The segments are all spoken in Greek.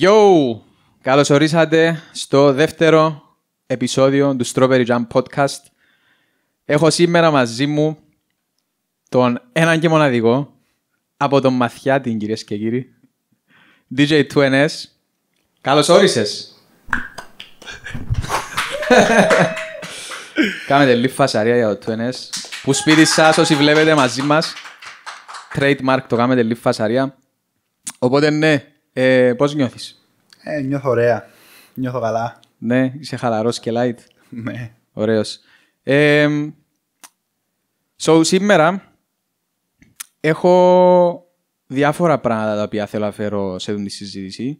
Yo! Καλώς ορίσατε στο δεύτερο επεισόδιο του Strawberry Jam Podcast. Έχω σήμερα μαζί μου τον έναν και μοναδικό από τον Μαθιάτη, κυρίες και κύριοι, DJ 2NS. Καλώς όρισες! Κάνετε φασαρία για το 2NS. Που σπίτι σας όσοι βλέπετε μαζί μας, trademark το κάνετε λίγη Οπότε ναι, ε, Πώς νιώθεις, ε, Νιώθω ωραία. Νιώθω καλά. Ναι, είσαι χαλαρός και light. Ναι. Ωραίος. Ε, so, σήμερα έχω διάφορα πράγματα τα οποία θέλω να φέρω σε αυτή τη συζήτηση.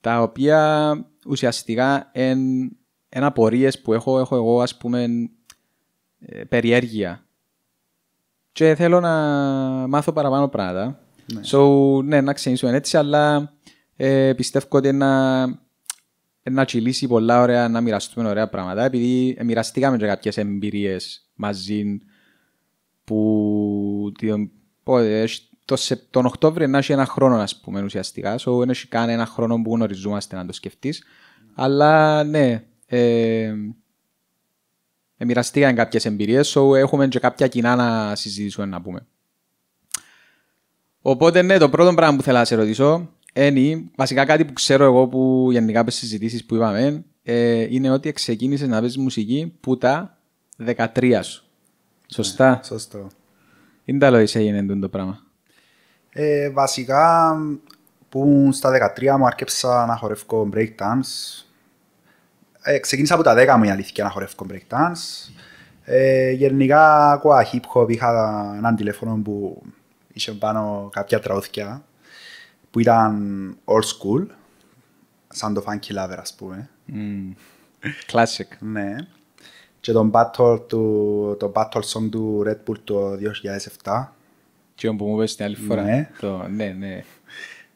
Τα οποία ουσιαστικά είναι απορίες που έχω, έχω εγώ, ας πούμε, ε, περιέργεια. Και θέλω να μάθω παραπάνω πράγματα. Ναι. So, ναι, να ξεκινήσουμε έτσι, αλλά ε, πιστεύω ότι να ένα τσιλήσει πολλά ωραία, να μοιραστούμε ωραία πράγματα, επειδή ε, μοιραστήκαμε και κάποιες εμπειρίες μαζί που ε, το, τον Οκτώβριο να έχει ένα χρόνο, να πούμε, ουσιαστικά. So, δεν έχει καν ένα χρόνο που γνωριζόμαστε να το σκεφτείς. Mm. Αλλά ναι, ε, ε, εμπειρίε, κάποιες εμπειρίες, so έχουμε και κάποια κοινά να συζητήσουμε να πούμε. Οπότε ναι, το πρώτο πράγμα που θέλω να σε ρωτήσω Ένι, βασικά κάτι που ξέρω εγώ που γενικά από συζητήσεις που είπαμε, ε, είναι ότι ξεκίνησες να παίζεις μουσική που τα 13 σου. Σωστά. Ε, σωστό. Είναι τα λόγια έγινε το πράγμα. Ε, βασικά, που στα 13 μου άρχισα να χορεύω break dance. Ε, ξεκίνησα από τα 10 μου η αλήθεια να χορεύω break dance. Ε, γενικά, ακούω hip hop, είχα έναν τηλέφωνο που είχε πάνω κάποια τραγούδια που ήταν old school, σαν το Funky Lover ας πούμε. Mm. Classic. ναι. Και τον battle, του, το battle song του Red Bull το 2007. Και που μου πες την άλλη φορά. Ναι, το, ναι. ναι. Ε,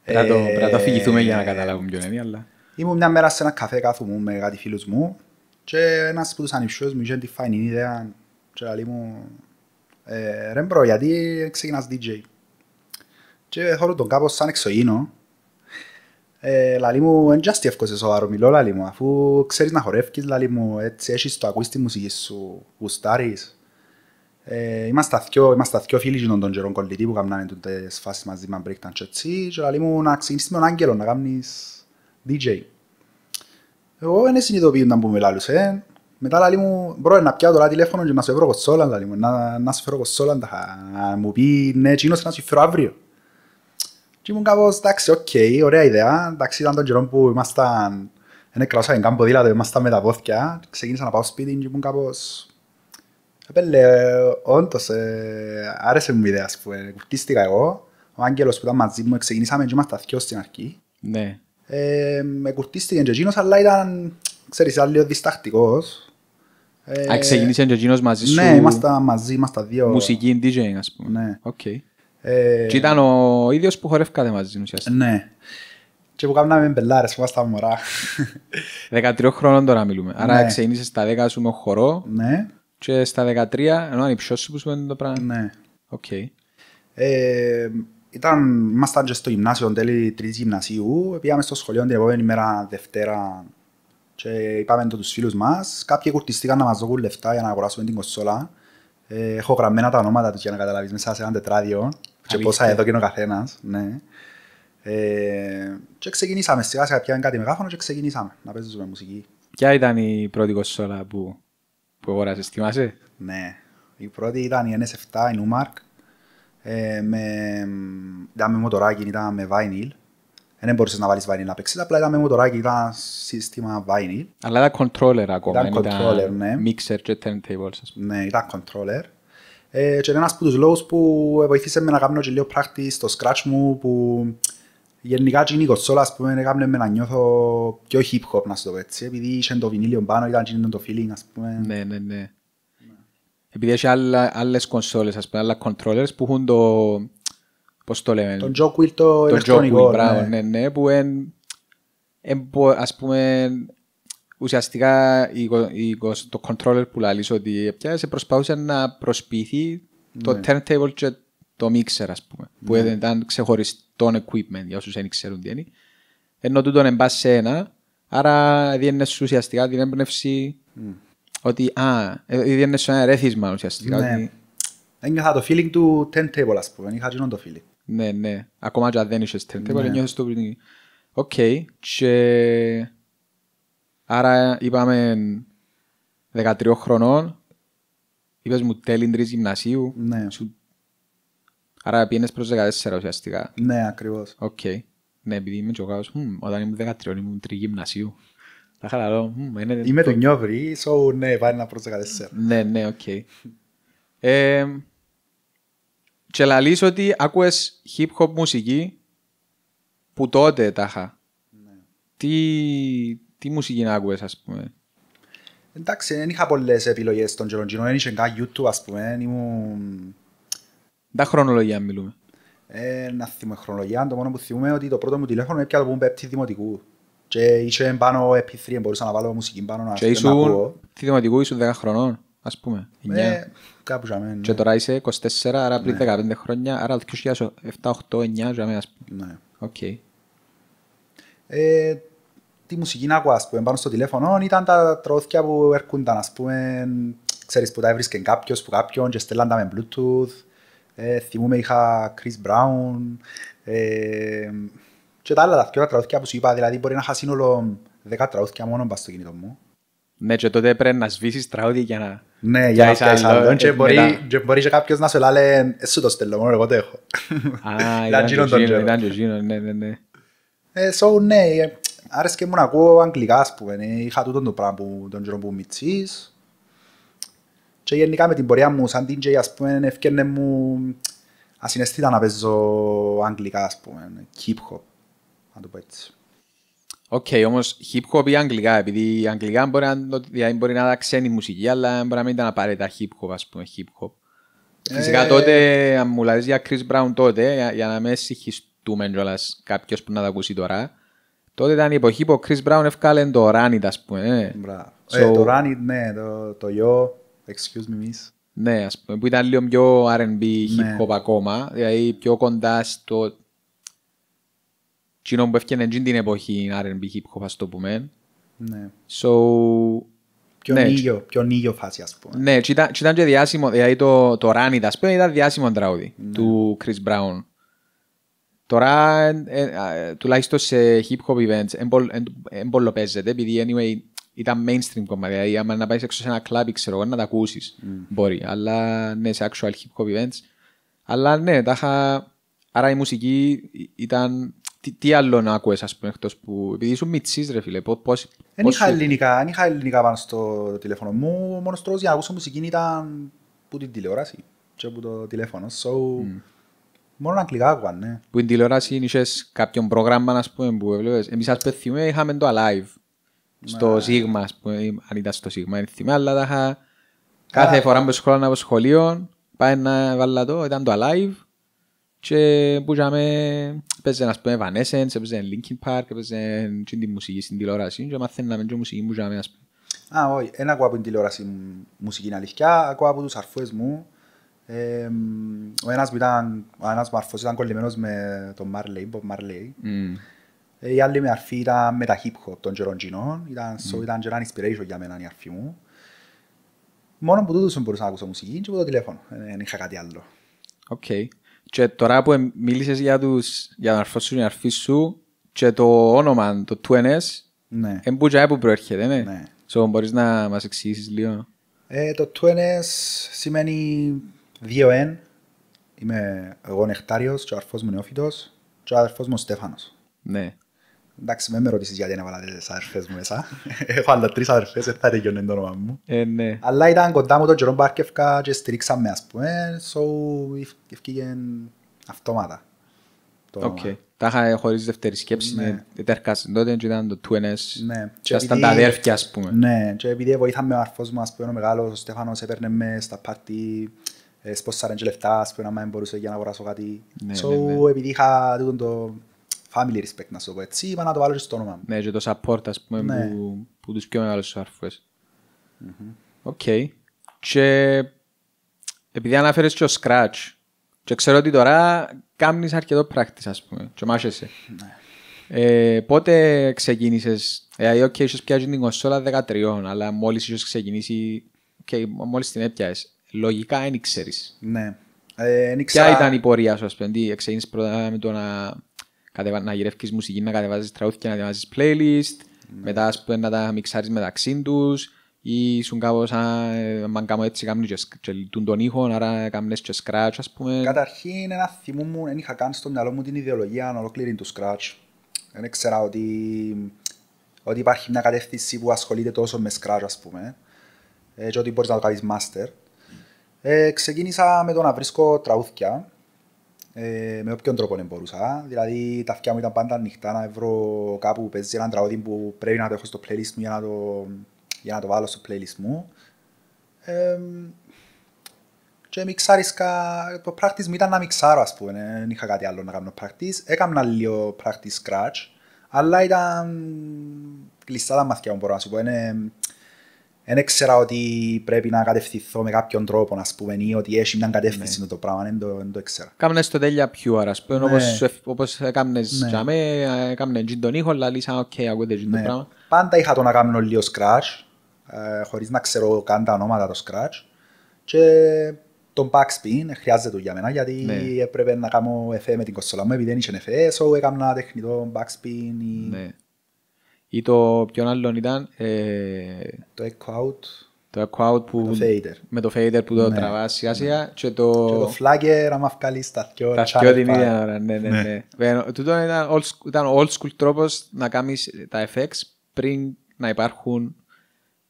πρέπει να το, ε, το αφηγηθούμε για να καταλάβουμε ποιο είναι, αλλά... Ήμουν μια μέρα σε ένα καφέ κάθομαι με κάτι φίλους μου και ένας που τους ανιψιούς μου είχε τη φανή ιδέα και λέει μου «Ρέμπρο, «Ε, «Ρε μπρο, γιατί ξεκινάς DJ» και θέλω τον κάπως σαν εξωγήινο. Ε, λαλί μου, εν τζάστι εύκοσε σοβαρό, μιλώ λαλί μου, αφού ξέρεις να χορεύκεις λαλί μου, έτσι έχεις το ακούς τη μουσική σου, γουστάρεις. Ε, είμαστε αθιό, είμαστε αθιό φίλοι των τον καιρών κολλητή που κάναμε τις φάσεις μαζί με breakdown και έτσι και λαλί μου να ξεκινήσεις με τον Άγγελο να κάνεις DJ. Εγώ δεν συνειδητοποιούν συνειδητοποιούνταν που με ε. μετά λαλί μου, μπρο, να πιάω τώρα τηλέφωνο και να σου φέρω κοτσόλα, λαλί μου, να, να σου φέρω κοτσόλα, να μου πεις ναι, εκείνος να σου φέρω αύριο. Και ήμουν κάπως, εντάξει, οκ, okay, ωραία ιδέα. Εντάξει, ήταν τον καιρό που ήμασταν, δεν εκλάωσα την κάμπο δίλατο, ήμασταν με τα πόθηκια. Ξεκίνησα να πάω σπίτι και ήμουν κάπως... Επέλε, όντως, ε, άρεσε μου η ιδέα, ας πούμε. Κουρτίστηκα εγώ. Ο Άγγελος που ήταν μαζί μου, ξεκινήσαμε και ήμασταν δυο στην αρχή. Ναι. Ε, με κουρτίστηκε και εκείνος, αλλά ήταν, ξέρεις, ήταν λίγο διστακτικός. Ε, Α, ξεκινήσε και εκείνος μαζί ναι, σου. Ναι, ήμασταν μαζί, ήμασταν δύο. Μουσική, DJ, ας πούμε. Ναι. Okay. Ε, και ήταν ο ίδιος που χορεύκατε μαζί ουσιαστικά. Ναι. Και που κάναμε μπελάρες που ήμασταν μωρά. 13 χρόνων τώρα μιλούμε. Άρα ναι. ξεκίνησε στα 10 σου με χορό ναι. και στα 13 ενώ ανυψιώσου που σου το πράγμα. Ναι. Οκ. Okay. Ε, ήταν, ήμασταν και στο γυμνάσιο τέλη τρίτη γυμνασίου. Πήγαμε στο σχολείο την επόμενη μέρα Δευτέρα και είπαμε το τους φίλους μας. Κάποιοι κουρτιστήκαν να μας δώσουν λεφτά για να αγοράσουμε την κοσόλα. Ε, έχω γραμμένα τα ονόματα τους για να καταλάβεις μέσα σε ένα τετράδιο. Και πόσα εδώ και ο καθένας. Ναι. Ε, και ξεκινήσαμε σιγά σιγά πιάνει κάτι μεγάφωνο και ξεκινήσαμε να παίζουμε μουσική. Ποια ήταν η πρώτη κοσόλα που, που αγοράζει, θυμάσαι? Ναι, η πρώτη ήταν η NS7, η Numark. Ε, με, ήταν με μοτοράκι, ήταν με vinyl. Δεν μπορούσες να βάλεις βάινι να παίξεις, απλά ήταν με μοτοράκι, ήταν σύστημα βάινι. Αλλά ήταν controller ακόμα, ήταν, controller, ναι. mixer και turntables. Ναι, ήταν controller. Ε, και ένας από τους λόγους που βοήθησε με να κάνω και λίγο πράκτη στο scratch μου που γενικά και η κονσόλα ας πούμε έκαμε με να νιώθω πιο hip hop να σου το πέτσι, επειδή είχε το βινίλιο πάνω, ήταν και το feeling ας πούμε. Ναι, ναι, ναι. Επειδή έχει άλλες κονσόλες, ας πούμε, άλλα controllers που έχουν το, Πώς το λέμε. Τον Joe το ηλεκτρονικό. Ναι. μπράβο, ναι, ναι, που εν, εν, ας πούμε, ουσιαστικά η, η, το controller που λαλείς ότι πιάσε προσπαθούσε να προσποιηθεί το ναι. turntable και το mixer, ας πούμε, που ναι. ήταν ξεχωριστό equipment, για όσους δεν ξέρουν τι είναι. Ενώ τούτον πάση σε ένα, άρα διένε σου ουσιαστικά την έμπνευση ότι, α, διένε σου ένα ρέθισμα ουσιαστικά. Ναι. Ένιωθα το feeling του turntable, ας πούμε, είχα γίνον το feeling. Ναι, ναι. Ακόμα και δεν είχες turntable, ναι. νιώθεις το πριν. Οκ. Και... Άρα είπαμε 13 χρονών, είπες μου τέλη τρεις γυμνασίου. Ναι. Άρα πήγαινες προς 14 ουσιαστικά. Ναι, ακριβώς. Οκ. Ναι, επειδή είμαι και ο όταν ήμουν 13 ήμουν τριγυμνασίου. Τα χαλαρώ. Είμαι το νιόβρι, so ναι, πάει να προς 14. Ναι, ναι, οκ. Ε, και λαλείς ότι άκουες hip-hop μουσική που τότε τα είχα. Ναι. Τι, τι μουσική να άκουες, ας πούμε. Εντάξει, δεν είχα πολλές επιλογές στον γεροντζινών. Δεν είχα καν YouTube, ας πούμε. Ήμουν... Τα χρονολογία μιλούμε. Ε, να θυμούμε χρονολογία. Το μόνο που θυμούμε είναι ότι το πρώτο μου τηλέφωνο έπιανε το πούμε πέπτη δημοτικού. Και είχε επί MP3, μπορούσα να βάλω μουσική πάνω να, και ήσουν, να ακούω. Τι δημοτικού ήσουν 10 χρονών ας πούμε. 9. Ε, κάπου για μένα. Ναι. Και τώρα είσαι 24, άρα πριν ναι. 15 χρόνια, άρα το 2007, 8, 9 για μένα, ας πούμε. Ναι. Οκ. Τι Ε, μουσική να ακούω, ας πούμε, πάνω στο τηλέφωνο ήταν τα τρόθια που έρχονταν, ας πούμε, ξέρεις που τα έβρισκε κάποιος που κάποιον και στέλναν τα με bluetooth. Ε, θυμούμαι είχα Chris Brown ε, και τα άλλα τα τραγούδια που σου είπα, δηλαδή μπορεί να είχα σύνολο 10 τραγούδια μόνο πάνω στο κινητό μου. Ναι, και τότε πρέπει να σβήσεις τραγούδι για να... Ναι, για να φτιάξεις άλλο. Ε, και μπορεί και κάποιος να σου λέει «Εσύ το στέλνω, μόνο εγώ το έχω». Α, ήταν και εκείνο, ναι, ναι, ναι. Ε, so, ναι, ε, άρεσε και μου να ακούω αγγλικά, ας πούμε. Είχα τούτον το πράγμα που τον κύριο που μητσείς. Και γενικά με την πορεία μου σαν DJ, ας πούμε, ευκαιρνε μου ασυναισθήτα να παίζω αγγλικά, ας πούμε, hip-hop, να το πω έτσι. Οκ, όμως hip hop ή αγγλικά, επειδή η αγγλικά μπορεί να, μπορεί να ήταν ξένη μουσική, αλλά μπορεί να μην ήταν απαραίτητα hip hop, ας πούμε, hip hop. Φυσικά ε, τότε, αν μου λέει για Chris Brown τότε, για, να με συγχυστούμε κιόλας κάποιος που να τα ακούσει τώρα, τότε ήταν η εποχή που ο Chris Brown έφκαλε το Ράνιτ, ας πούμε. Ε. Ε, το Ράνιτ, ναι, το, το Yo, Excuse me, miss. Ναι, ας πούμε, που ήταν λίγο πιο RB, ναι. hip hop ακόμα, δηλαδή πιο κοντά στο κοινό που έφτιανε την εποχή R&B hip hop ας το πούμε. Ναι. So, πιο ναι, νίγιο, πιο νίγιο φάση ας πούμε. Ναι, και ήταν, και ήταν και διάσημο, δηλαδή το, το Run ας πούμε ήταν διάσημο τραγούδι ναι. του Chris Brown. Τώρα, ε, ε, τουλάχιστον σε hip hop events, δεν παίζεται, επειδή anyway ήταν mainstream κομμάτι, δηλαδή άμα να πάεις έξω σε ένα club, ξέρω εγώ, να τα ακούσεις. mm. μπορεί. Αλλά ναι, σε actual hip hop events. Αλλά ναι, τα είχα... Άρα η μουσική ήταν τι, τι άλλο να ακούες, ας πούμε, εκτός που... Επειδή σου μητσής, ρε φίλε, πώς... Δεν είχα ελληνικά, δεν είχα ελληνικά πάνω στο τηλέφωνο μου. Ο μόνος τρόπος για να ακούσω μουσική ήταν που την τηλεόραση και από το τηλέφωνο. So, mm. μόνο αγγλικά άκουγαν, ναι. Που την τηλεόραση είχες κάποιον πρόγραμμα, ας πούμε, που έβλεπες. Εμείς, ας πούμε, είχαμε το Alive. Στο Σίγμα, ας πούμε, αν ήταν στο Σίγμα, δεν θυμάμαι, αλλά τα είχα... Κάθε φορά που από σχολείο, πάει να βάλω το, ήταν το Alive και που είχαμε, παίζαν ας πούμε Van Essence, παίζαν Linkin Park, παίζαν και τη μουσική στην τηλεόραση και μαθαίναμε και μουσική που είχαμε ας πούμε. Α, όχι, δεν ακούω από την τηλεόραση μουσική είναι αλήθεια, ακούω από τους αρφούς μου. Ε, ο ένας, ήταν, ο ένας μαρφός ήταν κολλημένος με τον Marley, Bob Marley. Mm. Ε, οι άλλοι με αρφή ήταν με τα hip hop των γεροντζινών, ήταν, mm. so, ήταν και ένα inspiration για μένα η αρφή μου. Μόνο που τούτους μπορούσα να ακούσω μουσική και από το τηλέφωνο, ε, δεν είχα κάτι άλλο. Οκ. Okay. Και τώρα που μίλησες για, τους, για τον αρφό σου, την αρφή σου και το όνομα, το 2NS, ναι. εμπούτζα που προέρχεται, ναι. ναι. So, μπορείς να μας εξηγήσεις λίγο. Ε, το 2NS σημαίνει 2N. Είμαι εγώ νεκτάριο, ο αρφός μου νεόφυτο, και ο αδερφός μου Στέφανος. Ναι. Εντάξει, με με ρωτήσεις γιατί δεν έβαλα τις αδερφές μου μέσα. Έχω άλλα τρεις αδερφές, δεν θα τελειώνει το όνομα μου. Ε, ναι. Αλλά ήταν κοντά μου τον Τζερόν Μπάρκευκα και στηρίξαμε, ας πούμε, so ευκήγε αυτόματα. Οκ. Τα είχα χωρίς δεύτερη σκέψη, ναι. Τέρκας τότε και ήταν το 2NS. Ναι. Και ήταν τα αδέρφια, ας πούμε. Ναι, και επειδή βοήθαμε ο αρφός μου, ας πούμε, ο μεγάλος, ο Στέφανος έπαιρνε με στα πάρτι ε, σπόσαραν και λεφτά, ας πούμε, να μην μπορούσε για να αγοράσω κάτι. Ναι, so, ναι, ναι. επειδή είχα τούτον το family respect να σου πω έτσι, είπα να το βάλω στο όνομα μου. Ναι, και το support ας πούμε ναι. που, που τους πιο μεγάλους αρφούες. Οκ. Mm-hmm. Okay. Και επειδή αναφέρεις και ο Scratch, και ξέρω ότι τώρα κάνεις αρκετό practice ας πούμε, και μάχεσαι. Ναι. Ε, πότε ξεκίνησες, ε, ok, ίσως πιάζει την κονσόλα 13, αλλά μόλις ίσως ξεκινήσει, okay, μόλις την έπιασες, λογικά δεν ξέρεις. Ναι. Ε, Ποια ήταν η πορεία σου, ας πούμε, τι ξεκίνησες πρώτα με το να κατεβα... να γυρεύεις μουσική, να κατεβάζεις τραγούδια, να κατεβάζεις playlist, ναι. μετά ας πούμε, να τα μιξάρεις μεταξύ τους ή ήσουν κάπως, ε, αν κάνω έτσι, κάνω και τον ήχο, άρα κάνεις και scratch, ας πούμε. Καταρχήν, ένα θυμό μου, δεν είχα καν στο μυαλό μου την ιδεολογία ολόκληρη του scratch. Δεν ήξερα ότι, ότι υπάρχει μια κατεύθυνση που ασχολείται τόσο με scratch, ας πούμε, ε, και ότι μπορείς να το κάνεις master. Ε, ξεκίνησα με το να βρίσκω τραούθια ε, με όποιον τρόπο δεν μπορούσα. Δηλαδή τα αυτιά μου ήταν πάντα ανοιχτά να βρω κάπου παίζει έναν τραγούδι που πρέπει να το έχω στο playlist μου για να το, για να το βάλω στο playlist μου. Ε, και μιξάρισκα, το πράκτης μου ήταν να μιξάρω ας πούμε, δεν είχα κάτι άλλο να κάνω πράκτης. Έκανα λίγο πράκτης scratch, αλλά ήταν κλειστά τα μαθιά μου μπορώ να σου πω. Είναι, δεν ήξερα ότι πρέπει να κατευθυνθώ με κάποιον τρόπο, να πούμε, ή ότι έχει μια κατεύθυνση ναι. το πράγμα, δεν το, δεν το ήξερα. Κάμνες το τέλεια πιο άρα, πούμε, ναι. όπως, όπως ναι. τζαμέ, κάμνες τζιν τον ήχο, αλλά λύσα, οκ, okay, ακούτε τζιν το ναι. πράγμα. Πάντα είχα το να κάνω λίγο scratch, ε, χωρίς να ξέρω καν τα ονόματα το scratch. Και τον backspin χρειάζεται για μένα γιατί ναι. έπρεπε να κάνω εφέ με την κοσόλα μου επειδή δεν είχε εφέ, so έκανα τεχνητό backspin ή... Ναι. Ή το ποιον άλλον ήταν. Ε, το Echo Out. Το Echo Out που, με, το fader. με το fader που το ναι. τραβά σιγά σιγά. Ναι. Και το, και το Flagger άμα βγάλεις τα δυο Τα δυο την ίδια ώρα, ναι, ναι. ναι. ναι. Τούτο ήταν old, ήταν old school τρόπος να κάνεις τα FX πριν να υπάρχουν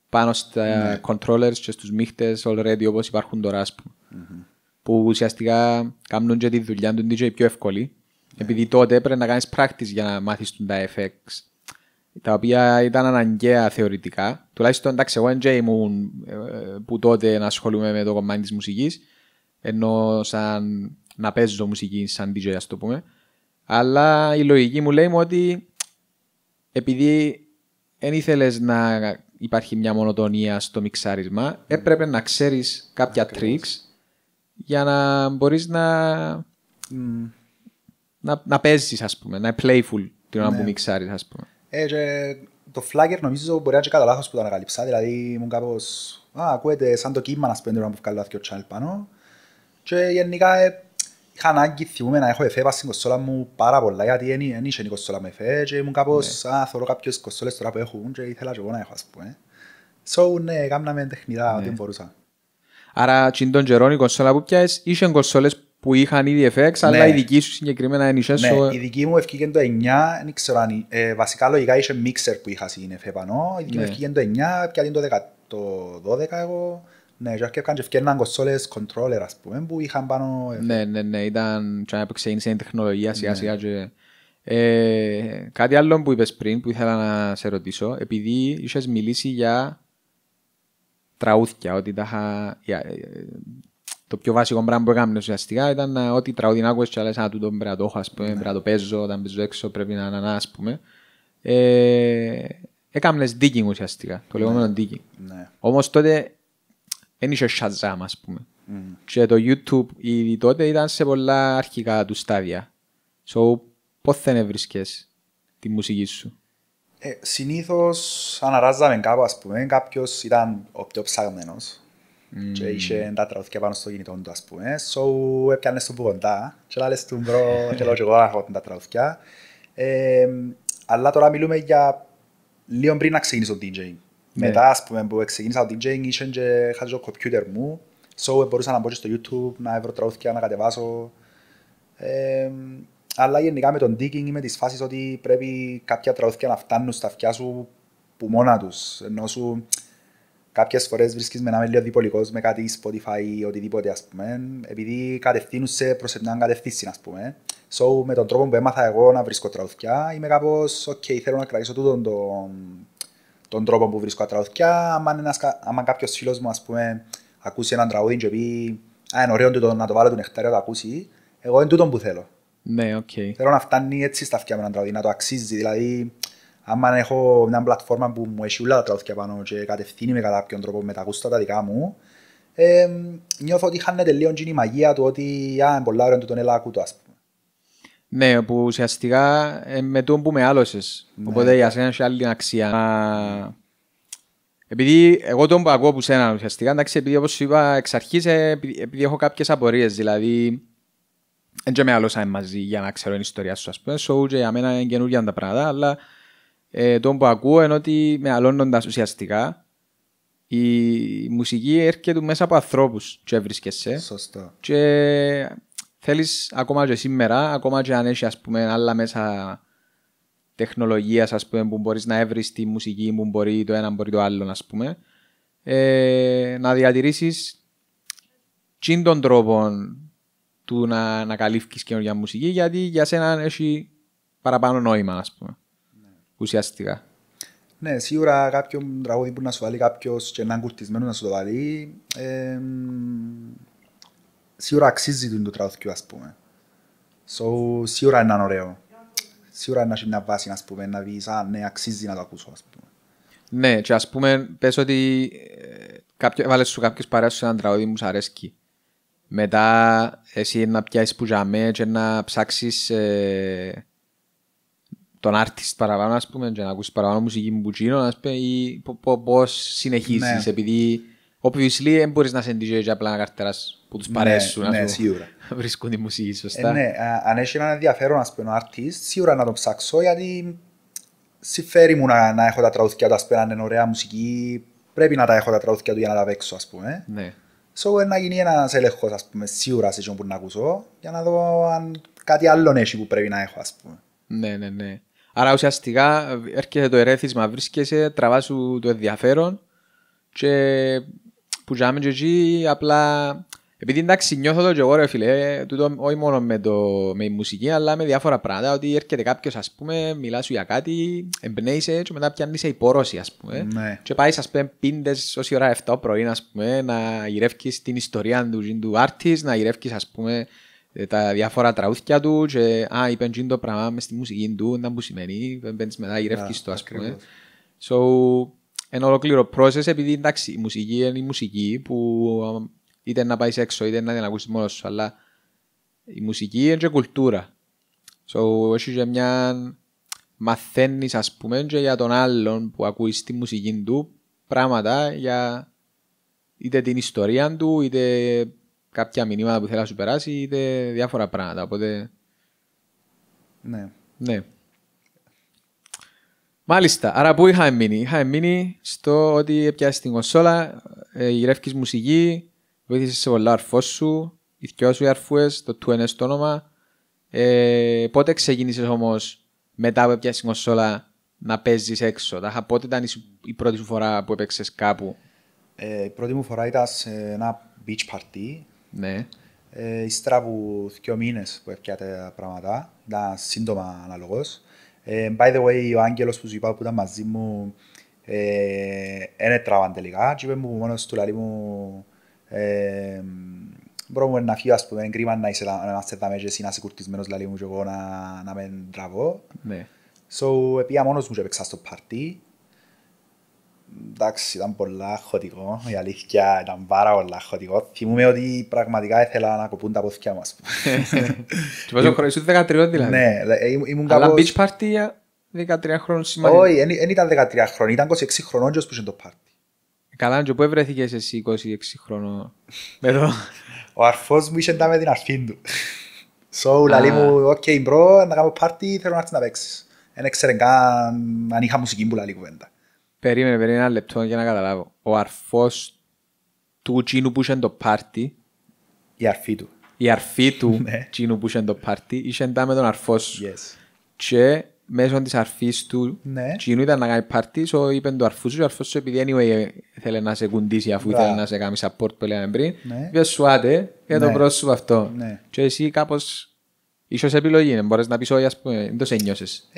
πάνω στα ναι. controllers και στους μίχτες already όπως υπάρχουν τώρα mm Mm-hmm. Που ουσιαστικά κάνουν και τη δουλειά του DJ πιο εύκολη. Ναι. Επειδή τότε έπρεπε να κάνεις practice για να μάθεις τα FX τα οποία ήταν αναγκαία θεωρητικά. Τουλάχιστον εντάξει, εγώ δεν ήμουν ε, που τότε να ασχολούμαι με το κομμάτι της μουσικής, ενώ σαν να παίζω μουσική σαν DJ, ας το πούμε. Αλλά η λογική μου λέει ότι επειδή δεν ήθελες να υπάρχει μια μονοτονία στο μιξάρισμα, έπρεπε να ξέρεις κάποια tricks για να μπορείς να, να, να παίζεις, ας πούμε, να είναι playful την ώρα που ναι. μιξάρεις, ας πούμε. Ε, και το flagger νομίζω μπορεί να είναι και κατά λάθος που το ανακαλύψα. Δηλαδή ήμουν κάπως, α, ακούετε, σαν το κύμα να σπέντω να βγάλω ο τσάλ πάνω. Και γενικά ε, είχα ανάγκη, θυμούμε, να έχω εφέ πάση στην κοσόλα μου πάρα πολλά, γιατί δεν είχε η κοσόλα μου εφέ και ήμουν κάπως, ναι. α, θωρώ κάποιες κοσόλες τώρα που έχουν και ήθελα και εγώ να έχω, ας πούμε. So, ναι, κάναμε τεχνητά ναι. ό,τι μπορούσα. Άρα, τσιν τον η κοσόλα που πιάσεις, είχε κοσόλες που είχαν ήδη FX, αλλά ναι. η δική σου συγκεκριμένα ενισχύει. Ναι, η δική μου ευκήγε το 9, δεν ξέρω αν. Ε, βασικά λογικά είχε μίξερ που είχα στην ΕΦΕ πανώ. Η δική ναι. μου ευκήγε το 9, πια το, 10, το 12 εγώ. Ναι, και έφτιαξαν και ευκαιρνάν κοσόλες κοντρόλερ, ας πούμε, που είχαν πάνω... Ε, ναι, ναι, ναι, ήταν και να έπαιξε η τεχνολογία σιγά ναι. σιγά και... Ε, κάτι άλλο που είπες πριν που ήθελα να σε ρωτήσω, επειδή είχες μιλήσει για τραούθια, ότι τα είχα το πιο βασικό πράγμα που έκαμε ουσιαστικά ήταν ε, ότι τραγούδι να ακούσεις και λες, «Α, πρέπει να το έχω, πούμε, ναι. πρέπει να το παίζω, όταν παίζω έξω πρέπει να ανανά, ας πούμε». Ε, έκαμε digging ουσιαστικά, το ναι. λεγόμενο digging. Ναι. Όμως τότε δεν είχε Shazam, ας πούμε. Mm. Και το YouTube ήδη τότε ήταν σε πολλά αρχικά του στάδια. So, πώς δεν βρίσκες τη μουσική σου. Ε, συνήθως αναράζαμε κάπου, ας πούμε, κάποιος ήταν ο πιο ψαγμένος και είχε τα τραγούδια πάνω στο κινητό του ας πούμε. So έπιανε στον που κοντά και λάλες στον μπρο και λέω και εγώ έχω τα τραγούδια. Αλλά τώρα μιλούμε για λίγο πριν να ξεκινήσω το DJing. Ναι. Μετά ας πούμε που ξεκίνησα το DJing είχε και χάσει το κομπιούτερ μου. So μπορούσα να μπω στο YouTube, να βρω τραγούδια, να κατεβάσω. Αλλά γενικά με τον digging είμαι της φάσης ότι πρέπει κάποια τραγούδια να φτάνουν στα αυτιά σου που μόνα τους. Ενώ σου Κάποιες φορές βρίσκεις με ένα μέλιο διπολικός με κάτι Spotify ή οτιδήποτε ας πούμε επειδή κατευθύνουσε προ προς μια κατευθύνση ας πούμε. So με τον τρόπο που έμαθα εγώ να βρίσκω τραγουδιά είμαι κάπως οκ θέλω να κρατήσω τούτον τον, τον τρόπο που βρίσκω τραγουδιά αν ένας, άμα κάποιος φίλος μου ας πούμε ακούσει έναν τραγούδι και πει «Α, είναι ωραίο τούτο, να το βάλω του νεκτάριο να το ακούσει», εγώ είναι τούτον που θέλω. Ναι, οκ. Θέλω να φτάνει έτσι στα αυτιά με έναν τραγούδι, να το αξίζει, δηλαδή άμα έχω μια πλατφόρμα που μου έχει όλα τα τραγούδια πάνω και κατευθύνει με κατά ποιον τρόπο με τα γούστα τα δικά μου, ε, νιώθω ότι χάνεται λίγο η μαγεία του ότι α, είναι πολλά ωραία του τον έλα ακούτω», ας πούμε. Ναι, που ουσιαστικά ε, με το που με άλλωσες. Ναι. Οπότε για σένα έχει άλλη αξία. Α, Επειδή εγώ τον ακούω από σένα ουσιαστικά, εντάξει, επειδή όπως σου είπα εξ αρχής, ε, επειδή έχω κάποιες απορίες, δηλαδή δεν και με άλλωσαν μαζί για να ξέρω την ιστορία σου, ας πούμε, so, και για μένα είναι καινούργια τα πράγματα, αλλά ε, τον που ακούω είναι ότι με μεγαλώνοντας ουσιαστικά η μουσική έρχεται μέσα από ανθρώπους και βρίσκεσαι. Σωστό. Και θέλεις ακόμα και σήμερα, ακόμα και αν έχει πούμε άλλα μέσα τεχνολογίας πούμε που μπορείς να έβρεις τη μουσική που μπορεί το ένα μπορεί το άλλο ας πούμε ε, να διατηρήσεις τσιν των τρόπων του να, να καινούργια μουσική γιατί για σένα έχει παραπάνω νόημα ας πούμε ουσιαστικά. Ναι, σίγουρα κάποιο τραγούδι που να σου βάλει κάποιος και έναν κουρτισμένο να σου το βάλει. Ε, σίγουρα αξίζει το τραγούδι, ας πούμε. So, σίγουρα είναι ωραίο. Σίγουρα είναι μια βάση ας πούμε, να δει, α, ναι, αξίζει να το ακούσω. ας πούμε. Ναι, και ας πούμε, πες ότι ε, κάποιο, βάλες σου κάποιες παρέσει σε έναν τραγούδι που σου αρέσει Μετά εσύ να πιάσεις που και να ψάξεις ε, τον artist παραπάνω, ας πούμε, και να ακούσεις παραπάνω μουσική μου γίνω, ας πούμε, ή πώς συνεχίζεις, ναι. επειδή obviously δεν μπορείς να σε DJ και απλά να καρτεράς που τους ναι, παρέσουν, σου, ναι, σίγουρα. βρίσκουν τη μουσική σωστά. Ε, ναι, αν έχει έναν ενδιαφέρον, ας πούμε, ο artist, σίγουρα να τον ψάξω, γιατί συμφέρει μου να, να έχω τα τραγουδιά του, ας πούμε, αν είναι ωραία μουσική, πρέπει να τα έχω τα τραγουδιά του για να τα παίξω, ας πούμε. Ναι. So, να γίνει ένας έλεγχος, ας πούμε, σίγουρα σε που να ακούσω, για να δω αν κάτι άλλο έχει που πρέπει να έχω, ας πούμε. Ναι, ναι, ναι. Άρα ουσιαστικά έρχεται το ερέθισμα, βρίσκεσαι, τραβάς σου το ενδιαφέρον και που και εκεί απλά... Επειδή εντάξει νιώθω το και εγώ ρε φίλε, τούτο όχι μόνο με, το, με η μουσική αλλά με διάφορα πράγματα, ότι έρχεται κάποιος ας πούμε, μιλάς σου για κάτι, εμπνέησε και μετά πιάνεις σε υπόρρωση ας πούμε ναι. και πάει ας πούμε πίντες όση ώρα 7 πρωί ας πούμε να γυρεύκεις την ιστορία του, του artist, να γυρεύκεις, ας πούμε ε, τα διάφορα τραούθια του και α, είπε το πράγμα μες στη μουσική του, να που σημαίνει, μπαίνεις μετά ρεύκη το ας πούμε. So, ένα ολοκληρό process, επειδή εντάξει, η μουσική είναι η μουσική που είτε να πάεις έξω είτε να την ακούσεις μόνος σου, αλλά η μουσική είναι και κουλτούρα. So, έχεις και μια μαθαίνεις ας πούμε και για τον άλλον που ακούεις τη μουσική του πράγματα για είτε την ιστορία του, είτε κάποια μηνύματα που θέλει να σου περάσει, είτε διάφορα πράγματα. Οπότε... Ναι. ναι. Μάλιστα. Άρα πού είχα μείνει. Είχα μείνει στο ότι έπιασες την κονσόλα, ε, γυρεύκεις μουσική, βοήθησες σε πολλά αρφός σου, οι δυο σου αρφούες, το 2NS το όνομα. Ε, πότε ξεκίνησες όμως μετά που έπιασες την κονσόλα να παίζεις έξω. Τα πότε ήταν η πρώτη σου φορά που έπαιξες κάπου. Ε, η πρώτη μου φορά ήταν σε ένα beach party ναι. Ε, ύστερα από δύο μήνες που έφτιατε τα πράγματα, ήταν σύντομα αναλόγως. Ε, by the way, ο Άγγελος που σου είπα που ήταν μαζί μου δεν ε, τελικά Τι είπε μου μόνος του λαλί μου ε, μπορούμε να φύγω ας πούμε, είναι κρίμα να είσαι δάμε και εσύ να είσαι κουρτισμένος λαλί μου και εγώ να, να με τραβώ. Ναι. So, πήγα μόνος μου και έπαιξα στο πάρτι εντάξει, ήταν πολλά χωτικό, η αλήθεια ήταν πάρα πολλά χωτικό. Θυμούμαι ότι πραγματικά ήθελα να κοπούν τα πόθηκια μας. Και πόσο χρόνο, είσαι 13 δηλαδή. Ναι, ε, ήμουν κάπως... Αλλά beach party 13 χρόνων σημαίνει. Όχι, δεν ήταν 13 χρόνων, ήταν 26 χρόνων και που το party. Καλά, και πού ευρεθήκες εσύ 26 χρόνων. Ο αρφός μου είχε τα με την αρφή του. So, λαλί μου, ok, bro, να κάνω party, θέλω να έρθεις να παίξεις. Δεν ήξερε καν αν είχα μουσική που λαλί κουβέντα. Περίμενε, περίμενε ένα λεπτό για να καταλάβω. Ο αρφός του τσίνου που είχε το πάρτι. Η αρφή του. Η αρφή του ναι. τσίνου που είχε το πάρτι είχε εντά με τον αρφός σου. Yes. Και μέσω της αρφής του ναι. τσίνου ήταν να κάνει πάρτι, σου είπε το αρφού σου, ο αρφός σου επειδή anyway ε, θέλει να σε κουντήσει αφού ήθελε να σε κάνει support που λέγαμε πριν. Ναι. για το ναι. πρόσωπο αυτό. Ναι. Και εσύ κάπως Ίσως επιλογή, δεν μπορείς να πεις όχι, ας πούμε, δεν το σε νιώσεις.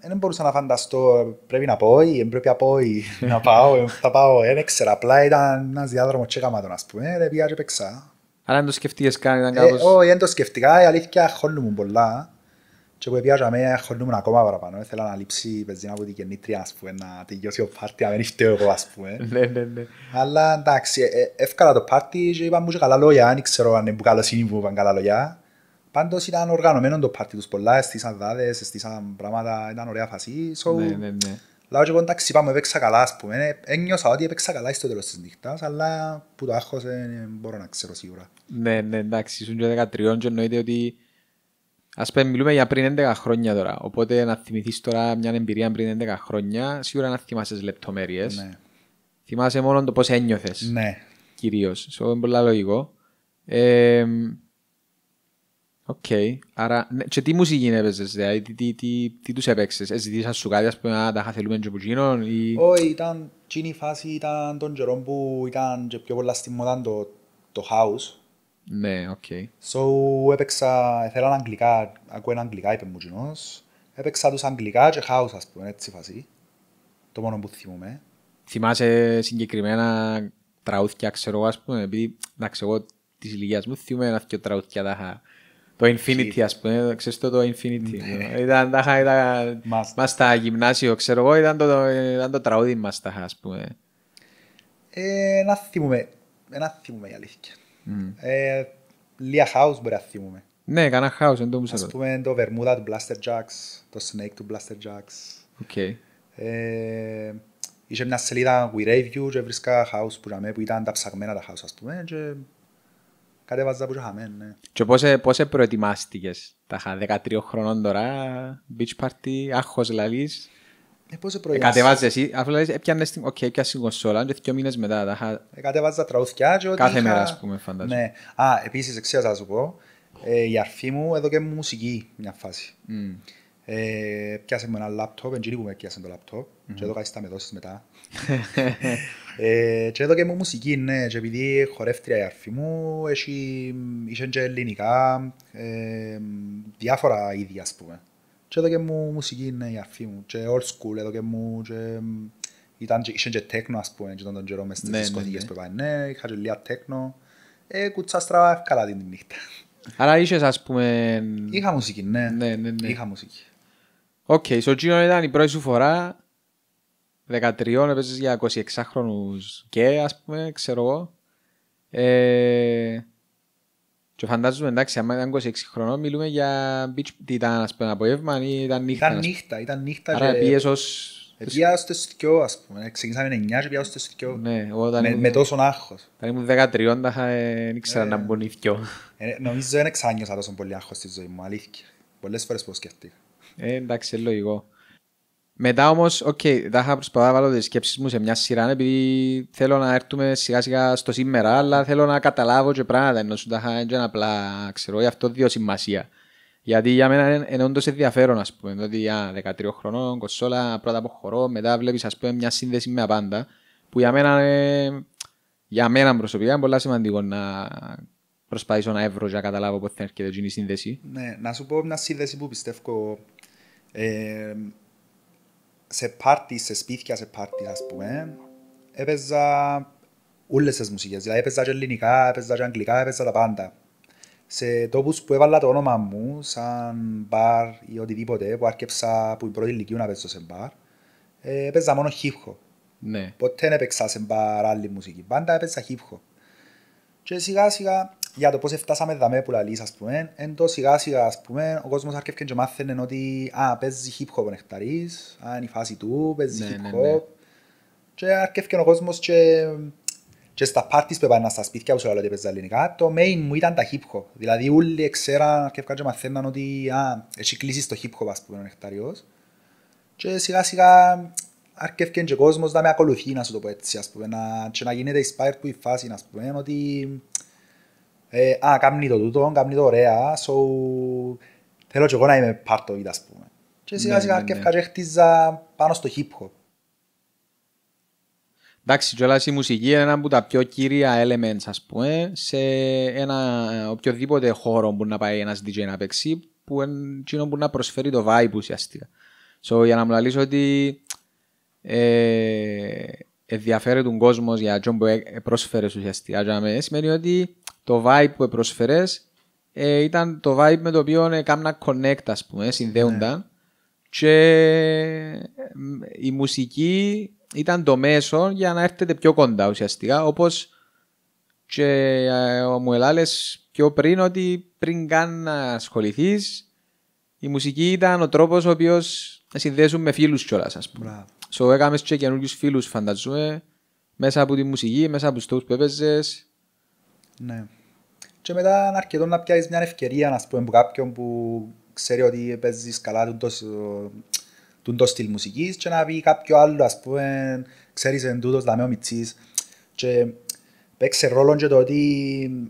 Δεν μπορούσα να φανταστώ, πρέπει να πω ή πρέπει να πω ή να πάω, θα πάω, δεν ξέρω, απλά ήταν ένας διάδρομος και έκαμα ας πούμε, «Ε, ρε πήγα και παίξα. Άρα δεν το σκεφτείες καν, ήταν ε, κάπως... Όχι, δεν το σκεφτικά, η αλήθεια χώνουν πολλά και που πιάσα με χωνούμουν ακόμα παραπάνω. Ε, θέλω να λείψει η πεζίνα από την κεννήτρια, ας πούμε, να τελειώσει ο πάρτι, να μην φταίω εγώ, ας πούμε. Ναι, ναι, ναι. Αλλά εντάξει, εύκολα το πάρτι και είπα μου και καλά λόγια, αν αν είναι που είπαν καλά λόγια. Πάντως ήταν οργανωμένο το πάρτι τους πολλά, στήσαν δάδες, στήσαν πράγματα, ήταν ωραία φασί. So, ναι, ναι, ναι. Λάω και κοντά ξυπά μου, έπαιξα καλά, ας πούμε. Ε, ένιωσα ότι έπαιξα καλά στο τέλος της νύχτας, αλλά που το άγχος δεν ε, μπορώ να ξέρω σίγουρα. Ναι, ναι, εντάξει, ήσουν και 13 και εννοείται ότι... Ας πούμε, μιλούμε για πριν 11 χρόνια τώρα, οπότε να θυμηθείς τώρα μια εμπειρία πριν 11 χρόνια, σίγουρα να θυμάσαι λεπτομέρειες. Ναι. Θυμάσαι μόνο το πώς ένιωθες, ναι. κυρίως. So, πολύ λογικό. Ε, Οκ. Άρα, ναι, και τι μουσική έπαιζες, δηλαδή, τι, τι, τι, τι τους έπαιξες, ε, ζητήσαν σου κάτι, ας πούμε, να τα θέλουμε και που γίνον, η οχι ηταν Την ήταν τον καιρό που ήταν και πιο πολλά στη μοδά το, το house. Ναι, οκ. So, έπαιξα, ήθελα αγγλικά, ακούω ένα αγγλικά, είπε μου γίνος. Έπαιξα τους αγγλικά και house, ας πούμε, έτσι φάση. Το μόνο που θυμούμαι. Θυμάσαι συγκεκριμένα τραούθια, ξέρω, ας πούμε, επειδή, εντάξει, εγώ της ηλικίας μου θυμούμαι ένα και τραούθια τα είχα το Infinity, ας πούμε. Ξέρεις το, το Infinity. Ναι. ήταν, τα, στα γυμνάσιο, ξέρω εγώ, ήταν το, ήταν το τραγούδι μας τα ας πούμε. Ε, να θυμούμε. Ένα ε, θυμούμε η αλήθεια. Mm. Ε, μπορεί να θυμούμε. Ναι, κανένα Χάου, δεν το μου Ας πούμε το Βερμούδα του Blaster Jacks, το Snake του Blaster Jacks. Okay. Ε, είχε μια σελίδα We review και βρίσκα χάους που, που ήταν τα ψαγμένα τα χάους. ας πούμε, και κατέβαζα που είχαμε, ναι. Και πώς πόσε προετοιμάστηκες, τα είχα 13 χρονών τώρα, beach party, άχος λαλής. Ε, πώς προετοιμάστηκες. Κατεβάζες εσύ, αφού λαλείς, έπιανες την, οκ, έπιασες την κονσόλα και δύο μήνες μετά τα είχα... Ε, κατέβαζα τραγουθιά και ό,τι Κάθε είχα... μέρα, ας πούμε, φαντάζομαι. Ναι. Α, επίσης, ξέρω θα σου πω, ε, η αρφή μου εδώ και μου μουσική μια φάση. Mm. Ε, πιάσαμε ένα λάπτοπ, εντζήνι που με πιάσαν το λάπτοπ mm-hmm. και έδωκα με δώσεις μετά. ε, και έδωκε μου μουσική, ναι, και επειδή χορεύτρια η αρφή μου, έχει, είχε και ελληνικά, ε, διάφορα ίδια, ας πούμε. Και εδώ και μου μουσική, ναι, η αρφή μου, και old school εδώ και μου, και, ήταν, είχε και τέκνο ας πούμε, και τον, τον καιρό μες στις ναι, ναι, δισκοτικές ναι. που είπαν, ναι, είχα και λίγα τέκνο, ε, κουτσά στραβά, ευκαλά την νύχτα. Άρα είχες ας πούμε... Είχα μουσική, ναι. ναι, ναι, ναι. Είχα μουσική. Οκ, okay, στο ήταν η πρώτη σου φορά 13 έπαιζες για 26 χρόνους και ας πούμε, ξέρω εγώ. Ε, και φαντάζομαι εντάξει, άμα ήταν 26 χρονών μιλούμε για beach, τι ήταν ας πούμε, απόγευμα ή ήταν νύχτα. Ήταν νύχτα, ήταν νύχτα. Άρα και... πήγες ως... Ε, πήγα το δυο ας πούμε, ε, ξεκινήσαμε 9 και πήγα το δυο. Ναι, όταν με, με τόσο άγχος. Όταν ήμουν 13 δεν ήξερα ε, να μπουν οι Ε, Νομίζω δεν ξανιώσα τόσο πολύ άγχος στη ζωή μου, αλήθεια. Πολλές φορές που σκέφτηκα. Ε, λέω εγώ. Μετά όμως, οκ, θα είχα να βάλω τις σκέψεις μου σε μια σειρά ναι, επειδή θέλω να έρθουμε σιγά σιγά στο σήμερα, αλλά θέλω να καταλάβω και πράγματα ενώ σου τα είχα απλά ξέρω, γι' αυτό δύο σημασία. Γιατί για μένα είναι, όντως ενδιαφέρον, ας πούμε, ότι για 13 χρονών, κοσόλα, πρώτα από χορό, μετά βλέπεις μια σύνδεση με απάντα, που για μένα, ε, για μένα προσωπικά είναι πολύ σημαντικό να προσπαθήσω να εύρω για να καταλάβω πώ θα έρχεται η σύνδεση. Ναι, να σου πω μια σύνδεση που πιστεύω ε, σε πάρτι, σε σπίτια, σε πάρτι, ας πούμε, έπαιζα όλες τις μουσικές. Δηλαδή έπαιζα και ελληνικά, έπαιζα και αγγλικά, έπαιζα τα πάντα. Σε τόπους που έβαλα το όνομα μου, σαν μπαρ ή οτιδήποτε, που άρκεψα από την πρώτη ηλικία να παίζω σε μπαρ, ε, έπαιζα μόνο χίπχο. Ναι. Ποτέ δεν έπαιξα σε μπαρ άλλη μουσική. Πάντα έπαιζα χίπχο. Και σιγά σιγά για το πώς φτάσαμε δαμέ που λαλείς, ας πούμε, εν το σιγά σιγά, ας πούμε, ο κόσμος άρχισε και μάθαινε ότι α, παίζει hip-hop ο Νεκταρίς, α, είναι η φάση του, παίζει ναι, ναι hip-hop. Ναι, ναι. Και άρχισε ο κόσμος και, και στα πάρτις που έπαιρναν στα σπίτια που σου λέω ότι παίζει ελληνικά, το main μου ήταν τα hip-hop. Δηλαδή όλοι ξέραν, άρχισε και μαθαίναν ότι α, έχει κλείσει το hip-hop, ας πούμε, ο Νεκταρίος. Και σιγά σιγά αρκεύκεν και ο κόσμος να με ακολουθεί, να σου το πω έτσι, ας πούμε, να, και να γίνεται inspired που η φάση, ας πούμε, ότι ε, α, κάνει το τούτο, κάνει το ωραία, so, θέλω και εγώ να είμαι part of it, ας πούμε. Και σιγά ναι, σιγά και έφυγα ναι. και χτίζα πάνω στο hip hop. Εντάξει, κιόλας η μουσική είναι ένα από τα πιο κύρια elements, ας πούμε, σε ένα οποιοδήποτε χώρο μπορεί να πάει ένας DJ να παίξει, που εκείνο που να προσφέρει το vibe ουσιαστικά. So, για να μου λαλείς ότι ε, ενδιαφέρει τον κόσμος για αυτό που πρόσφερες ουσιαστικά, σημαίνει ότι το vibe που προσφερέ ε, ήταν το vibe με το οποίο έκανα ε, connect, ας πούμε, συνδέονταν. Ναι. Και η μουσική ήταν το μέσο για να έρθετε πιο κοντά ουσιαστικά. Όπως και ε, ο Μουελάλε πιο πριν ότι πριν καν να ασχοληθείς, η μουσική ήταν ο τρόπος ο οποίος συνδέσουν με φίλους κιόλας, ας πούμε. So, έκαμες και καινούριους φίλους, φανταζούμε, μέσα από τη μουσική, μέσα από τους τόπους που έπαιζες. Ναι και μετά αρκετό να πιάσεις μια ευκαιρία να πούμε, από κάποιον που ξέρει ότι παίζεις καλά τον τόσο, το στυλ μουσικής και να πει κάποιο άλλο ας πούμε ξέρεις εν τούτος δαμέ ο Μιτσής και παίξε ρόλο και το ότι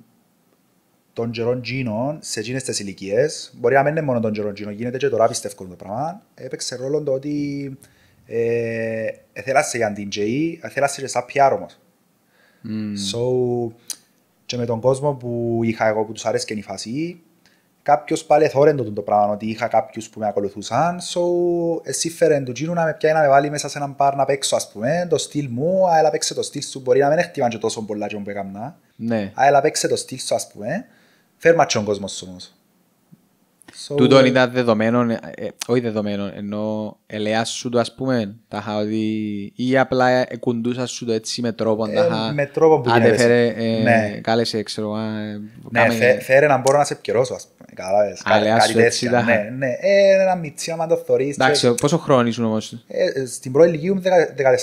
των καιρών γίνων σε εκείνες τις ηλικίες μπορεί να μην είναι μόνο των καιρών γίνων γίνεται και τώρα πιστεύω το πράγμα έπαιξε ρόλο το ότι ε, ε, θέλασε για την DJ ε, θέλασε και σαν PR όμως mm. so, και με τον κόσμο που είχα εγώ που τους και η φασή, κάποιος πάλι θόρεντο το πράγμα, ότι είχα κάποιους που με ακολουθούσαν. So, εσύ φέρεν του Τζίνου να με πιάει να με βάλει μέσα σε έναν παρ να παίξω, ας πούμε, το στυλ μου, αλλά παίξε το στυλ σου. Μπορεί να μην έχει και τόσο πολλά τζιόν που έκανα. Ναι. Αλλά παίξε το στυλ σου, ας πούμε. Φέρμα τον κόσμο σου όμως. So... Τούτο ήταν ε, δεδομένο, ε, ε, όχι δεδομένο, ενώ ελεά σου το ας πούμε, ή απλά εκουντούσα σου το έτσι με τρόπο, ε, με τρόπο που δεν ε, ναι. κάλεσε, ξέρω, ναι, κάμε... φέρε να μπορώ να σε επικαιρώσω, ας πούμε, Καλά, κάτι, κάτι ναι, ναι, ε, ένα μητσί άμα το θωρείς. Εντάξει, πόσο χρόνο ήσουν όμως. στην πρώτη ηλικία μου 14,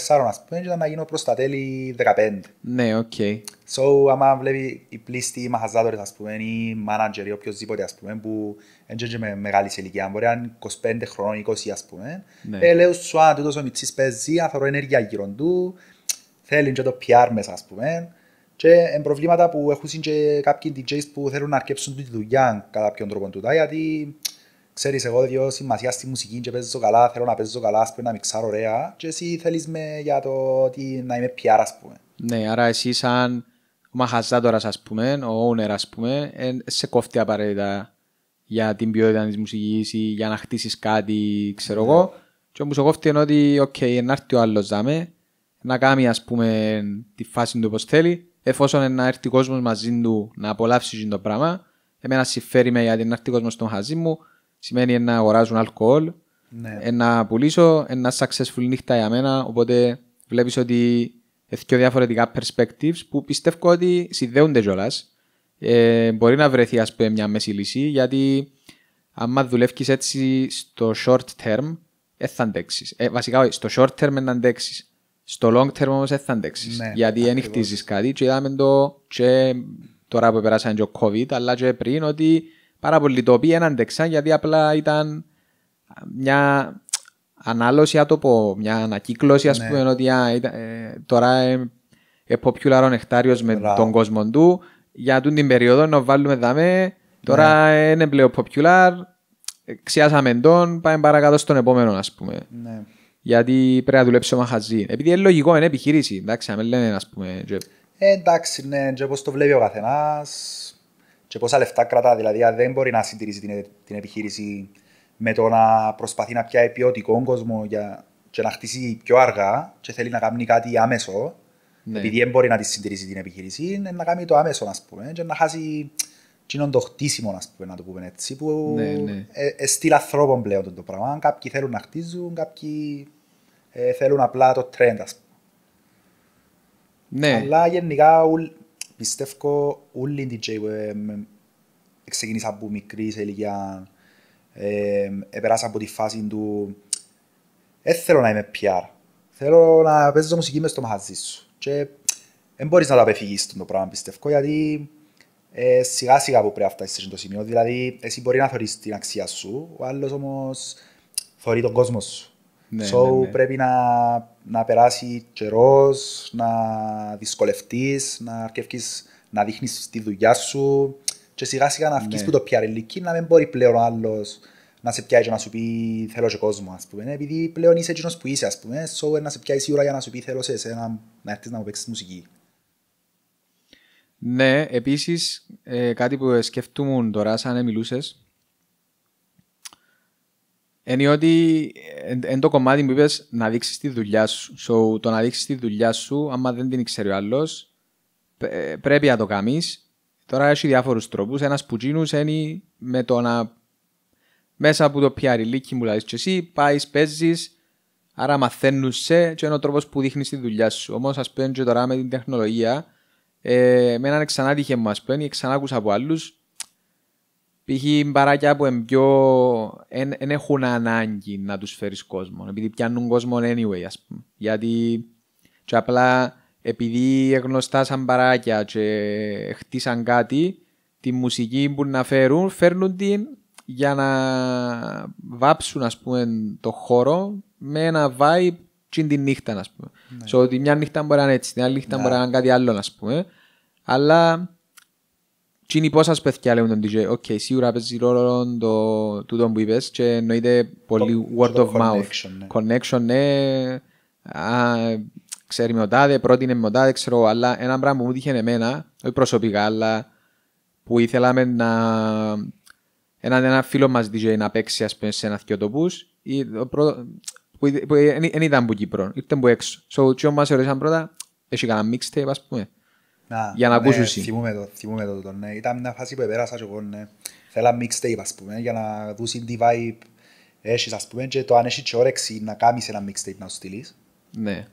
ας πούμε, ήταν να γίνω προ τα τέλη 15. Ναι, οκ. Okay. So, άμα βλέπει οι πλήστοι, οι μαχαζάτορες, ας πούμε, ή οι μάνατζερ ή οποιοςδήποτε, ας πούμε, που έτσι με μεγάλης ηλικία, μπορεί να είναι 25 χρονών, 20 ας πούμε. Ναι. Ε, λέω σου, αν τούτος ο Μιτσής παίζει, θέλω ενέργεια γύρω του, θέλει και το PR μέσα ας πούμε. Και είναι προβλήματα που έχουν και κάποιοι DJs που θέλουν να αρκέψουν τη δουλειά κατά ποιον τρόπο του. γιατί ξέρεις εγώ δύο σημασία στη μουσική και παίζω καλά, θέλω να παίζω καλά, ας πούμε, να μιξάρω ωραία και εσύ θέλεις με για το ότι να είμαι PR ας πούμε. Ναι, άρα εσύ σαν μαχαζάτορας ας πούμε, ο owner ας πούμε, σε κόφτει απαραίτητα για την ποιότητα τη μουσική ή για να χτίσεις κάτι, ξέρω ναι. εγώ. Και όμως εγώ φτιανώ ότι, OK, να έρθει ο άλλος ζάμε, να κάνει ας πούμε τη φάση του όπως θέλει, εφόσον να έρθει ο κόσμος μαζί του να απολαύσει το πράγμα. Εμένα συμφέρει με γιατί να έρθει ο κόσμος στον χαζί μου, σημαίνει να αγοράζουν αλκοόλ, ναι. να πουλήσω, ένα successful νύχτα για μένα. Οπότε βλέπεις ότι έχει διάφορετικά perspectives που πιστεύω ότι συνδέονται κιόλας ε, μπορεί να βρεθεί ας πούμε μια μέση λύση γιατί άμα δουλεύεις έτσι στο short term δεν θα αντέξεις. Ε, βασικά στο short term δεν αντέξεις. Στο long term όμως δεν θα αντέξεις. Ναι, γιατί δεν χτίζεις κάτι και είδαμε το και τώρα που περάσαν και ο COVID αλλά και πριν ότι πάρα πολλοί τοποί δεν αντέξαν γιατί απλά ήταν μια ανάλωση πω, μια ανακύκλωση ας ναι. πούμε ότι α, ήταν, ε, τώρα ε, ε, popular νεκτάριος με τον κόσμο του για τούν την περίοδο να βάλουμε δάμε. Τώρα ναι. είναι πλέον popular, ξιάσαμε τον, πάμε παρακάτω στον επόμενο ας πούμε. Ναι. Γιατί πρέπει να δουλέψει ο μαχαζί. Επειδή είναι λογικό, είναι επιχείρηση. Εντάξει, αν λένε ας πούμε. Ε, εντάξει, ναι, και όπως το βλέπει ο καθένας. και πόσα λεφτά κρατά. Δηλαδή δεν μπορεί να συντηρήσει την, την επιχείρηση με το να προσπαθεί να πιάει ποιοτικό κόσμο για, και να χτίσει πιο αργά και θέλει να κάνει κάτι άμεσο ναι. Επειδή δεν μπορεί να της συντηρήσει την επιχείρηση, να κάνει το άμεσο, να πούμε, και να χάσει κοινόν το χτίσιμο, να, να το πούμε έτσι, που ναι, ναι. Ε, ε, ανθρώπων πλέον το πράγμα. Κάποιοι θέλουν να χτίζουν, κάποιοι ε, θέλουν απλά το τρέντ, ας πούμε. Ναι. Αλλά γενικά ουλ, πιστεύω όλοι οι DJ που ξεκίνησαν από μικρή σε ηλικία, επεράσαν από τη φάση του «Ε, θέλω να είμαι PR, θέλω να παίζω μουσική μες στο μαχαζί σου». Και δεν μπορείς να το απεφυγείς το πράγμα, πιστεύω, γιατί ε, σιγά σιγά που πρέπει να φτάσεις σε το σημείο. Δηλαδή, εσύ μπορεί να θεωρείς την αξία σου, ο άλλος όμως θεωρεί τον κόσμο σου. Ναι, so, ναι, ναι. πρέπει να, να περάσει καιρός, να δυσκολευτείς, να αρκευκείς, να δείχνεις τη δουλειά σου και σιγά σιγά να αυκείς ναι. που το πιαρελίκι, να μην μπορεί πλέον ο άλλος να σε πιάσει να σου πει θέλω και κόσμο, ας πούμε. Επειδή πλέον είσαι εκείνος που είσαι, ας πούμε, so ε, να σε η ώρα για να σου πει θέλω σε εσένα να έρθεις να μου παίξεις μουσική. Ναι, επίσης ε, κάτι που σκεφτούμουν τώρα σαν μιλούσες είναι ότι είναι το κομμάτι που είπες να δείξεις τη δουλειά σου. So, το να δείξεις τη δουλειά σου, άμα δεν την ξέρει ο άλλος, πρέπει να το κάνεις. Τώρα έχει διάφορους τρόπους, ένας που είναι με το να μέσα από το PR λίκι μου λέει και εσύ, πάεις, παίζεις, άρα μαθαίνουν σε και είναι ο τρόπος που δείχνεις τη δουλειά σου. Όμως, ας πούμε, και τώρα με την τεχνολογία, ε, με έναν ξανά τύχε μου, ας πούμε, ξανά άκουσα από άλλους. Π.χ. μπαράκια που εν, πιο. δεν έχουν ανάγκη να τους φέρεις κόσμο. Επειδή πιάνουν κόσμο anyway, ας πούμε. Γιατί και απλά επειδή γνωστά σαν μπαράκια και χτίσαν κάτι, τη μουσική που να φέρουν, φέρνουν την για να βάψουν ας πούμε, το χώρο με ένα vibe και τη νύχτα, ας πούμε. Ναι. So, ότι μια νύχτα μπορεί να είναι έτσι, την άλλη νύχτα ναι. μπορεί να είναι κάτι άλλο, ας πούμε. Αλλά τι είναι πόσα σπεθιά λέμε τον DJ. Οκ, okay, σίγουρα παίζει ρόλο το τούτο που είπες και εννοείται πολύ word of mouth. Connection, ναι. ναι. ξέρει με οτάδε, πρότεινε με οτάδε, ξέρω, αλλά ένα πράγμα που μου τύχε εμένα, όχι προσωπικά, αλλά που ήθελαμε να έναν ένα φίλο μας DJ να παίξει ας πούμε, σε ένα θείο που δεν ήταν από Κύπρο, ήρθε από έξω. So, και μας ρωτήσαν πρώτα, έχει κανένα mixtape ας πούμε, για να ακούσουν ναι, Θυμούμε το, θυμούμε το, το ναι. Ήταν μια φάση που επέρασα και εγώ, ναι. Θέλα mixtape ας πούμε, για να δούσει τι vibe έχεις ας πούμε και το αν έχεις και όρεξη να κάνεις ένα mixtape να σου στείλεις. Ναι.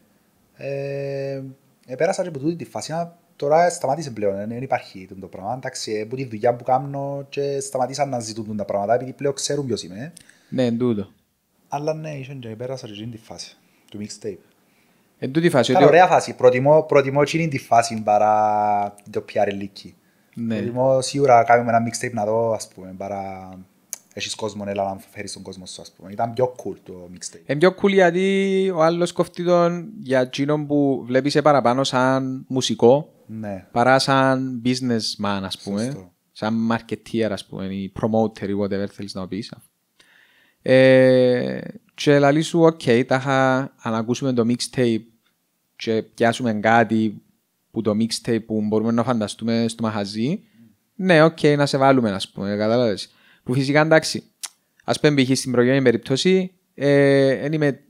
Ε, επέρασα και από τούτη τη φάση, τώρα σταμάτησε πλέον, ε, δεν υπάρχει το πράγμα. Εντάξει, από ε, τη δουλειά που κάνω και σταματήσαν να ζητούν τα πράγματα, επειδή πλέον ξέρουν ποιος είμαι. Ε. Ναι, εν τούτο. Αλλά ναι, ήσουν και πέρασα και τη φάση του mixtape. Εν τούτη φάση. Ήταν ωραία φάση. Προτιμώ, προτιμώ και είναι τη φάση παρά το πια λίκη. Ναι. Προτιμώ σίγουρα κάνουμε ένα mixtape να δω, ας πούμε, παρά έχεις κόσμο, έλα να φέρεις τον κόσμο σου, ας πούμε. Ήταν πιο cool το mixtape. Είναι πιο cool γιατί ο άλλος κοφτήτων για εκείνον που βλέπεις παραπάνω σαν μουσικό ναι. παρά σαν businessman, ας πούμε, Σωστό. σαν marketeer, ας πούμε, ή promoter ή whatever θέλεις να πεις. Ε, και λαλί σου, οκ, okay, τα είχα ανακούσουμε το mixtape και πιάσουμε κάτι που το mixtape που μπορούμε να φανταστούμε στο μαχαζί, mm. ναι, οκ, okay, να σε βάλουμε, ας πούμε, κατάλαβες. Που φυσικά, εντάξει, ας πούμε, π.χ. στην προηγούμενη περίπτωση, δεν ε, είμαι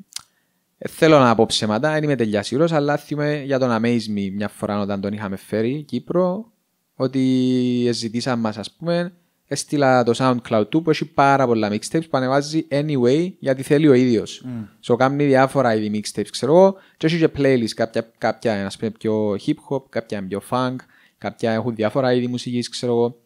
ε, θέλω να πω ψέματα, δεν είμαι τελειάς αλλά θυμάμαι για τον Amaze μια φορά όταν τον είχαμε φέρει Κύπρο, ότι ζητήσαμε μας ας πούμε, έστειλα το SoundCloud του που έχει πάρα πολλά mixtapes που ανεβάζει anyway γιατί θέλει ο ίδιος. Mm. So διάφορα είδη mixtapes ξέρω εγώ και έχει και playlist κάποια, κάποια πιο hip hop, κάποια πιο funk, κάποια έχουν διάφορα είδη μουσικής ξέρω εγώ.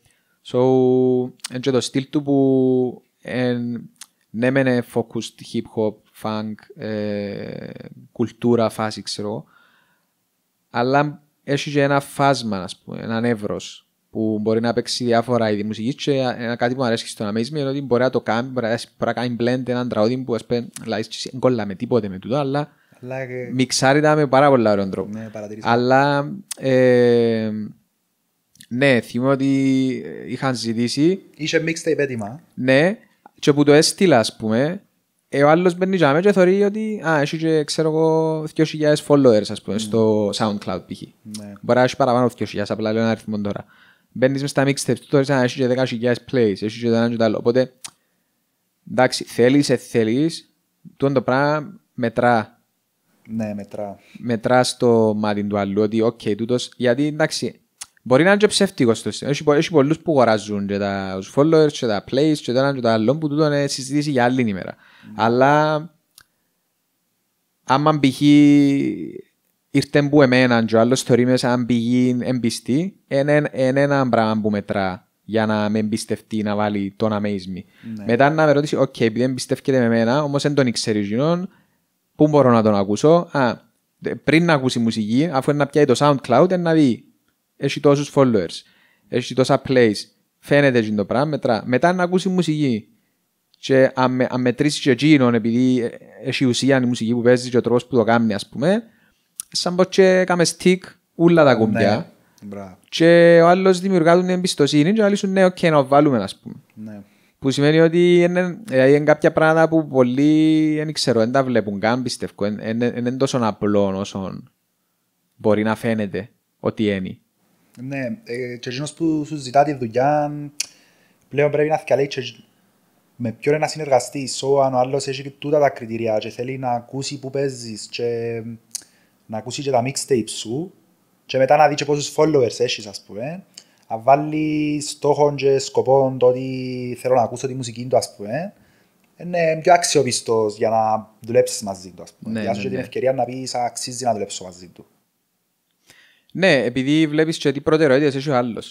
So έτσι το στυλ του που εν, ναι μεν focused hip hop φανκ, ε, κουλτούρα, φάση ξέρω. Αλλά έχει και ένα φάσμα, ας πούμε, έναν εύρος που μπορεί να παίξει διάφορα είδη μουσικής και ένα κάτι που μου αρέσει στον Amazing είναι ότι μπορεί να το κάνει, μπορεί να κάνει blend έναν τραγούδι που ας πούμε, δεν δηλαδή, κολλάμε τίποτε με τούτο, αλλά ε, τα με πάρα πολλά ωραίο τρόπο. Ναι, Αλλά ε, ναι, θυμώ ότι είχαν ζητήσει. Είχε mixtape έτοιμα. Ναι, και που το έστειλα, ας πούμε, ε, ο άλλος μπαίνει για και θεωρεί ότι α, έχει και, ξέρω εγώ 2.000 followers ας πούμε, mm. στο SoundCloud π.χ. Ναι. Μπορεί να έχει παραπάνω από 2.000, απλά λέω ένα αριθμό τώρα. Μπαίνεις μες στα mixtapes, τώρα έχει και 10.000 plays, έχει και το ένα και το άλλο. Οπότε, εντάξει, θέλεις, ε, θέλεις, τούτο το πράγμα μετρά. Ναι, μετρά. Μετρά στο μάτι του αλλού, ότι οκ, okay, τούτος, γιατί εντάξει, Μπορεί να είναι και ψεύτικος στο σύστημα. Έχει πολλούς που αγοράζουν και τα followers και τα plays και τα και τα άλλο που τούτο είναι συζήτηση για άλλη ημέρα. Mm. Αλλά άμα π.χ. ήρθε που εμένα και ο άλλος θεωρεί μέσα αν πήγε, εμπιστή, είναι ένα πράγμα που μετρά για να με εμπιστευτεί να βάλει τον amaze me. Ναι. Μετά να με ρωτήσει, οκ, okay, επειδή εμπιστεύκεται με εμένα, όμως δεν τον ήξερε γινόν, πού μπορώ να τον ακούσω. Α, πριν να ακούσει μουσική, αφού είναι να πιάει το SoundCloud, είναι να δει έχει τόσους followers, έχει τόσα plays. Φαίνεται το πράγμα, μετρά. Μετά να ακούσει μουσική. Και αν μετρήσει και εκείνον, επειδή έχει ουσία η μουσική που παίζει και ο τρόπος που το κάνει, ας πούμε, σαν πως και έκαμε stick όλα τα κουμπιά. Ναι. Και ο άλλος δημιουργά του εμπιστοσύνη, και ο άλλο σου ναι, okay, να βάλουμε, ας πούμε. Ναι. Που σημαίνει ότι είναι, δηλαδή, είναι κάποια πράγματα που πολλοί δεν ξέρω, δεν τα βλέπουν καν πιστεύω. Είναι τόσο απλό όσο μπορεί να φαίνεται ότι είναι. Ναι, ε, και εκείνος που σου ζητά τη δουλειά, πλέον πρέπει να θυκαλέει με ποιον να συνεργαστή, ό, αν ο άλλος έχει τούτα τα κριτήρια και θέλει να ακούσει που παίζεις και να ακούσει και τα mixtapes σου και μετά να δει και πόσους followers έχεις ας πούμε να βάλει στόχων και σκοπών το ότι θέλω να ακούσω τη μουσική του ας πούμε είναι πιο αξιοπιστός για να δουλέψεις μαζί του ας πούμε ναι, ναι, ναι. την ευκαιρία να πεις αξίζει να δουλέψω μαζί του ναι, επειδή βλέπεις και τι προτεραιότητα, έχει ο άλλος.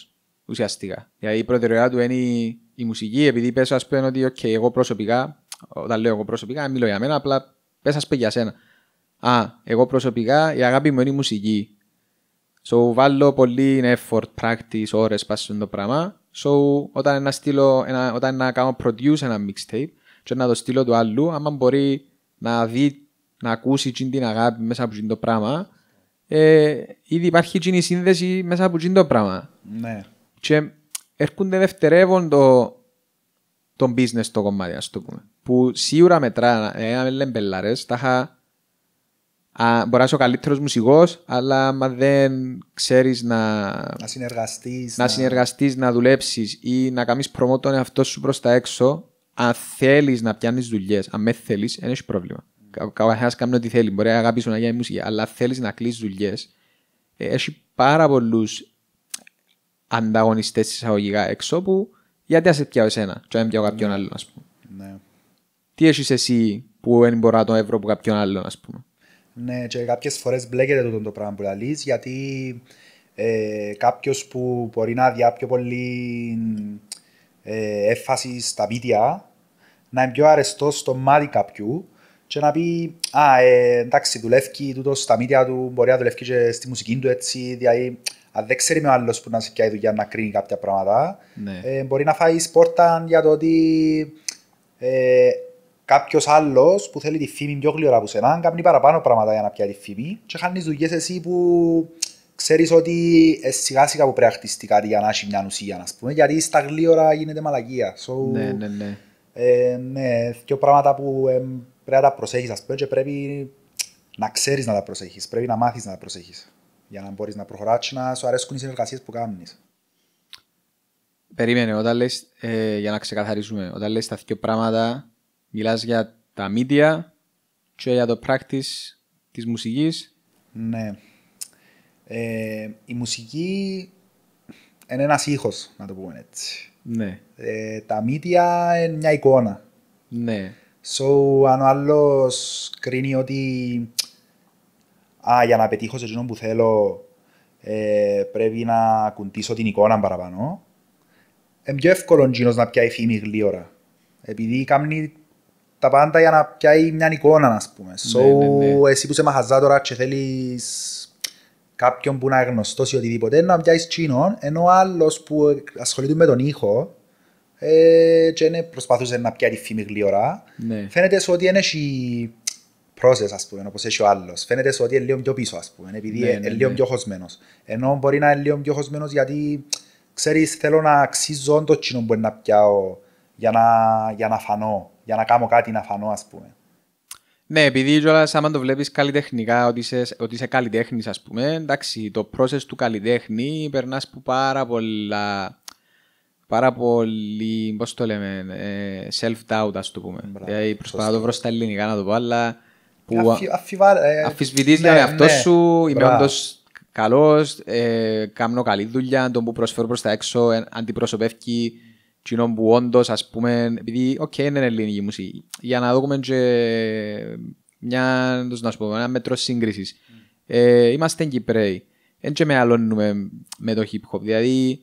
Ουσιαστικά. Δηλαδή η προτεραιότητα του είναι η, η μουσική, επειδή πες, ας πούμε, ότι okay, εγώ προσωπικά, όταν λέω εγώ προσωπικά, μιλώ για μένα, απλά πες, ας για σένα. Α, εγώ προσωπικά η αγάπη μου είναι η μουσική. So, βάλω πολύ effort, practice, ώρες πάνω στο πράγμα. So, όταν ένα στείλω, ένα, όταν ένα κάνω produce ένα mixtape και να το στείλω του άλλου, άμα μπορεί να δει, να ακούσει την αγάπη μέσα από το πράγμα, ε, ήδη υπάρχει κοινή σύνδεση μέσα από το πράγμα. Ναι. Και έρχονται δευτερεύον το, το business το κομμάτι, ας το πούμε. Που σίγουρα μετρά, εάν με λένε πελαρές, τα είχα... μπορεί να είσαι ο καλύτερος μουσικός, αλλά άμα δεν ξέρεις να... Να συνεργαστείς. Να, να... να δουλέψεις ή να κάνεις προμό τον εαυτό σου προς τα έξω, αν θέλεις να πιάνεις δουλειές, αν με θέλεις, δεν έχει πρόβλημα. Καθένας κάνει ό,τι θέλει. Μπορεί να αγαπήσει να γίνει μουσική, αλλά θέλεις να κλείσεις δουλειές. Ε, έχει πάρα πολλούς ανταγωνιστές εισαγωγικά έξω που γιατί σε πιάω εσένα, και αν πιάω κάποιον άλλον, ας πούμε. Ναι. Τι έχεις εσύ που δεν μπορώ να το ευρώ από κάποιον άλλον, ας πούμε. Ναι, και κάποιες φορές μπλέκεται το, το πράγμα που λέει, γιατί ε, κάποιος που μπορεί να δει πιο πολύ ε, έφαση στα βίντεο, να είναι πιο αρεστός στο μάτι κάποιου και να πει «Α, ε, εντάξει, δουλεύει τούτος στα μύτια του, μπορεί να δουλεύει και στη μουσική του έτσι». Δηλαδή, αν δεν ξέρει με ο άλλος που να σε πιάει δουλειά να κρίνει κάποια πράγματα, ναι. ε, μπορεί να φάει σπόρτα για το ότι ε, κάποιος άλλος που θέλει τη φήμη πιο γλυόρα από σένα, κάνει παραπάνω πράγματα για να πιάει τη φήμη και χάνεις δουλειές εσύ που ξέρεις ότι ε, σιγά σιγά που πρέπει να χτίσει κάτι για να έχει μια ουσία, ας πούμε, γιατί στα γλύωρα γίνεται μαλαγία. So, ναι, ναι, ναι. Ε, ναι, δύο πράγματα που ε, πρέπει να τα προσέχεις, ας πούμε, και πρέπει να ξέρεις να τα προσέχεις. Πρέπει να μάθεις να τα προσέχεις. Για να μπορείς να προχωράσεις να σου αρέσουν οι συνεργασίες που κάνεις. Περίμενε, όταν λες, ε, για να ξεκαθαρίσουμε, όταν λες τα δύο πράγματα, μιλάς για τα media και για το practice της μουσικής. Ναι. Ε, η μουσική είναι ένας ήχος να το πούμε έτσι. Ναι. Ε, τα media είναι μια εικόνα. Ναι. So, αν ο άλλος κρίνει ότι α, για να πετύχω σε εκείνο που θέλω ε, πρέπει να κουντήσω την εικόνα παραπάνω, είναι πιο εύκολο ο να πιάει φήμη γλύωρα. Επειδή κάνει τα πάντα για να πιάει μια εικόνα, ας πούμε. So, ναι, ναι, ναι, εσύ που είσαι μαχαζά τώρα και θέλεις κάποιον που να γνωστό ή οτιδήποτε, να πιάσει τσίνον, ενώ άλλος που ασχολείται με τον ήχο, ε, και προσπαθούσε να πιάσει φήμη γλυωρά. Ναι. Φαίνεται ότι είναι έχει πρόσθεση, ας πούμε, όπως έχει ο άλλος. Φαίνεται ότι είναι λίγο πιο πίσω, ας πούμε, επειδή ναι, είναι λίγο ναι. πιο χωσμένος. Ενώ μπορεί να είναι λίγο πιο χωσμένος γιατί, ξέρεις θέλω να αξίζω το τσινό που μπορεί να πιάω για να, για να φανώ, για να κάνω κάτι να φανώ, ας πούμε. Ναι, επειδή κιόλας άμα το βλέπεις καλλιτεχνικά, ότι είσαι, είσαι καλλιτέχνης, ας πούμε, εντάξει, το process του καλλιτέχνη περνάς που πάρα πολλά πάρα πολύ, πώς το λέμε, ε, self-doubt, ας το πούμε. Δηλαδή, προσπαθώ να το βρω στα ελληνικά να το πω, αλλά. Που ε, αφισβητείς για ναι, εαυτό ναι. σου, είμαι όντως καλός, ε, κάνω καλή δουλειά, τον που προσφέρω προς τα έξω, αντιπροσωπεύει κοινών που όντως, ας πούμε, επειδή, οκ, είναι ελληνική μουσική. Για να δούμε και μια, να σου πω, ένα μέτρο σύγκρισης. Mm. είμαστε Κυπρέοι. Δεν και με αλώνουμε με το hip hop. Δηλαδή,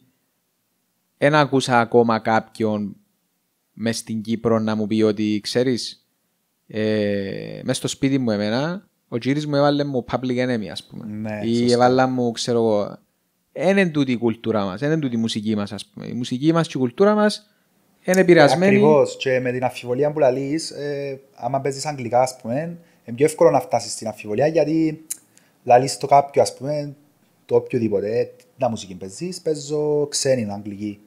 ένα ακούσα ακόμα κάποιον μες στην Κύπρο να μου πει ότι ξέρεις, ε, μέσα στο σπίτι μου εμένα, ο Τζίρι μου έβαλε μου public enemy, ας πούμε. Ναι, ή σωστά. έβαλα μου, ξέρω εγώ, δεν είναι τούτη η εβαλα μου ξερω εγω τουτη η κουλτουρα μας, τούτη η μουσική μας ας πούμε. Η μουσική μας και η κουλτούρα μας είναι επηρεασμένη. Ε, Ακριβώς, και με την αφιβολία που λέει, ε, άμα παίζεις αγγλικά, ας πούμε, είναι πιο εύκολο να φτάσεις στην αφιβολία, γιατί λαλείς το κάποιο, ας πούμε, το οποιοδήποτε, ε, να μουσική παίζεις, παίζω ξένη αγγλική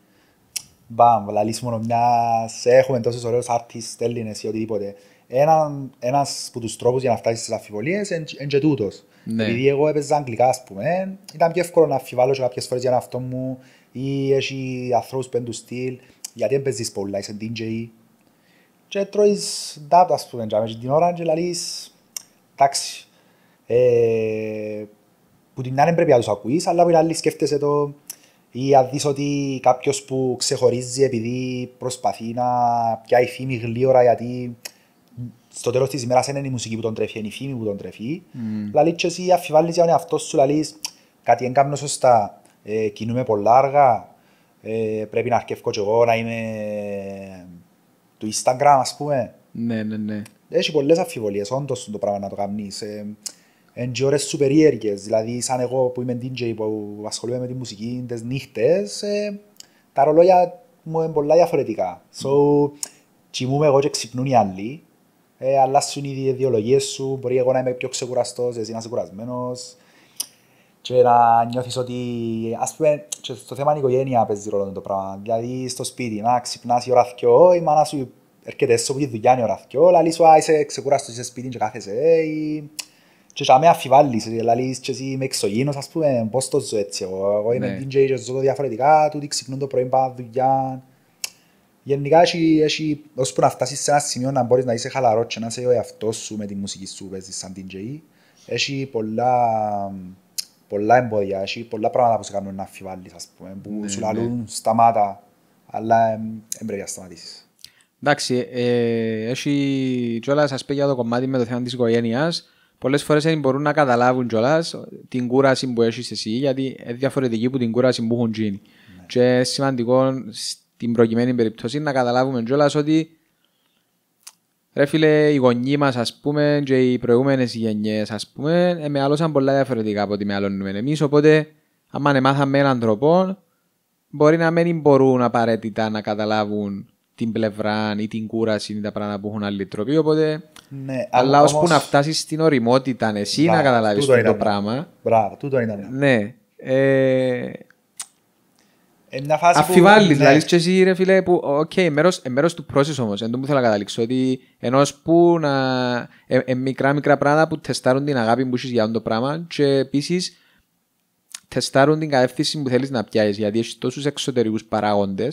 μπαμ, λαλείς μόνο μιας, έχουμε τόσους ωραίους artists Έλληνες ή οτιδήποτε. Ένα, ένας από τους τρόπους για να φτάσεις στις αφιβολίες είναι και τούτος. Ναι. Επειδή εγώ έπαιζα αγγλικά, ας πούμε, ε, ήταν πιο εύκολο να αφιβάλλω και κάποιες φορές για τον αυτό μου ή έχει ανθρώπους πέντου στυλ, γιατί δεν παίζεις πολλά, είσαι DJ. Και τρώεις ντάπ, ας πούμε, και την ώρα και λαλείς, εντάξει, ε, που την άλλη πρέπει να τους ακούεις, αλλά που την άλλη σκέφτεσαι το, ή αν δεις ότι κάποιος που ξεχωρίζει επειδή προσπαθεί να πιάει φήμη γλύωρα γιατί στο τέλος της ημέρας είναι η μουσική που τον τρέφει, είναι η φήμη που τον τρέφει. Mm. Λαλείς και εσύ αφιβάλλεις για τον εαυτό σου, λαλείς κάτι δεν κάνω σωστά, ε, κινούμε πολλά αργά, ε, πρέπει να αρκεύω και εγώ να είμαι του Instagram ας πούμε. Ναι, ναι, ναι. Έχει πολλές αφιβολίες όντως το πράγμα να το κάνεις. Ε, εν και ώρες σου περίεργες. Δηλαδή, σαν εγώ που είμαι DJ που ασχολούμαι με τη μουσική τις νύχτες, ε, τα ρολόγια μου είναι πολλά διαφορετικά. So, κοιμούμαι εγώ και ξυπνούν οι άλλοι, ε, αλλάσουν οι ιδεολογίες σου, μπορεί εγώ να είμαι πιο ξεκουραστός, εσύ να είσαι κουρασμένος και να νιώθεις ότι, ας πούμε, και στο θέμα η οικογένεια παίζει ρόλο το πράγμα. Δηλαδή, στο σπίτι, να ξυπνάς η ώρα θυκιό, η μάνα σου έρχεται έσω που τη δουλειά είναι η ώρα θυκιό, αλλά λύσου, α, είσαι ξεκουραστός, είσαι σπίτι και κάθεσαι, ε, ή... Ε, και με αφιβάλλεις, λαλείς και εσύ είμαι εξωγήινος ας πούμε, πώς το ζω έτσι, εγώ Εγώ είμαι DJ και ζω το διαφορετικά, τούτοι ξυπνούν το πρωί πάνω δουλειά. Γενικά έχει, έχει, ώσπου να φτάσεις σε ένα σημείο να μπορείς να είσαι χαλαρό και να είσαι ο εαυτός σου με τη μουσική σου που παίζεις σαν DJ, έχει πολλά, πολλά εμπόδια, έχει πολλά πράγματα που σε κάνουν να αφιβάλλεις ας πούμε, που ναι, σου λαλούν ναι. σταμάτα, αλλά δεν πρέπει να σταματήσεις. Εντάξει, ε, έχει κιόλας ας πει για το κομμάτι με το θέμα της οικογένειας, πολλές φορές δεν μπορούν να καταλάβουν κιόλας την κούραση που έχεις εσύ, γιατί είναι διαφορετική που την κούραση που έχουν γίνει. Ναι. Και σημαντικό στην προκειμένη περίπτωση να καταλάβουμε κιόλας ότι ρε φίλε, οι γονείς μας ας πούμε και οι προηγούμενες γενιές ας πούμε με άλλωσαν πολλά διαφορετικά από ό,τι μεγαλώνουμε εμείς, οπότε άμα μάθαμε έναν τρόπο μπορεί να μην μπορούν απαραίτητα να καταλάβουν την πλευρά ή την κούραση ή τα πράγματα που έχουν άλλοι τροποί, οπότε ναι, αλλά ώσπου όμως... να φτάσει στην οριμότητα, εσύ Μπράβο, να καταλάβεις το πράγμα. Μπράβο, τούτο ήταν. Ναι. Ε... ε Αφιβάλλεις, ναι. δηλαδή, και εσύ ρε φίλε, που, οκ, okay, μέρος, ε, μέρος του process όμως, εν τω που θέλω να καταλήξω, ότι ενός που να, ε, ε, μικρά μικρά πράγματα που τεστάρουν την αγάπη που έχεις για αυτό το πράγμα και επίσης τεστάρουν την κατεύθυνση που θέλεις να πιάσεις, γιατί έχεις τόσους εξωτερικούς παράγοντες,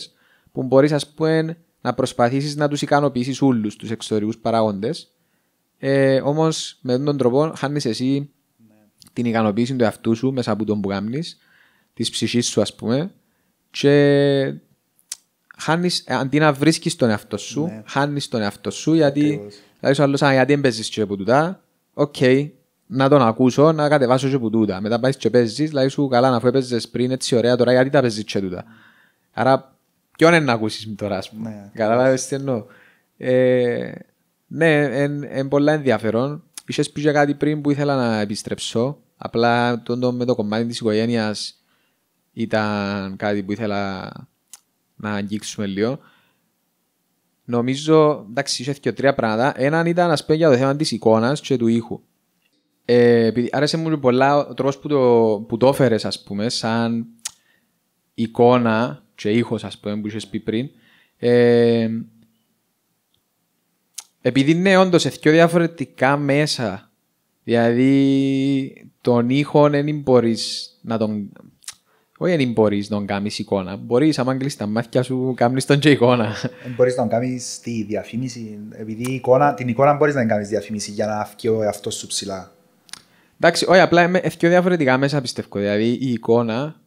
που μπορείς ας πούμε, να προσπαθήσεις να τους ικανοποιήσεις όλους τους εξωτερικούς παράγοντες, ε, Όμως με τον τρόπο χάνεις εσύ ναι. την ικανοποίηση του εαυτού σου μέσα από τον που κάνει, της ψυχής σου, ας πούμε, και χάνεις, ε, αντί να βρίσκεις τον εαυτό σου, ναι. χάνεις τον εαυτό σου γιατί. Δηλαδή, ο άλλος, αν γιατί παίζεις και από τούτα, οκ, okay, να τον ακούσω, να κατεβάσω και από τούτα. Μετά πάεις και παίζεις, δηλαδή σου καλά να αφού παίζει πριν έτσι ωραία τώρα, γιατί τα παίζεις και τούτα. Άρα, ποιον είναι να ακούσεις τώρα, ας πούμε. Ναι, Κατάλαβε τι εννοώ. Ε, ναι, είναι πολλά ενδιαφέρον. Είχες πει για κάτι πριν που ήθελα να επιστρέψω. Απλά το, το, με το κομμάτι της οικογένειας ήταν κάτι που ήθελα να αγγίξουμε λίγο. Νομίζω, εντάξει, είχε και τρία πράγματα. Έναν ήταν, ας πούμε, για το θέμα της εικόνας και του ήχου. Ε, άρεσε μου πολλά ο τρόπος που το, που το έφερες, ας πούμε, σαν εικόνα και ήχος, ας πούμε, που είχες πει πριν. Ε, επειδή είναι όντω σε πιο διαφορετικά μέσα. Δηλαδή, τον ήχο δεν μπορείς να τον. Όχι, δεν μπορείς να τον κάνει εικόνα. Μπορείς, άμα κλείσει τα μάτια σου, κάνει τον και εικόνα. Μπορείς να τον κάνει τη διαφήμιση. Επειδή εικόνα, την εικόνα μπορείς να την κάνεις διαφήμιση για να φτιάξει αυτό σου ψηλά. Εντάξει, όχι, απλά είμαι πιο διαφορετικά μέσα πιστεύω. Δηλαδή, η εικόνα.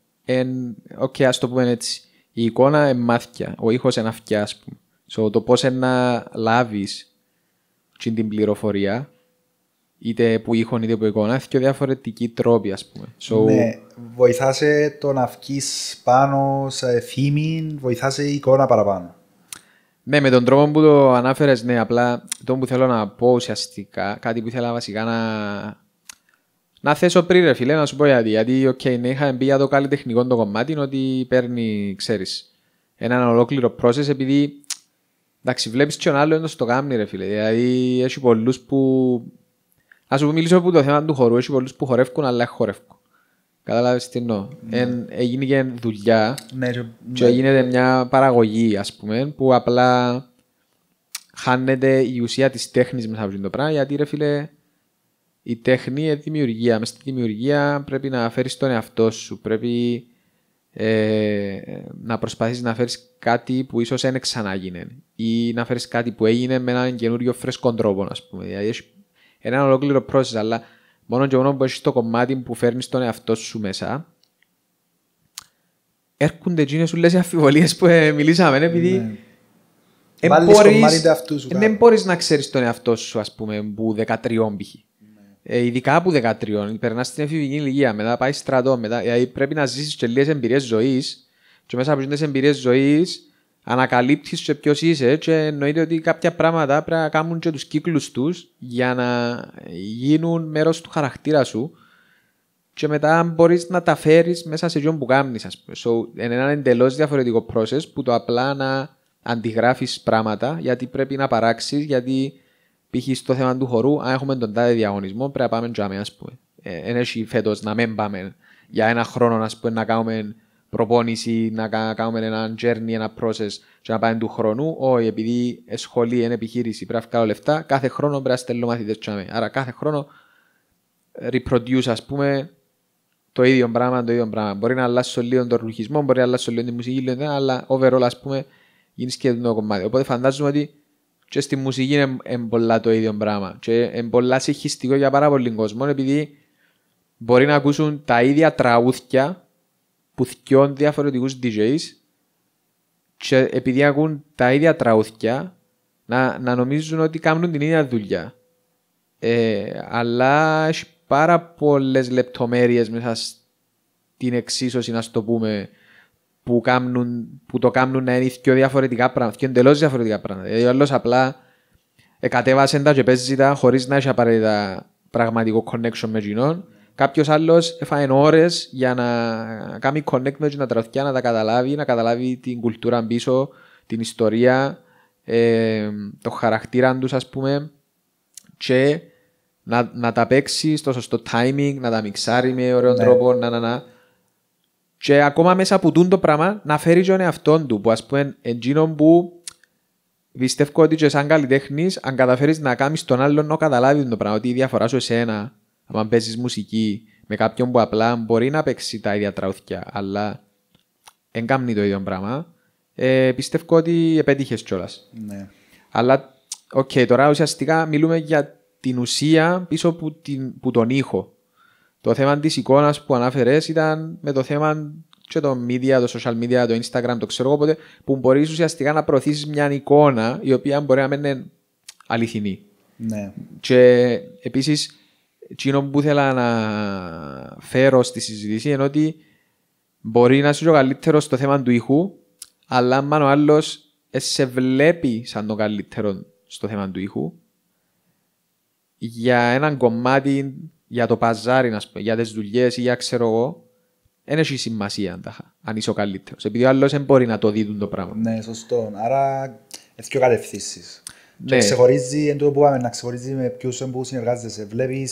Οκ, ας το πούμε έτσι. Η εικόνα είναι μάτια. Ο ήχος είναι αυτιά, ας πούμε. το πώς να λάβεις την πληροφορία, είτε που ήχον είτε που εικόνα, και διαφορετικοί τρόποι, ας πούμε. So... Ναι, βοηθάσαι το να βγεις πάνω σε θύμη, βοηθάσαι η εικόνα παραπάνω. Ναι, με τον τρόπο που το ανάφερες, ναι, απλά το που θέλω να πω ουσιαστικά, κάτι που ήθελα βασικά να. Να θέσω πριν, ρε φίλε, να σου πω γιατί. Γιατί, okay, ναι, είχα μπει για το καλλιτεχνικό το κομμάτι, είναι ότι παίρνει, ξέρεις, έναν ολόκληρο process, επειδή Εντάξει, βλέπεις και ο άλλο να το κάνει, ρε φίλε. Δηλαδή, έχει πολλούς που. Ας σου μιλήσω από το θέμα του χορού. Έχει πολλούς που χορεύουν, αλλά χορεύουν. Κατάλαβες τι εννοώ. Ναι. Έγινε και δουλειά. Ναι, και ναι. γίνεται μια παραγωγή, ας πούμε, που απλά χάνεται η ουσία της τέχνης μέσα από το πράγμα. Γιατί, ρε φίλε, η τέχνη είναι δημιουργία. Μες στη δημιουργία πρέπει να φέρεις τον εαυτό σου. Πρέπει ε, να προσπαθήσεις να φέρεις κάτι που ίσως δεν ξανάγινε ή να φέρεις κάτι που έγινε με έναν καινούριο φρέσκο τρόπο, ας πούμε. Δηλαδή, έχεις έναν ολόκληρο process, αλλά μόνο και μόνο που έχεις το κομμάτι που φέρνεις τον εαυτό σου μέσα, έρχονται σου ε, ναι, ναι. σου οι αφιβολίες που μιλήσαμε, επειδή... Δεν μπορείς να ξέρεις τον εαυτό σου, ας πούμε, που 13 π.χ. Ε, ειδικά από 13, περνάς στην εφηβική ηλικία, μετά πάει στρατό, μετά, δηλαδή πρέπει να ζήσεις και λίγες εμπειρίες ζωής. Και μέσα από τις εμπειρίες ζωής ανακαλύπτεις σε ποιος είσαι. Και εννοείται ότι κάποια πράγματα πρέπει να κάνουν και τους κύκλους τους για να γίνουν μέρος του χαρακτήρα σου. Και μετά μπορείς να τα φέρεις μέσα σε ποιον που κάνεις, ας πούμε. So, είναι ένα εντελώς διαφορετικό process που το απλά να αντιγράφεις πράγματα γιατί πρέπει να παράξεις, γιατί π.χ. στο θέμα του χορού, αν έχουμε τον τάδε διαγωνισμό, πρέπει να πάμε τζάμε, ας πούμε. Ε, εν έχει φέτος, να μην πάμε για ένα χρόνο, ας πούμε, να κάνουμε προπόνηση, να κάνουμε ένα journey, ένα process και να πάμε του χρονού. Όχι, επειδή ε, σχολή είναι επιχείρηση, πρέπει να βγάλω λεφτά, κάθε χρόνο πρέπει να στέλνω μαθητές τζάμε. Άρα κάθε χρόνο reproduce, ας πούμε, το ίδιο πράγμα, το ίδιο πράγμα. Μπορεί να αλλάσω λίγο τον ρουχισμό, μπορεί να αλλάσω λίγο τη μουσική, αλλά overall, ας πούμε, γίνεις και το κομμάτι. Οπότε φαντάζομαι ότι και στη μουσική είναι, πολλά το ίδιο πράγμα. Και είναι συγχυστικό για πάρα πολλοί κόσμο επειδή μπορεί να ακούσουν τα ίδια τραγούδια που θυκιών διαφορετικούς DJs και επειδή ακούν τα ίδια τραγούδια να, να νομίζουν ότι κάνουν την ίδια δουλειά. Ε, αλλά έχει πάρα πολλές λεπτομέρειες μέσα στην εξίσωση, να το πούμε, που, κάνουν, που το κάνουν να είναι πιο διαφορετικά πράγματα, πιο εντελώς διαφορετικά πράγματα. Δηλαδή, ο άλλος απλά κατέβασε τα και παίζει τα χωρίς να έχει απαραίτητα πραγματικό connection με κοινόν. Κάποιος άλλος έφαγε ώρες για να κάνει connect με την ατραφιά, να τα καταλάβει, να καταλάβει την κουλτούρα πίσω, την ιστορία, ε, το χαρακτήρα τους, ας πούμε, και να, να τα παίξει στο σωστό timing, να τα μιξάρει με ωραίο ναι. τρόπο, να, να, να και ακόμα μέσα από τούν το πράγμα να φέρει τον εαυτόν του που ας πούμε εντζήνω που πιστεύω ότι και σαν καλλιτέχνης, αν καταφέρεις να κάνει τον άλλον να καταλάβει το πράγμα, ότι η διαφορά σου εσένα, αν παίζεις μουσική με κάποιον που απλά μπορεί να παίξει τα ίδια τραούθια, αλλά δεν κάνει το ίδιο πράγμα, ε, πιστεύω ότι επέτυχες κιόλας. Ναι. Αλλά, οκ, okay, τώρα ουσιαστικά μιλούμε για την ουσία πίσω από, που τον ήχο. Το θέμα της εικόνας που ανάφερες ήταν με το θέμα και το media, το social media, το Instagram, το ξέρω εγώ που μπορείς ουσιαστικά να προωθήσεις μια εικόνα η οποία μπορεί να μένει αληθινή. Ναι. Και επίσης, εκείνο που ήθελα να φέρω στη συζήτηση είναι ότι μπορεί να είσαι ο καλύτερος στο θέμα του ήχου, αλλά αν ο άλλος ε, σε βλέπει σαν το καλύτερο στο θέμα του ήχου, για έναν κομμάτι για το παζάρι, για τις δουλειές ή για ξέρω εγώ, δεν έχει σημασία αν είσαι ο καλύτερος. Επειδή ο άλλος δεν μπορεί να το δει το πράγμα. Ναι, σωστό. Άρα έχει πιο κατευθύνσεις. Ναι. Και ξεχωρίζει, εν που πάμε, να ξεχωρίζει με ποιους που συνεργάζεσαι. Βλέπεις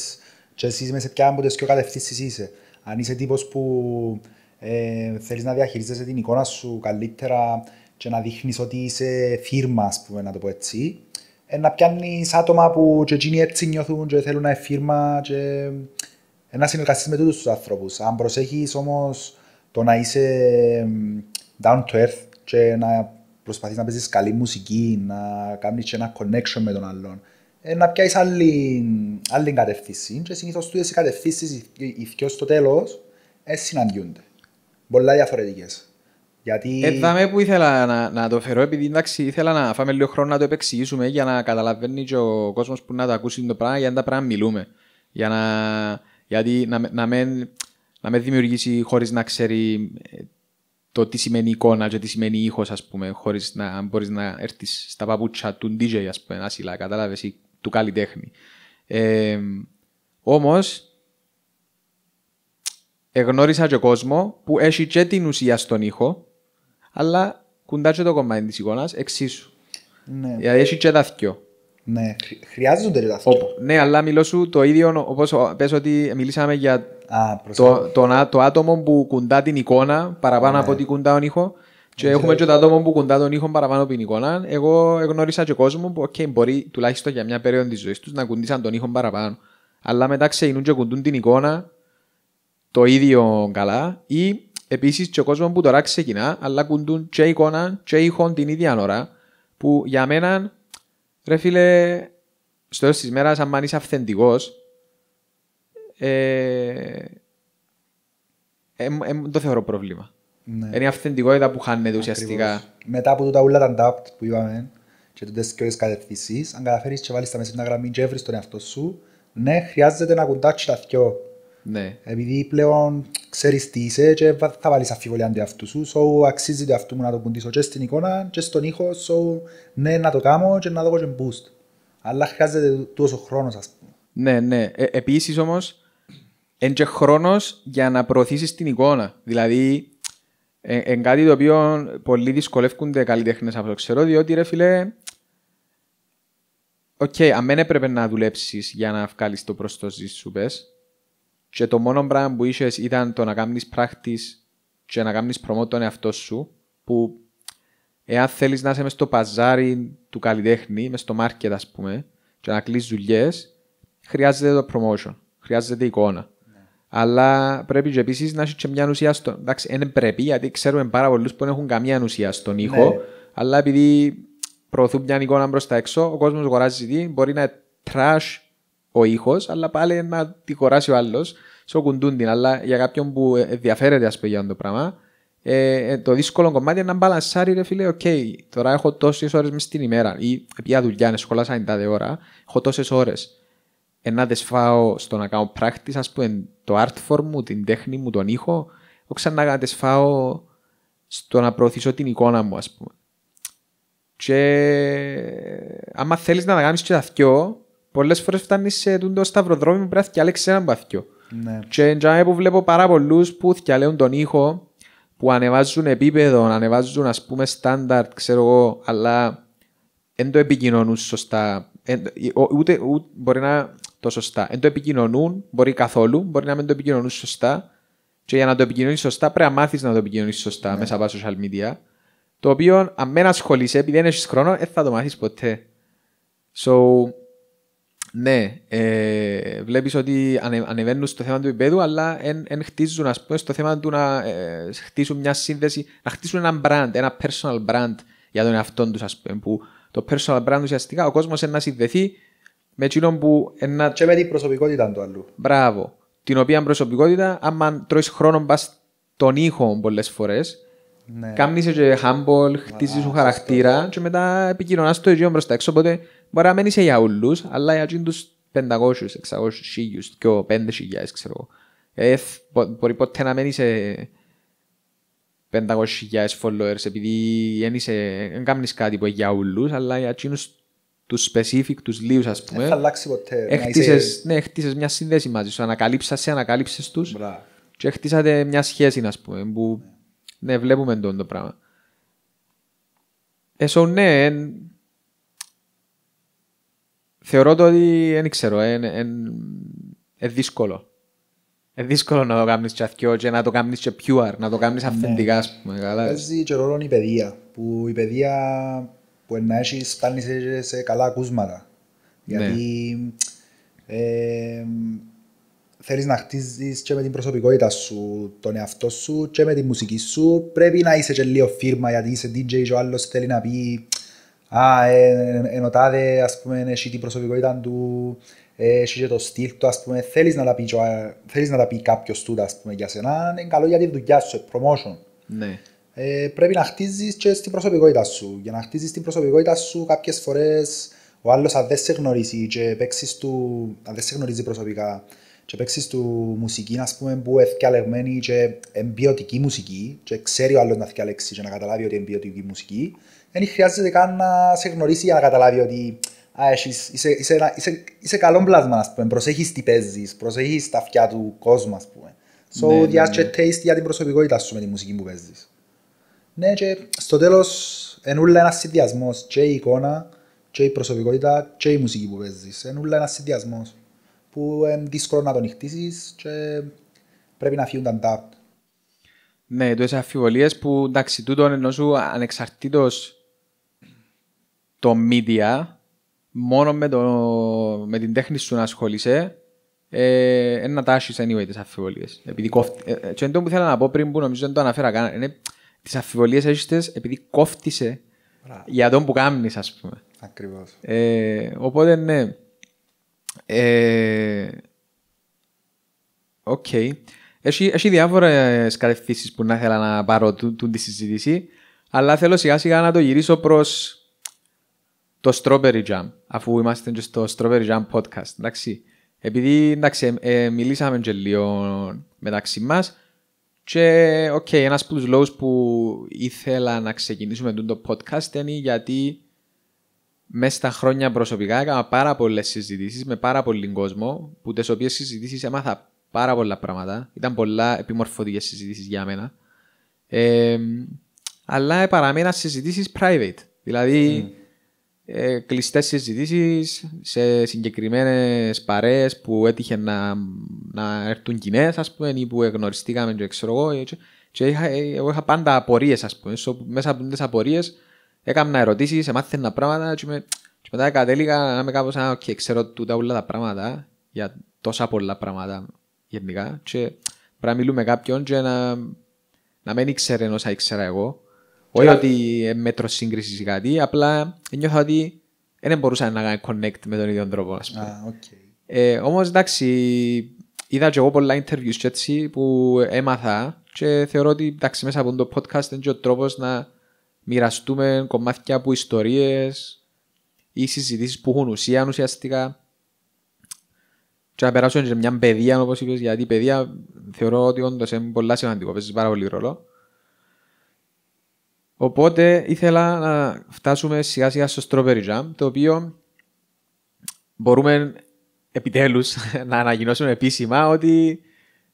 και εσύ είσαι σε ποια από τι πιο κατευθύνσεις είσαι. Αν είσαι τύπος που ε, θέλεις να διαχειρίζεσαι την εικόνα σου καλύτερα και να δείχνεις ότι είσαι φίρμα, ας πούμε, να το πω έτσι. Ε, να πιάνει άτομα που και εκείνοι έτσι νιώθουν και θέλουν να εφήρμα και να συνεργαστείς με τούτους τους ανθρώπους. Αν προσέχεις όμως το να είσαι down to earth και να προσπαθείς να παίζεις καλή μουσική, να κάνεις και ένα connection με τον άλλον, ε, να πιάσεις άλλη, άλλη κατευθύνση και συνήθως τούτες οι κατευθύνσεις, οι, οι, στο τέλος ε, συναντιούνται. Πολλά διαφορετικές. Γιατί... Ε, που ήθελα να, να το φέρω, επειδή εντάξει, ήθελα να φάμε λίγο χρόνο να το επεξηγήσουμε για να καταλαβαίνει και ο κόσμος που να το ακούσει το πράγμα, για να τα πράγματα μιλούμε. Για να, γιατί να, να, με, να με δημιουργήσει χωρίς να ξέρει ε, το τι σημαίνει εικόνα και τι σημαίνει ήχος, ας πούμε, χωρίς να μπορείς να έρθεις στα παπούτσια του DJ, ας πούμε, σιλά, κατάλαβες ή του καλλιτέχνη. Ε, Όμως, εγνώρισα και κόσμο που έχει και την ουσία στον ήχο, αλλά κουντά το κομμάτι της εικόνας εξίσου. Ναι. Γιατί δηλαδή, έχει και δαθιό. Ναι, χρειάζονται τα Ναι, αλλά μιλώ σου το ίδιο όπως πες ότι μιλήσαμε για Α, το, το, το, άτομο που κουντά την εικόνα παραπάνω ναι. από ότι κουντά τον ήχο. Και ναι. έχουμε και το άτομο που κουντά τον ήχο παραπάνω από την εικόνα. Εγώ γνώρισα και κόσμο που okay, μπορεί τουλάχιστον για μια περίοδο της ζωής τους να κουντήσαν τον ήχο παραπάνω. Αλλά μετά ξεκινούν και κουντούν την εικόνα το ίδιο καλά ή Επίσης, ο κόσμος που τώρα ξεκινά, αλλά κουντούν και εικόνα και ήχον την ίδια ώρα, που για μένα, ρε φίλε, στο τέλο της μέρας, αν είσαι αυθεντικός, ε, ε, ε, το θεωρώ πρόβλημα. Ναι. Είναι η αυθεντικότητα που χάνεται ουσιαστικά. Μετά από τούτα ούλα τα ντάπτ που είπαμε και τούτες και όλες κατευθυνσίες, αν καταφέρεις και βάλεις τα μέσα στην γραμμή και έβρεις τον εαυτό σου, ναι, χρειάζεται να κουντάξεις τα δυο ναι. Επειδή πλέον ξέρεις τι είσαι και θα βάλεις αφιβολία αυτού σου, so αξίζει το αυτού μου να το κουντήσω και στην εικόνα και στον ήχο, so ναι να το κάνω και να δω και boost. Αλλά χρειάζεται τόσο χρόνος, ας πούμε. Ναι, ναι. Ε, Επίσης όμως, είναι και χρόνος για να προωθήσεις την εικόνα. Δηλαδή, είναι ε, κάτι το οποίο πολλοί δυσκολεύονται καλλιτέχνε από το ξέρω, διότι ρε φιλέ. Οκ, okay, αμένα έπρεπε να δουλέψεις για να βγάλεις το προστοζή σου, πες και το μόνο πράγμα που είχες ήταν το να κάνεις πράκτη και να κάνεις προμό τον εαυτό σου, που εάν θέλεις να είσαι μες στο παζάρι του καλλιτέχνη, μες στο μάρκετ ας πούμε, και να κλείσει δουλειές, χρειάζεται το promotion, χρειάζεται εικόνα. Ναι. Αλλά πρέπει και επίσης να έχεις μια ουσία στον. Εντάξει, δεν πρέπει, γιατί ξέρουμε πάρα πολλούς που δεν έχουν καμία ουσία στον ήχο, ναι. αλλά επειδή προωθούν μια εικόνα μπροστά έξω, ο κόσμος αγοράζει τι, μπορεί να είναι trash ο ήχος, αλλά πάλι να τη χωράσει ο άλλος. Στο κουντούν την, αλλά για κάποιον που ε, ενδιαφέρεται, ας πούμε, για το πράγμα, ε, ε, το δύσκολο κομμάτι είναι να μπαλανσάρει, ρε φίλε, οκ, okay, τώρα έχω τόσες ώρες μέσα στην ημέρα ή πια δουλειά, είναι σχολά σαν ώρα, έχω τόσες ώρες. Ε, δεσφάω στο να κάνω πράκτη, ας πούμε, το art form μου, την τέχνη μου, τον ήχο, έχω ξανά να δεσφάω στο να προωθήσω την εικόνα μου, ας πούμε. Και άμα θέλεις να τα κάνεις και τα δυο, πολλές φορές φτάνει σε το σταυροδρόμι που πρέπει να φτιάξει έναν μπάθιο. Ναι. Και που βλέπω πάρα πολλούς που φτιάχνουν τον ήχο, που ανεβάζουν επίπεδο, ανεβάζουν ας πούμε στάνταρτ, ξέρω εγώ, αλλά δεν το επικοινωνούν σωστά. Εν, ούτε, ούτε, μπορεί να το σωστά. Δεν το επικοινωνούν, μπορεί καθόλου, μπορεί να μην το επικοινωνούν σωστά. Και για να το επικοινωνείς σωστά, πρέπει να μάθεις να το επικοινωνείς σωστά ναι. μέσα από social media. Το οποίο, αν με ασχολείσαι, επειδή δεν έχεις χρόνο, δεν θα το μάθεις ποτέ. So, ναι, ε, βλέπεις ότι ανε, ανεβαίνουν στο θέμα του επίπεδου, αλλά εν χτίζουν, ας πούμε, στο θέμα του να ε, χτίσουν μια σύνδεση, να χτίσουν ένα brand, ένα personal brand για τον εαυτό του πούμε, που το personal brand ουσιαστικά ο κόσμος είναι να συνδεθεί με εκείνον που... Ένα... Και με την προσωπικότητα του αλλού. Μπράβο. Την οποία προσωπικότητα, άμα τρώει χρόνο πά τον ήχο πολλές φορές. ναι. κάνεις και humble, χτίζεις σου χαρακτήρα και μετά επικοινωνάς το ίδιο μπροστά έξω, οπότε Μπορεί να μένει σε για όλους, αλλά για τους 500, 600, 1000, και 5.000 ξέρω εγώ. Ε, μπορεί ποτέ να μένει σε 500.000 followers επειδή δεν κάνεις κάτι που για ουλούς, αλλά για εκείνους τους specific, τους λίους, ας ε, πούμε. Δεν θα αλλάξει ποτέ. Έχτισες, είσαι... ναι, έχτισες μια σύνδεση μαζί σου, ανακαλύψασαι, ανακαλύψες τους Μπράβο. και έχτισατε μια σχέση ας πούμε που ναι, βλέπουμε τον το πράγμα. Εσώ ναι, Θεωρώ το ότι δεν ξέρω, είναι δύσκολο. Είναι δύσκολο να το κάνεις και αυτιό και να το κάνεις και pure, να το κάνεις ναι. αυθεντικά, ας πούμε. Παίζει και ρόλο η παιδεία, που η παιδεία που να έχεις φτάνει σε καλά ακούσματα. Ναι. Γιατί θέλεις να χτίζεις και με την προσωπικότητα σου, τον εαυτό σου και με τη μουσική σου. Πρέπει να είσαι και λίγο φίρμα γιατί είσαι DJ και ο άλλος θέλει να πει α, ε, ενώ τάδε, ας πούμε, έχει την προσωπικότητα του, έχει και το στυλ του, ας πούμε, θέλεις να τα πει, θέλεις να τα πει κάποιος του, ας πούμε, για σένα, είναι καλό για τη δουλειά σου, ε, promotion. Ναι. Ε, πρέπει να χτίζεις και στην προσωπικότητα σου. Για να χτίζεις την προσωπικότητα σου, κάποιες φορές ο άλλος αν δεν σε γνωρίζει και παίξεις του, αν δεν σε γνωρίζει προσωπικά, και παίξεις του μουσική, ας πούμε, που εθιαλεγμένη και εμπιωτική μουσική και ξέρει ο άλλος να θυκαλέξει και να καταλάβει ότι είναι εμπιωτική μουσική δεν χρειάζεται καν να σε γνωρίσει για να καταλάβει ότι α, έχεις, είσαι, είσαι, ένα, είσαι, είσαι καλό πλάσμα, ας πούμε, προσέχεις τι παίζεις, προσέχεις τα αυτιά του κόσμου, ας πούμε. So, ναι, ναι, ναι. taste για την προσωπικότητα σου με τη μουσική που παίζεις. Ναι, και στο τέλος, ενούλα ένας συνδυασμός και η εικόνα, και η προσωπικότητα, και η μουσική που παίζεις. Είναι ένας συνδυασμός που είναι δύσκολο να τον χτίσεις και πρέπει να φύγουν τα ντάπτ. Ναι, τόσες αφιβολίες που εντάξει, τούτον ενώ σου ανεξαρτήτως το media, μόνο με, το, με την τέχνη σου να ασχολείσαι, ε, να τάσει anyway τις αμφιβολίες. Επειδή κόφτη. ε, ε που ήθελα να πω πριν που νομίζω δεν το αναφέρα καν, είναι τις αμφιβολίες έχει επειδή κόφτησε για τον που κάνει ας πούμε. Ακριβώς. Ε, οπότε ναι. Ε, Οκ. Okay. Έχει, διάφορες κατευθύνσεις που να ήθελα να πάρω του, του τη συζήτηση, αλλά θέλω σιγά σιγά να το γυρίσω προς το Strawberry Jam, αφού είμαστε και στο Strawberry Jam podcast, εντάξει. Επειδή, εντάξει, ε, ε μιλήσαμε και λίγο μεταξύ μας, και, οκ, okay, ένας από τους λόγους που ήθελα να ξεκινήσουμε το podcast είναι γιατί μέσα στα χρόνια προσωπικά έκανα πάρα πολλές συζητήσεις με πάρα πολύ κόσμο, που τις οποίες συζητήσεις έμαθα πάρα πολλά πράγματα. Ήταν πολλά επιμορφωτικές συζητήσεις για μένα. Ε, αλλά παραμένα συζητήσεις private. Δηλαδή, ε, κλειστές συζητήσεις σε συγκεκριμένες παρέες που έτυχε να, να έρθουν κοινές, ας πούμε, ή που εγνωριστήκαμε, και ξέρω εγώ. Και, και είχα, ε, εγώ είχα πάντα απορίες, ας πούμε. μέσα από τις απορίες έκανα ερωτήσεις, εμάθαινα πράγματα. Και, με, και μετά κατέληγα να είμαι κάπως, να okay, ξέρω τούτα όλα τα πράγματα, για τόσα πολλά πράγματα γενικά. Και πρέπει να μιλούμε κάποιον και να, να μην ήξερε όσα ήξερα εγώ. Όχι ότι μέτρος σύγκρισης ή κάτι, απλά νιώθω ότι δεν μπορούσα να κάνω connect με τον ίδιο τρόπο. Ah, okay. ε, Όμως εντάξει, είδα και εγώ πολλά interviews και έτσι που έμαθα και θεωρώ ότι εντάξει, μέσα από το podcast είναι και ο τρόπος να μοιραστούμε κομμάτια από ιστορίες ή συζητήσεις που έχουν ουσία ουσιαστικά. Και να περάσουν σε μια παιδεία, όπως είπες, γιατί η παιδεία θεωρώ ότι όντως είναι πολύ σημαντικό, παίζεις πάρα πολύ ρόλο. Οπότε ήθελα να φτάσουμε σιγά σιγά στο strawberry jam, το οποίο μπορούμε επιτέλους να ανακοινώσουμε επίσημα ότι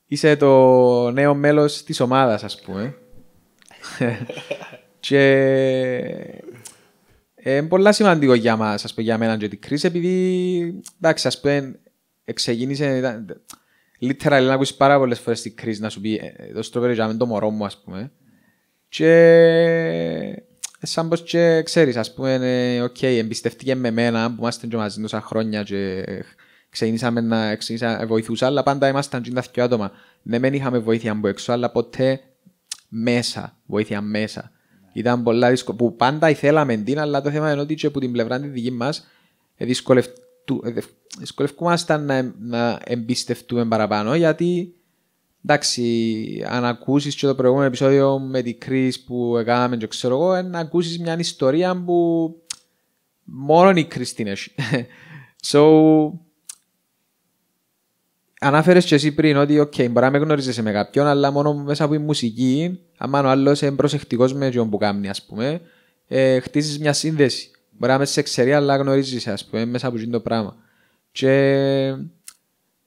είσαι το νέο μέλος της ομάδας, ας πούμε. και είναι πολύ σημαντικό για μας, ας πούμε, για μένα και την κρίση, επειδή, εντάξει, ας πούμε, εξεγίνησε, λίτερα, να ακούσεις πάρα πολλές φορές την κρίση να σου πει, το strawberry jam είναι το μωρό μου, ας πούμε. Και ε, σαν πως και ξέρεις, ας πούμε, ε, οκ, okay, εμπιστευτήκε με εμένα που είμαστε και μαζί τόσα χρόνια και ε, ξεκινήσαμε να ξεκινήσα, βοηθούσα, αλλά πάντα ήμασταν και τα δύο άτομα. Ναι, δεν είχαμε βοήθεια από έξω, αλλά ποτέ μέσα, βοήθεια μέσα. Ναι. Ήταν πολλά δύσκολα, που πάντα ήθελαμε την, αλλά το θέμα είναι ότι και από την πλευρά τη δική μας δυσκολευκούμασταν να, να εμπιστευτούμε παραπάνω, γιατί Εντάξει, αν ακούσεις και το προηγούμενο επεισόδιο με την Κρίς που έκαναμε και ξέρω εγώ, να ακούσεις μια ιστορία που μόνο η Κρίς την έχει. So, ανάφερες και εσύ πριν ότι okay, μπορεί να με γνωρίζεσαι με κάποιον, αλλά μόνο μέσα από η μουσική, αν ο άλλος είναι προσεκτικός με τον που κάνει, ας πούμε, ε, χτίζεις μια σύνδεση. Μπορεί να είσαι σε ξέρει, αλλά γνωρίζεις, ας πούμε, μέσα από το πράγμα. Και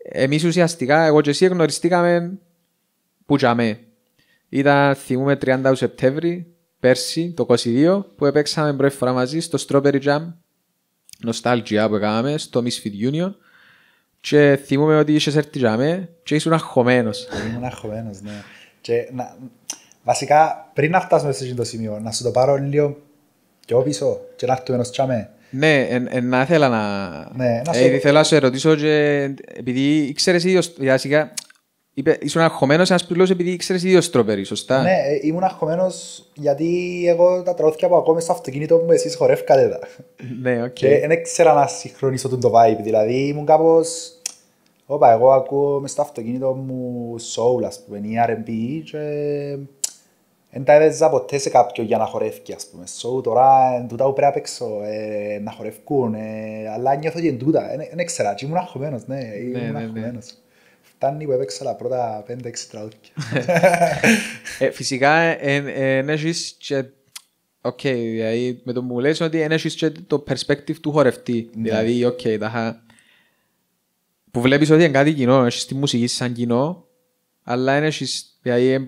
εμείς ουσιαστικά, εγώ και εσύ γνωριστήκαμε που τζαμέ. Ήταν, θυμούμε, 30 Σεπτέμβρη, πέρσι, το 22, που έπαιξαμε πρώτη φορά μαζί στο Strawberry Jam, Νοστάλγια που έκαναμε, στο Misfit Union. Και θυμούμε ότι είσαι έρθει τζαμέ και ήσουν αγχωμένος. Ήμουν αγχωμένος, ναι. Και να, βασικά, πριν να φτάσουμε σε αυτό το σημείο, να σου το πάρω λίγο πιο πίσω και να έρθουμε ένας τζαμέ. Ναι, να ήθελα να... Ναι, να ε, σε... να σε ρωτήσω και επειδή ήδη ίδιος... Βασικά, είπε, ήσουν αγχωμένος ένας πιλός επειδή ήξερες ίδιος τρόπερι, σωστά. Ναι, ε, ήμουν αγχωμένος γιατί εγώ τα τραγούδια που ακόμη στο αυτοκίνητο που εσείς χορεύκατε τα. ναι, οκ. Και δεν ήξερα να συγχρονίσω τον το vibe, δηλαδή ήμουν κάπως. Όπα, εγώ ακούω μέσα στο αυτοκίνητο μου soul, ας πούμε, ή R&B και δεν τα έπαιζα ποτέ σε κάποιο για να χορεύει, ας πούμε. So, τώρα εν τούτα που πρέπει να παίξω, ε, να χορεύκουν, ε, αλλά νιώθω και εν τούτα. Δεν ξέρω, και ήμουν αγχωμένος, ναι, ναι ήμουν ναι, ναι. αγχωμένος. Φτάνει που έπαιξα τα πρώτα 5-6 τραγούδια. Ε, φυσικά, δεν ε, ε, έχεις και... Οκ, δηλαδή με το που μου λες ότι δεν έχεις και το perspective του χορευτή. Δηλαδή, οκ, τα που βλέπεις ότι είναι κάτι κοινό, έχεις τη μουσική σαν κοινό, αλλά εν έχεις, δηλαδή,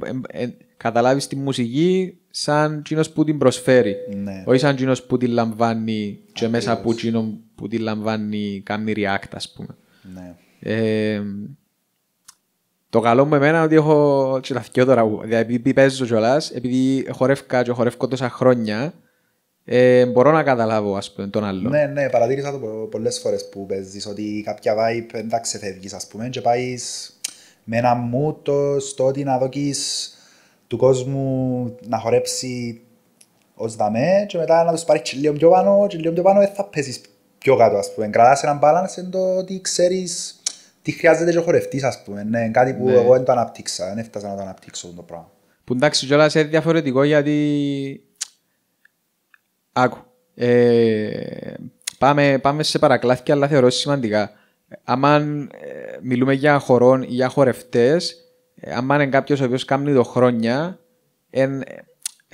καταλάβεις τη μουσική σαν κοινό που την προσφέρει. Ναι. Όχι σαν κοινό που την λαμβάνει και μέσα από κοινό που την λαμβάνει κάνει react, ας πούμε. Ναι. Ε, το καλό μου εμένα είναι ότι έχω και τώρα. τώρα, δηλαδή επειδή παίζω κιόλας, επειδή χορεύκα και χορεύκω τόσα χρόνια, ε, μπορώ να καταλάβω ας πούμε, τον άλλο. Ναι, ναι, παρατήρησα το πολλές φορές που παίζεις ότι κάποια vibe εντάξει φεύγεις, ας πούμε και πάεις με ένα μούτο στο ότι να δοκίσει του κόσμου να χορέψει ως δαμέ και μετά να τους πάρει και λίγο πιο πάνω και πιο πάνω ε, θα πέσεις πιο κάτω ας πούμε. Κρατάς έναν balance εν το ότι ξέρεις τι χρειάζεται και χορευτής, ας πούμε. Ναι, κάτι που ναι. εγώ δεν το αναπτύξα, δεν έφτασα να το αναπτύξω το πράγμα. Που εντάξει κιόλας είναι διαφορετικό γιατί... Άκου, ε, πάμε, πάμε σε παρακλάθηκε, αλλά θεωρώ σημαντικά. Αν ε, μιλούμε για χορών ή για χορευτές, ε, Αν είναι κάποιος ο οποίος κάνει το χρόνια, εν,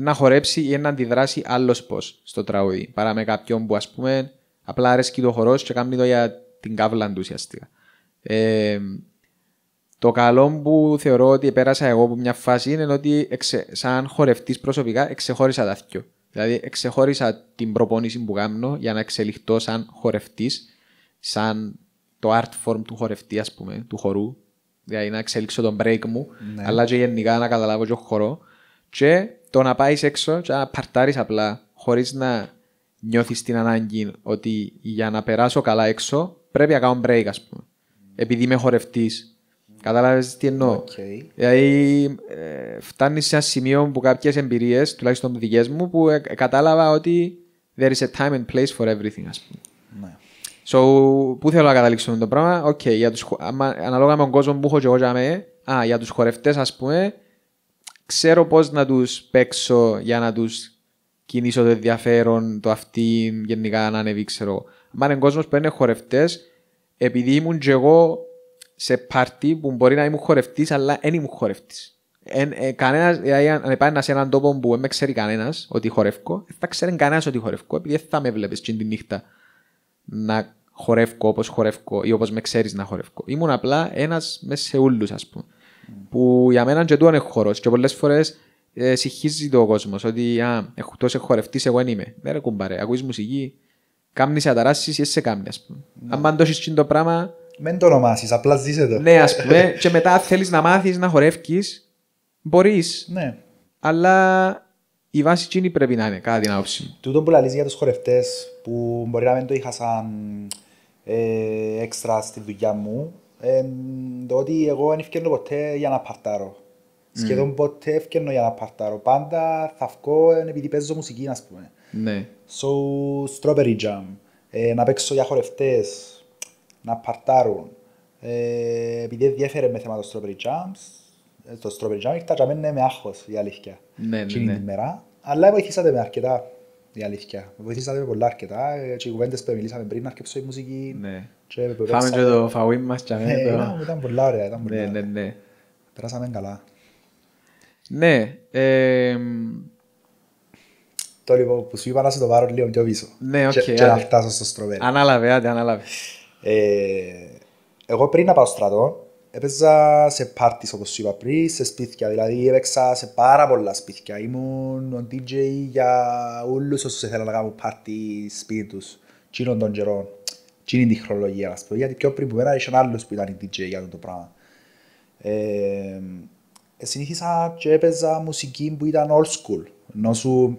να χορέψει ή να αντιδράσει άλλος πώς στο τραγούδι. Παρά με κάποιον που ας πούμε απλά αρέσκει το χορός και κάνει το για την καύλα του ουσιαστικά. Ε, το καλό που θεωρώ ότι πέρασα εγώ από μια φάση είναι ότι εξε, σαν χορευτής προσωπικά εξεχώρισα τα δυο. Δηλαδή, εξεχώρισα την προπόνηση που κάνω για να εξελιχθώ σαν χορευτής, σαν το art form του χορευτή, ας πούμε, του χορού, δηλαδή να εξέλιξω τον break μου, ναι. αλλά και γενικά να καταλάβω και χορό. Και το να πάεις έξω και να παρτάρεις απλά, χωρίς να νιώθεις την ανάγκη ότι για να περάσω καλά έξω πρέπει να κάνω break, ας πούμε. Επειδή είμαι χορευτής. Κατάλαβες τι εννοώ. Okay. Δηλαδή, ε, φτάνεις σε ένα σημείο που κάποιες εμπειρίες, τουλάχιστον δικές μου, που ε, κατάλαβα ότι there is a time and place for everything, ας πούμε. Ναι. So, πού θέλω να καταλήξω με το πράγμα. Οκ, okay, για τους, αμα, αναλόγα με τον κόσμο που έχω και εγώ για, με, α, για τους χορευτές ας πούμε, ξέρω πώς να τους παίξω για να τους κινήσω το ενδιαφέρον, το αυτή γενικά να ανεβεί, ξέρω. Αν είναι κόσμος που είναι χορευτές, επειδή ήμουν και εγώ σε πάρτι που μπορεί να ήμουν χορευτής, αλλά δεν ήμουν χορευτής. ε, κανένας, ε, αν πάει σε έναν τόπο που δεν με ξέρει κανένας ότι χορεύω, δεν θα ξέρει κανένας ότι χορεύω, επειδή θα με βλέπεις την νύχτα να χορεύω όπω χορεύω ή όπως με ξέρεις να χορεύω. Ήμουν απλά ένας μέσα σε όλου, α πούμε. Mm. Που για μένα και του είναι χώρος. Και πολλές φορές ε, συγχύζει το κόσμος ότι α, έχω τόσο χορευτή, εγώ δεν είμαι. Δεν ρε κουμπάρε, ακούει μουσική, κάμνεις σε αταράσει ή σε κάμνεις, ας πούμε. Mm. Ναι. Αν το έχει το πράγμα. Μην το ονομάσεις, απλά το. ναι, ας πούμε. και μετά θέλεις να μάθεις να χορεύει, μπορείς. Ναι. Αλλά η βάση εκείνη πρέπει να είναι, κατά την άποψη μου. Τούτο που λαλείς για τους χορευτές που μπορεί να μην το είχα σαν ε, έξτρα στη δουλειά μου, ε, το ότι εγώ δεν ευκαιρνώ ποτέ για να παρτάρω. Mm. Σχεδόν ποτέ ευκαιρνώ για να παρτάρω. Πάντα θα βγω επειδή παίζω μουσική, ας πούμε. Ναι. So, strawberry jam, ε, να παίξω για χορευτές, να παρτάρουν. Ε, επειδή διέφερε με θέμα το strawberry jams, στο στροπεριζάμι Τα ήρθα και με άγχος η αλήθεια. Ναι, ναι, ναι. την ημέρα. Αλλά βοηθήσατε με αρκετά η αλήθεια. Βοηθήσατε με πολλά αρκετά και οι κουβέντες που μιλήσαμε πριν αρκεψε η μουσική. Ναι. Φάμε και το φαουί μας και αμέσως. Ναι, ήταν πολλά ωραία, ήταν πολλά ναι, ναι, ναι. Περάσαμε καλά. Ναι. Το λοιπόν που σου είπα να σου το πάρω λίγο πιο πίσω. Ναι, οκ. Και να φτάσω στο στροβέρι. Ανάλαβε, άντε, ανάλαβες. Ε, εγώ πριν να πάω στρατό, Έπαιζα σε πάρτις όπως σου είπα πριν, σε σπίτια, δηλαδή έπαιξα σε πάρα πολλά σπίτια. Ήμουν ο DJ για όλους όσους ήθελαν να κάνουν πάρτι σπίτι τους, τσίνων των Τι είναι η χρονολογία, ας πούμε, γιατί πιο πριν που μένα είχαν άλλους που ήταν DJ για το πράγμα. Ε, συνήθισα και έπαιζα μουσική που ήταν old school, ενώ σου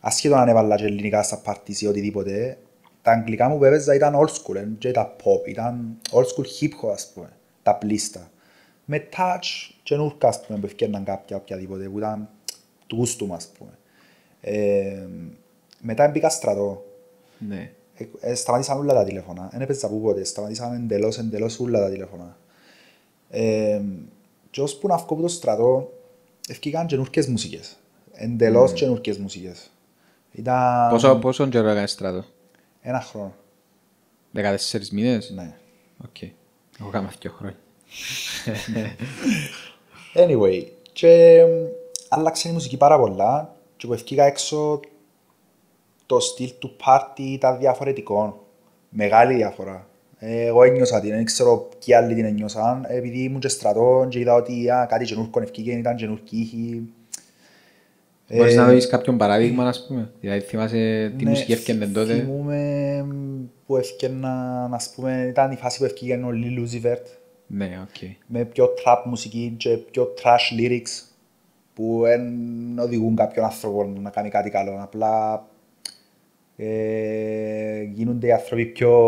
ασχέτω αν έβαλα και ελληνικά στα πάρτις ή οτιδήποτε, τα αγγλικά μου που έπαιζα ήταν old school, ε, και τα pop, ήταν old school hip hop, ας πούμε τα πλήστα. Με touch και νουρκα, ας πούμε, που ευκαιρναν κάποια οποιαδήποτε, που ήταν του γούστου μας, ας πούμε. Ε, μετά μπήκα στρατό. Ναι. Ε, ε σταματήσαν όλα τα τηλέφωνα. Δεν έπαιζα που πότε. Σταματήσαν εντελώς, εντελώς όλα τα τηλέφωνα. Ε, και ώσπου να βγω το στρατό, ευκήκαν καινούργιες μουσικές. Εντελώς mm. καινούργιες μουσικές. Ήταν... Πόσο, πόσο καιρό έκανες στρατό? Ένα χρόνο. 14 μήνες? Ναι. Okay. Εγώ κάμα δύο χρόνια. anyway, και άλλαξε η μουσική πάρα πολλά και που ευκήκα έξω το στυλ του πάρτι ήταν διαφορετικό. Μεγάλη διαφορά. Ε, εγώ ένιωσα την, δεν ξέρω ποιοι άλλοι την ένιωσαν, ε, επειδή ήμουν και στρατών και είδα ότι α, κάτι καινούργιο ευκήκε, ήταν καινούργιοι ήχοι, Μπορείς να ε, δώσεις κάποιον παράδειγμα, ας πούμε. Δηλαδή θυμάσαι τι ναι, μουσική έφτιανε τότε. Θυμούμε που έφτιανα, ας πούμε, ήταν η φάση που έφτιανε ο Uzi Vert. Ναι, οκ. Με πιο trap μουσική και πιο trash lyrics που δεν οδηγούν κάποιον άνθρωπο να κάνει κάτι καλό. Απλά ε, γίνονται οι άνθρωποι πιο,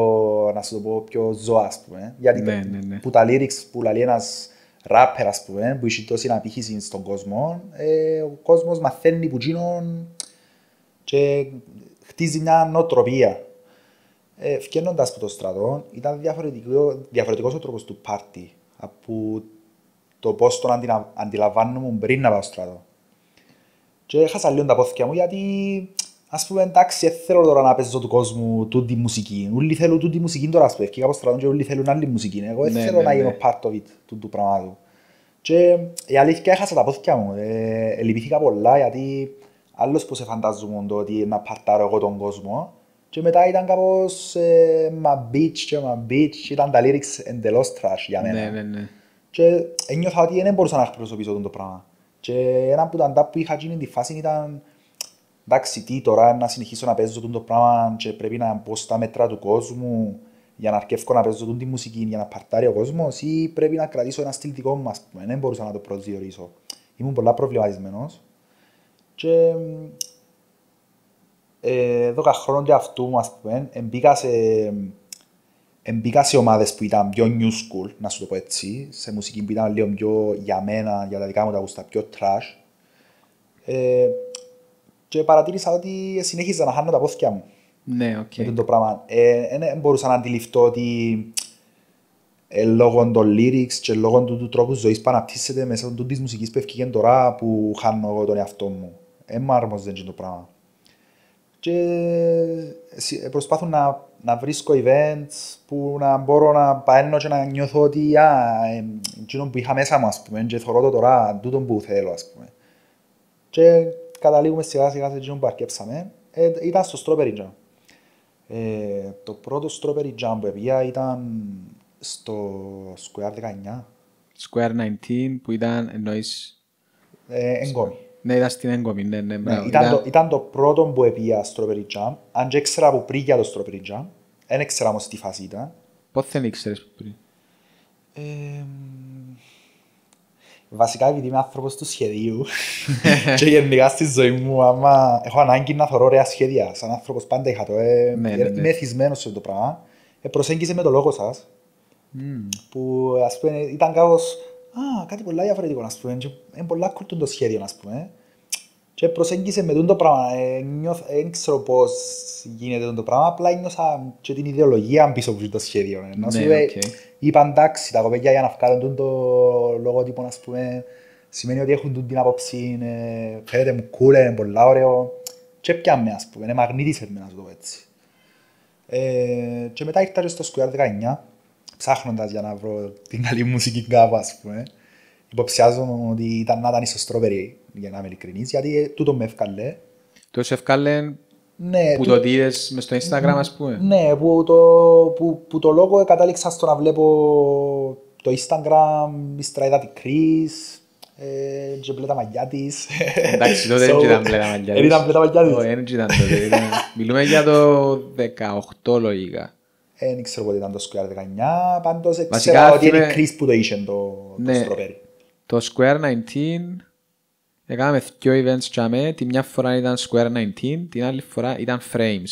να σου το πω, πιο ζώα, ας πούμε. Γιατί ναι, ναι, ναι. που τα lyrics που λέει ένας ράπερ, ας πούμε, που είχε τόση αναπήχηση στον κόσμο, ε, ο κόσμος μαθαίνει που γίνον και χτίζει μια νοοτροπία. Ε, Φκένοντας από το στρατό, ήταν διαφορετικό, διαφορετικός ο τρόπος του πάρτι από το πώς τον αντιλα... αντιλαμβάνομαι πριν να πάω στρατό. Και έχασα λίγο τα πόθηκια μου γιατί Ας πούμε εντάξει, δεν θέλω τώρα να παίζω του κόσμου τούτη μουσική. Όλοι θέλουν τούτη μουσική τώρα, ας πούμε. Και κάπως τραβούν και όλοι θέλουν άλλη μουσική. Εγώ δεν ναι, θέλω ναι, να ναι. γίνω part of it, του, του πραγμάτου. Και η αλήθεια έχασα τα πόθηκια μου. Ε, ε, λυπηθήκα πολλά γιατί άλλος πώ σε φαντάζομαι το ότι να παρτάρω εγώ τον κόσμο. Και μετά ήταν κάπως ε, μα bitch και μα bitch. Ήταν τα lyrics εντελώς trash για μένα. Ναι, ναι, ναι. Και ένιωθα ότι δεν μπορούσα να εκπροσωπήσω το πράγμα. Και ένα από τα που είχα γίνει τη φάση ήταν εντάξει, τι τώρα να συνεχίσω να παίζω το πράγμα και πρέπει να μπω στα μέτρα του κόσμου για να αρκεύω να παίζω τη μουσική, για να παρτάρει ο κόσμος, ή πρέπει να κρατήσω ένα στυλ δικό μου, πούμε. Δεν μπορούσα να το προσδιορίσω. Ήμουν πολλά προβληματισμένος. Και ε, δώκα χρόνια αυτού μου, ας πούμε, εμπήκα σε, εμπήκα σε ομάδες που ήταν πιο new school, να σου το πω έτσι, σε μουσική που ήταν λίγο πιο για μένα, για τα δικά μου τα γούστα, πιο trash. Ε, και παρατήρησα ότι συνέχιζα να χάνω τα πόθηκια μου. Ναι, okay. Με το πράγμα. Δεν ε, ε, μπορούσα να αντιληφθώ ότι ε, λόγω των lyrics και λόγω του, του τρόπου ζωής που αναπτύσσεται μέσα από της μουσικής που έφυγε τώρα που χάνω εγώ τον εαυτό μου. Έμα ε, αρμόζεται το πράγμα. Και ε, προσπάθω να, να βρίσκω events που να μπορώ να παίρνω και να νιώθω ότι α, εκείνο που είχα μέσα μου, ας πούμε, και θωρώ το τώρα, τούτο που θέλω, ας πούμε. Και καταλήγουμε σιγά σιγά σε εκείνο που αρκέψαμε. Ε, ήταν στο Strawberry Jam. Ε, το πρώτο Strawberry Jam που έπια ήταν στο Square 19. Square 19 που ήταν εννοείς... Ε, εγκόμη. Ναι, ήταν στην εγκόμη, ναι, ναι, ναι. ναι ήταν, Το, πρώτο που έπια Strawberry Jam. Αν και ήξερα από το Strawberry Jam. Δεν ήξερα όμως τι φάση ήταν. Πότε δεν ήξερες πριν. Ε, Βασικά επειδή είμαι άνθρωπος του σχεδίου και γενικά στη ζωή μου άμα έχω ανάγκη να θεωρώ ωραία σχέδια. Σαν άνθρωπος πάντα είχα το, ε, ναι, Μεθυσμένο ναι, ναι. σε αυτό το πράγμα. Ε, με το λόγο σας. που ας πούμε ήταν κάπως α, κάτι πολύ διαφορετικό να πούμε είναι ε, πολλά κουρτούν το σχέδιο ας πούμε. Και προσέγγισε με το πράγμα. Δεν ε, ε, ξέρω πώς γίνεται το πράγμα. Απλά ένιωσα και την ιδεολογία πίσω από το σχέδιο. Ε, να σου ναι, okay. είπαν εντάξει, τα κοπέκια για να βγάλουν το λογότυπο, ας πούμε, σημαίνει ότι έχουν την άποψη. Φαίνεται μου cool, είναι πολύ ωραίο. Και πια με, ας πούμε, είναι μαγνήτησες με να σου το έτσι. Ε, και μετά ήρθα στο Square 19, ψάχνοντας για να βρω την καλή μουσική κάπου, ας πούμε υποψιάζω ότι ήταν να ήταν ισοστρόπερη για να είμαι ειλικρινής, γιατί ε, τούτο με έφκαλε. Το σε έφκαλε ναι, που το, το μες στο Instagram, ας πούμε. Ναι, που το, που, που το λόγο κατάληξα στο να βλέπω το Instagram, η στραϊδά τη ε, και μπλε τα μαγιά της. Εντάξει, τότε δεν ήταν μπλε τα μαγιά της. Ε, ήταν μπλε μαγιά της. Όχι, ε, δεν ήταν τότε. Μιλούμε για το 18 λογικά. Δεν ξέρω πότε ήταν το Square 19, πάντως ξέρω ότι είναι η Κρυς που το είχε το ναι. στροπέρι. Το Square 19 έκαναμε δύο events για μέ. Τη μια φορά ήταν Square 19, την άλλη φορά ήταν Frames.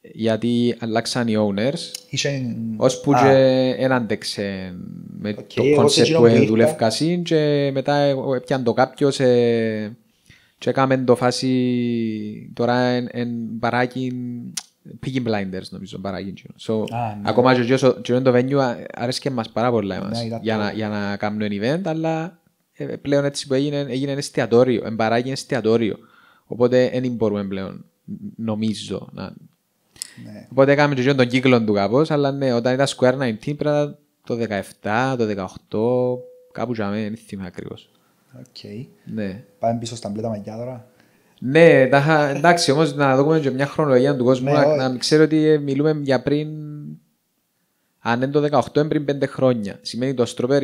Γιατί αλλάξαν οι owners. Ως Ώσπου ah. και με το concept που δουλεύκα και μετά έπιαν το κάποιος ε, και έκαμε το φάση τώρα εν, εν Πήγαινε Blinders νομίζω παράγει so, ah, Ακόμα και όσο το venue αρέσκε μας πάρα πολλά εμάς ναι, για, να, για να κάνουμε event αλλά ε, πλέον έτσι που έγινε έγινε εστιατόριο, εμπαράγει εστιατόριο οπότε δεν μπορούμε πλέον νομίζω να... Ναι. Οπότε έκαμε και τον κύκλο του κάπως αλλά ναι, όταν ήταν Square 19 πέρα το 17, το 18 κάπου για μένα δεν θυμάμαι ακριβώς. Okay. Ναι. Πάμε πίσω στα μπλε τα μαγιά τώρα. Ναι, εντάξει, όμως να δούμε και μια χρονολογία του κόσμου. Ναι, να μην ξέρω ότι μιλούμε για πριν. Αν είναι το 18, πριν 5 χρόνια. Σημαίνει το Στρόπερ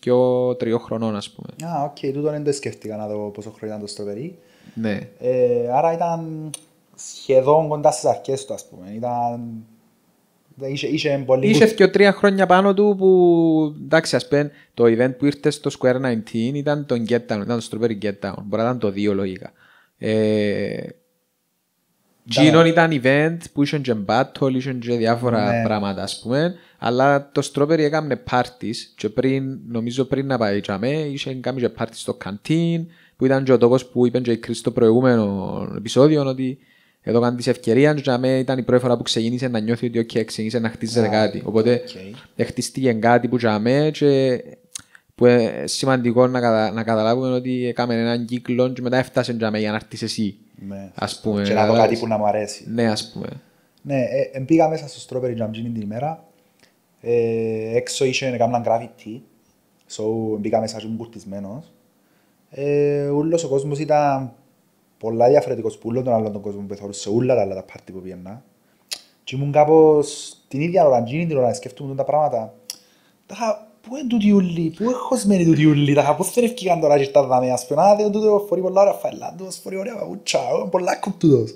πιο 2-3 χρονών, ας πούμε. Α, οκ, okay, τούτο δεν το σκέφτηκα να δω πόσο χρόνο ήταν το Στρόπερι. Ναι. Ε, άρα ήταν σχεδόν κοντά στις αρχές του, ας πούμε. Ήταν Είχε, είχε, πολύ... και τρία χρόνια πάνω του που εντάξει ας πέν, το event που ήρθε στο Square 19 ήταν το Get Down, ήταν το Strawberry Get Down, μπορεί να ήταν το δύο λογικά. Τζίνον ε, ήταν event που είσαν και μπάτολ είσαν και διάφορα ναι. πράγματα ας πούμε αλλά το Strawberry έκανε parties και πριν, νομίζω πριν να πάει τσάμε, είχε κάνει και parties στο καντίν που ήταν και ο τόπος που είπε και η Κρίστο στο προηγούμενο επεισόδιο ότι εδώ κάνεις τις ευκαιρία και ήταν η πρώτη φορά που ξεκίνησε να νιώθει ότι okay, ξεκίνησε να χτίζεται κάτι. Οπότε okay. χτίστηκε κάτι που Τζαμέ και που είναι σημαντικό να, κατα... να καταλάβουμε ότι έκαμε έναν κύκλο και μετά έφτασε για να έρθεις εσύ. Ναι, ας πούμε, και να δω κάτι που να μου αρέσει. Ναι, ας πούμε. Ναι, ε, ε, πήγα μέσα στο στρόπερι για την ημέρα. Ε, έξω είχε να κάνουν graffiti. So, μπήκα μέσα και κουρτισμένος. Ε, ούλος ο κόσμος ήταν πολλά διαφορετικός που ούλον τον άλλον τον κόσμο που σε ούλα τα άλλα τα πάρτι που πήγαινα. Και ήμουν κάπως την ίδια ώρα, την ώρα, σκέφτομαι τα πράγματα. Τα Πού είναι τούτοι τιούλι, πού έχω χωσμένοι τούτοι τιούλι, τα χαπούθεν ευκήκαν τώρα και τα δάμε, ας πούμε, α, δεν τούτο φορεί πολλά ωραία φαίλα, τούτος φορεί ωραία παγούτσα, πολλά κουπτούτος.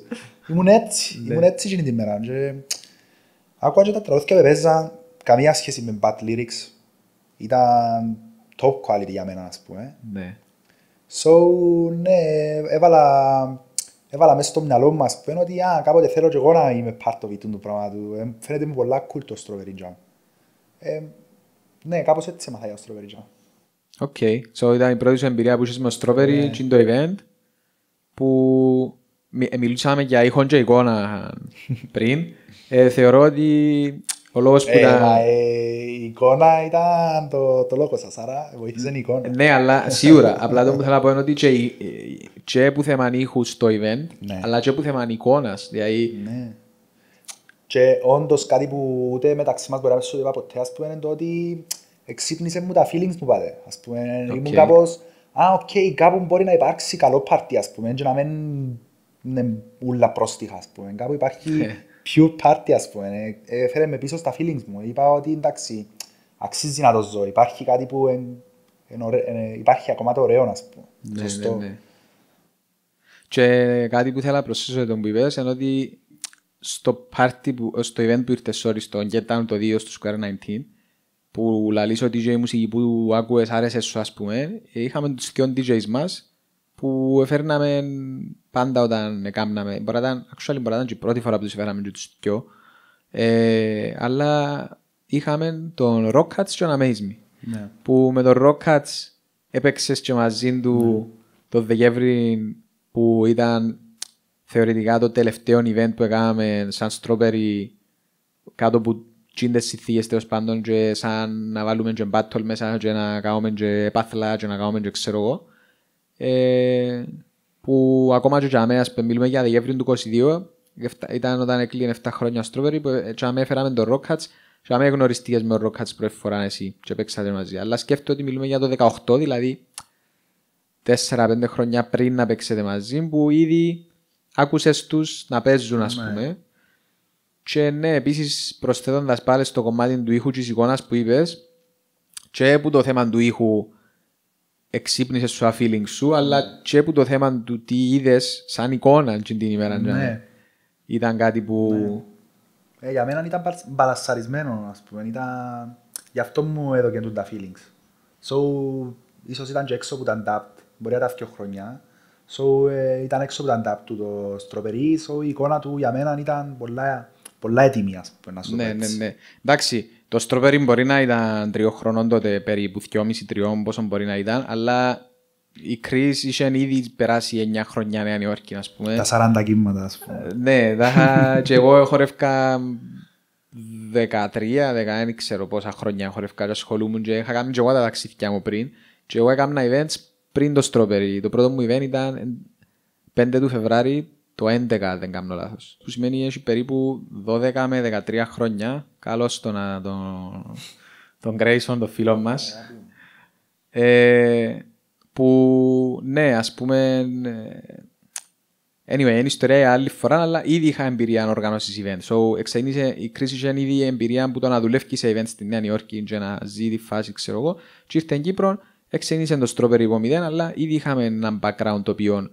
Ήμουν έτσι, ναι. ήμουν έτσι εκείνη την μέρα. Άκουα και τα τραγούδια που παίζα, καμία σχέση με bad lyrics, ήταν top quality για μένα, ας πούμε. Ναι. So, ναι, έβαλα έβαλα μέσα στο μυαλό μας πένω ότι α, κάποτε θέλω και εγώ να είμαι part of it του πράγμα του. Ε, φαίνεται μου πολλά cool το ναι, κάπως έτσι έμαθα για το strawberry jam. Οκ. So ήταν η πρώτη σου εμπειρία που είσαι με το strawberry ναι. και το event που ε, μιλούσαμε για ήχον και εικόνα πριν. Ε, θεωρώ ότι ο λόγος που ε, ήταν... Ε, η εικόνα ήταν το, το λόγο σας, άρα βοήθησε η εικόνα. Ναι, αλλά σίγουρα. Απλά το που θέλω να πω είναι ότι και, ε, και που θέμαν ήχους στο event, ναι. αλλά και που θέμαν εικόνας. Δηλαδή... Ναι. Και όντως κάτι που ούτε μεταξύ μας μπορεί να μην σου είπα ποτέ, ας πούμε, είναι το ότι εξύπνησε μου τα feelings μου πάτε. Ας πούμε, okay. ήμουν κάπως, α, οκ, okay, κάπου μπορεί να υπάρξει καλό πάρτι, ας πούμε, και να μην είναι ούλα πρόστιχα, ας πούμε. Κάπου υπάρχει ε. pure party, ας πούμε. Ε, έφερε με πίσω στα feelings μου. Είπα ότι, εντάξει, αξίζει να το ζω. Υπάρχει κάτι που εν, εν, εν, ε, υπάρχει ακόμα το ωραίο, ας πούμε. Ναι, Σωστό. Ναι, ναι. Και κάτι που θέλω να προσθέσω τον που είπες, είναι ότι στο, party που, στο event που ήρθες sorry, στο Get Down το 2 στο Square 19, που λαλείς ο DJ μουσική που άκουες άρεσες σου ας πούμε, ε, είχαμε τους δυο DJs μας που έφερναμε πάντα όταν έκαναμε, μπορεί να ήταν, και η πρώτη φορά που τους έφεραμε τους δυο, ε, αλλά είχαμε τον Hats και τον Amaze Me, ναι. που με τον Rock Hats έπαιξες και μαζί του ναι. το Δεκέμβρη που ήταν θεωρητικά το τελευταίο event που έκαναμε σαν στρόπερι κάτω από τσίντες συνθήκες τέλος πάντων και σαν να βάλουμε και μπάτολ μέσα και να κάνουμε και πάθλα και να κάνουμε και ξέρω εγώ. Ε, που ακόμα και τζαμέ, ας πούμε, μιλούμε για Δεκέμβρη του 22, ήταν όταν έκλεινε 7 χρόνια στρόβερη, που τζαμέ ε, έφεραμε τον Ρόκατς, τζαμέ γνωριστήκες με τον Rockhats πρώτη φορά εσύ και παίξατε μαζί. Αλλά σκέφτομαι ότι μιλούμε για το 18, δηλαδή 4-5 χρόνια πριν να παίξετε μαζί, που ήδη άκουσες τους να παίζουν, ας ναι. πούμε. Και ναι, επίσης προσθέτοντας πάλι στο κομμάτι του ήχου της εικόνας που είπες, και που το θέμα του ήχου εξύπνησε σου feeling σου, αλλά και που το θέμα του τι είδες σαν εικόνα την ημέρα. Ναι. Ήταν κάτι που. Ναι. Ε, για μένα ήταν μπαλασσαρισμένο, ας πούμε. Ήταν... Γι' αυτό μου έδωκε τα feelings. So, ίσως ήταν και έξω που ήταν tapped. Μπορεί να τα φτιάξει χρονιά. So, ε, ήταν έξω που ήταν tapped το στροπερί. So, η εικόνα του για μένα ήταν πολλά πολλά έτοιμοι, ας πούμε, να σου ναι, ναι, ναι. Εντάξει, το στρόπερι μπορεί να ήταν τριών χρονών τότε, περίπου δυόμιση τριών, πόσο μπορεί να ήταν, αλλά η κρίση είχε ήδη περάσει 9 χρονιά Νέα Νιόρκη, ας πούμε. Τα 40 κύματα, ας πούμε. Ε, ναι, τα... και εγώ χορεύκα 13, δεν ξέρω πόσα χρόνια χορεύκα και ασχολούμουν και είχα κάνει και εγώ τα ταξίδια μου πριν και εγώ έκανα events πριν το στρόπερι. Το πρώτο μου event ήταν 5 του Φεβράρι το 11 δεν κάνω λάθος. Που σημαίνει έχει περίπου 12 με 13 χρόνια. καλώς τον, τον, τον Grayson, τον φίλο μας. Ε, που ναι, ας πούμε... Ναι. Anyway, είναι ιστορία άλλη φορά, αλλά ήδη είχα εμπειρία να οργανώσεις events. So, εξένησε, η κρίση είχε ήδη εμπειρία που το να δουλεύει σε events στη Νέα Νιόρκη και να ζει τη φάση, ξέρω εγώ. Και ήρθε στην Κύπρο, εξένησε το υπό μηδέν, αλλά ήδη είχαμε ένα background το οποίο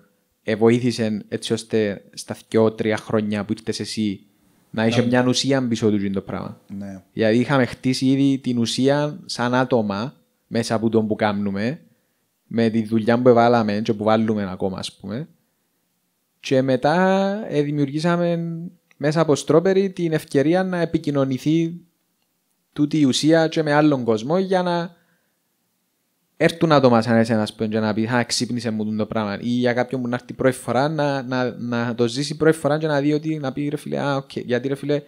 ...εβοήθησε έτσι ώστε στα δυο τρία χρόνια που ήρθες εσύ να είχε μια ουσία πίσω τους το πράγμα. Ναι. Γιατί είχαμε χτίσει ήδη την ουσία σαν άτομα μέσα από τον που κάνουμε, με τη δουλειά που βάλαμε και που βάλουμε ακόμα, ας πούμε. Και μετά ε, δημιουργήσαμε μέσα από στρόπερι την ευκαιρία να επικοινωνηθεί τούτη η ουσία και με άλλον κόσμο για να έρθουν άτομα σαν εσένα ας πούμε, και να πεις ξύπνησε μου το πράγμα ή για κάποιον που να έρθει πρώτη φορά να, να, να το ζήσει πρώτη φορά και να δει ότι να πει ρε φίλε, α, okay. γιατί ρε φίλε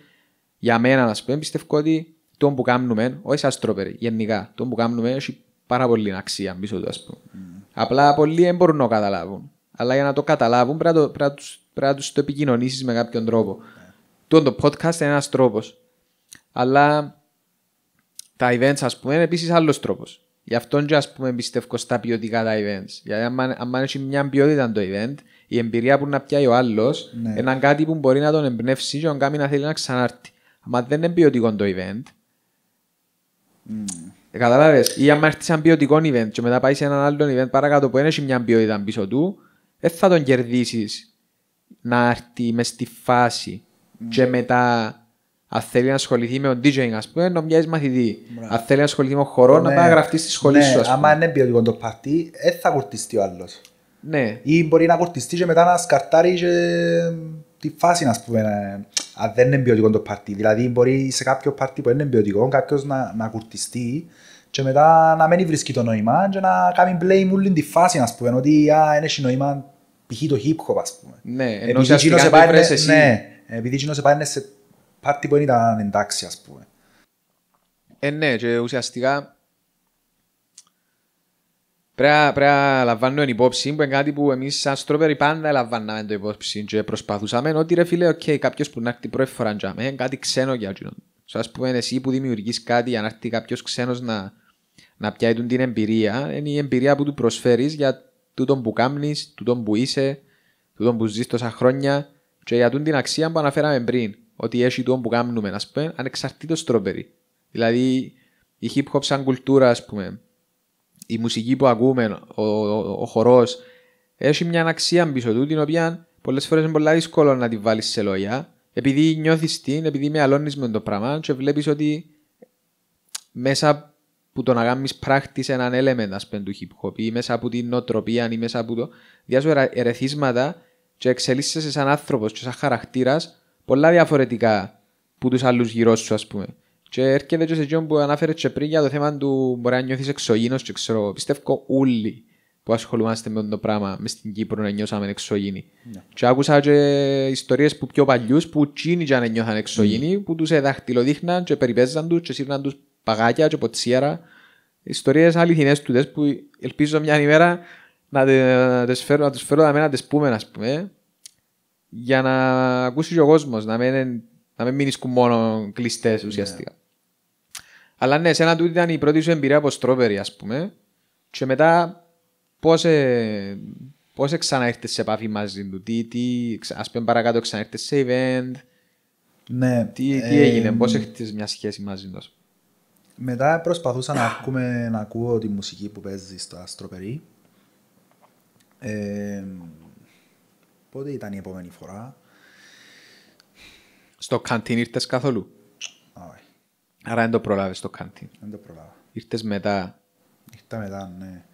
για μένα να πούμε πιστεύω ότι το που κάνουμε, όχι σαν στρόπερ, γενικά το που κάνουμε έχει πάρα πολύ αξία πίσω του ας πούμε. Mm. Απλά πολλοί δεν μπορούν να καταλάβουν. Αλλά για να το καταλάβουν πρέπει να, το, τους, το επικοινωνήσεις με κάποιον τρόπο. Yeah. Ναι. Το, podcast είναι ένας τρόπος. Αλλά τα events ας πούμε είναι επίσης άλλος τρόπος Γι' αυτόν και ας πούμε πιστεύω στα ποιοτικά τα events. Γιατί αν έχει μια ποιότητα το event, η εμπειρία που να πιάει ο άλλος ναι. είναι κάτι που μπορεί να τον εμπνεύσει και να κάνει να θέλει να ξανάρθει. Αν δεν είναι ποιοτικό το event, mm. Κατάλαβε. Ή αν έρθει σε ένα ποιοτικό event και μετά πάει σε έναν άλλο event παρακάτω που έχει μια ποιότητα πίσω του, δεν θα τον κερδίσεις να έρθει μες στη φάση mm. και μετά αν θέλει να ασχοληθεί με τον DJing, ας πούμε, να μοιάζει μαθητή. Αν θέλει να ασχοληθεί με χορό, ναι. να πάει να γραφτεί στη σχολή ναι, σου. Αν Άμα είναι ποιοτικό το παρτί, δεν θα κουρτιστεί ο άλλος. Ναι. Ή μπορεί να κουρτιστεί και μετά να σκαρτάρει τη φάση, ας πούμε, ε, αν δεν είναι ποιοτικό το παρτί. Δηλαδή, μπορεί σε κάποιο παρτί που είναι ποιοτικό, κάποιος να, να κουρτιστεί και μετά να μην βρίσκει το νόημα και να κάνει blame όλη τη φάση, ας πούμε, ότι α, έχει νόημα π.χ. το hip hop, ας πούμε. Ναι, ενώ ναι, σε επειδή εκείνος σε πάει σε πάρτι που ήταν εντάξει, ας πούμε. Ε, ναι, και ουσιαστικά πρέπει να λαμβάνουμε υπόψη που είναι κάτι που εμείς σαν στρόπεροι πάντα λαμβάναμε το υπόψη και προσπαθούσαμε ότι ρε φίλε, οκ, okay, κάποιος που να έρθει πρώτη φορά να κάτι ξένο για το. Σου ας πούμε, εσύ που δημιουργείς κάτι για να έρθει κάποιος ξένος να, να πιάει την εμπειρία, είναι η εμπειρία που του προσφέρεις για τούτον που κάνεις, τούτον που είσαι, τούτον που ζεις τόσα χρόνια και για την αξία που αναφέραμε πριν ότι έχει το που κάνουμε, ας πούμε, ανεξαρτήτως τρόπερι. Δηλαδή, η hip hop σαν κουλτούρα, ας πούμε, η μουσική που ακούμε, ο, ο, ο χορός, έχει μια αξία πίσω του, την οποία πολλές φορές είναι πολύ δύσκολο να τη βάλεις σε λόγια, επειδή νιώθεις την, επειδή με αλώνει με το πράγμα και βλέπεις ότι μέσα που το να πράχτη σε έναν element, ας πούμε, του hip hop ή μέσα από την νοοτροπία ή μέσα από το... Διάσου ερεθίσματα και εξελίσσεσαι σαν άνθρωπος σαν χαρακτήρας πολλά διαφορετικά που τους άλλους γύρω σου, ας πούμε. Και έρχεται και σε εκείνο που ανάφερε και πριν για το θέμα του μπορεί να νιώθεις εξωγήινος, και ξέρω, πιστεύω όλοι που ασχολούμαστε με το πράγμα μες στην Κύπρο να νιώσαμε εξωγήινοι. Yeah. Ναι. Και άκουσα και ιστορίες που πιο παλιούς που τσίνιζαν να νιώθαν εξωγήινοι, mm. που τους εδαχτυλοδείχναν και περιπέζαν τους και σύρναν τους παγάκια και ποτσίαρα. Ιστορίες αληθινές του που ελπίζω μια ημέρα να, τους φέρω να τι πούμε, ας πούμε, για να ακούσει ο κόσμος, να μην, να μην μείνεις μόνο κλειστές ναι. ουσιαστικά. Αλλά ναι, σε ένα τούτη ήταν η πρώτη σου εμπειρία από στρόβερη, ας πούμε. Και μετά, πώ ε, πώς σε επαφή μαζί του, τι, τι ας πούμε παρακάτω ξανά σε event. Ναι. Τι, έγινε, ε, πώς έχετε μια σχέση μαζί τους. Μετά προσπαθούσα να, ακούμε, να ακούω τη μουσική που παίζει στο Αστροπερί. Ε, Πότε ήταν η επόμενη φορά. Στο καντίν ήρθες καθόλου. Όχι. Άρα δεν το προλάβες στο καντίν. Δεν το προλάβα. Ήρθες μετά. Ήρθα μετά, ναι.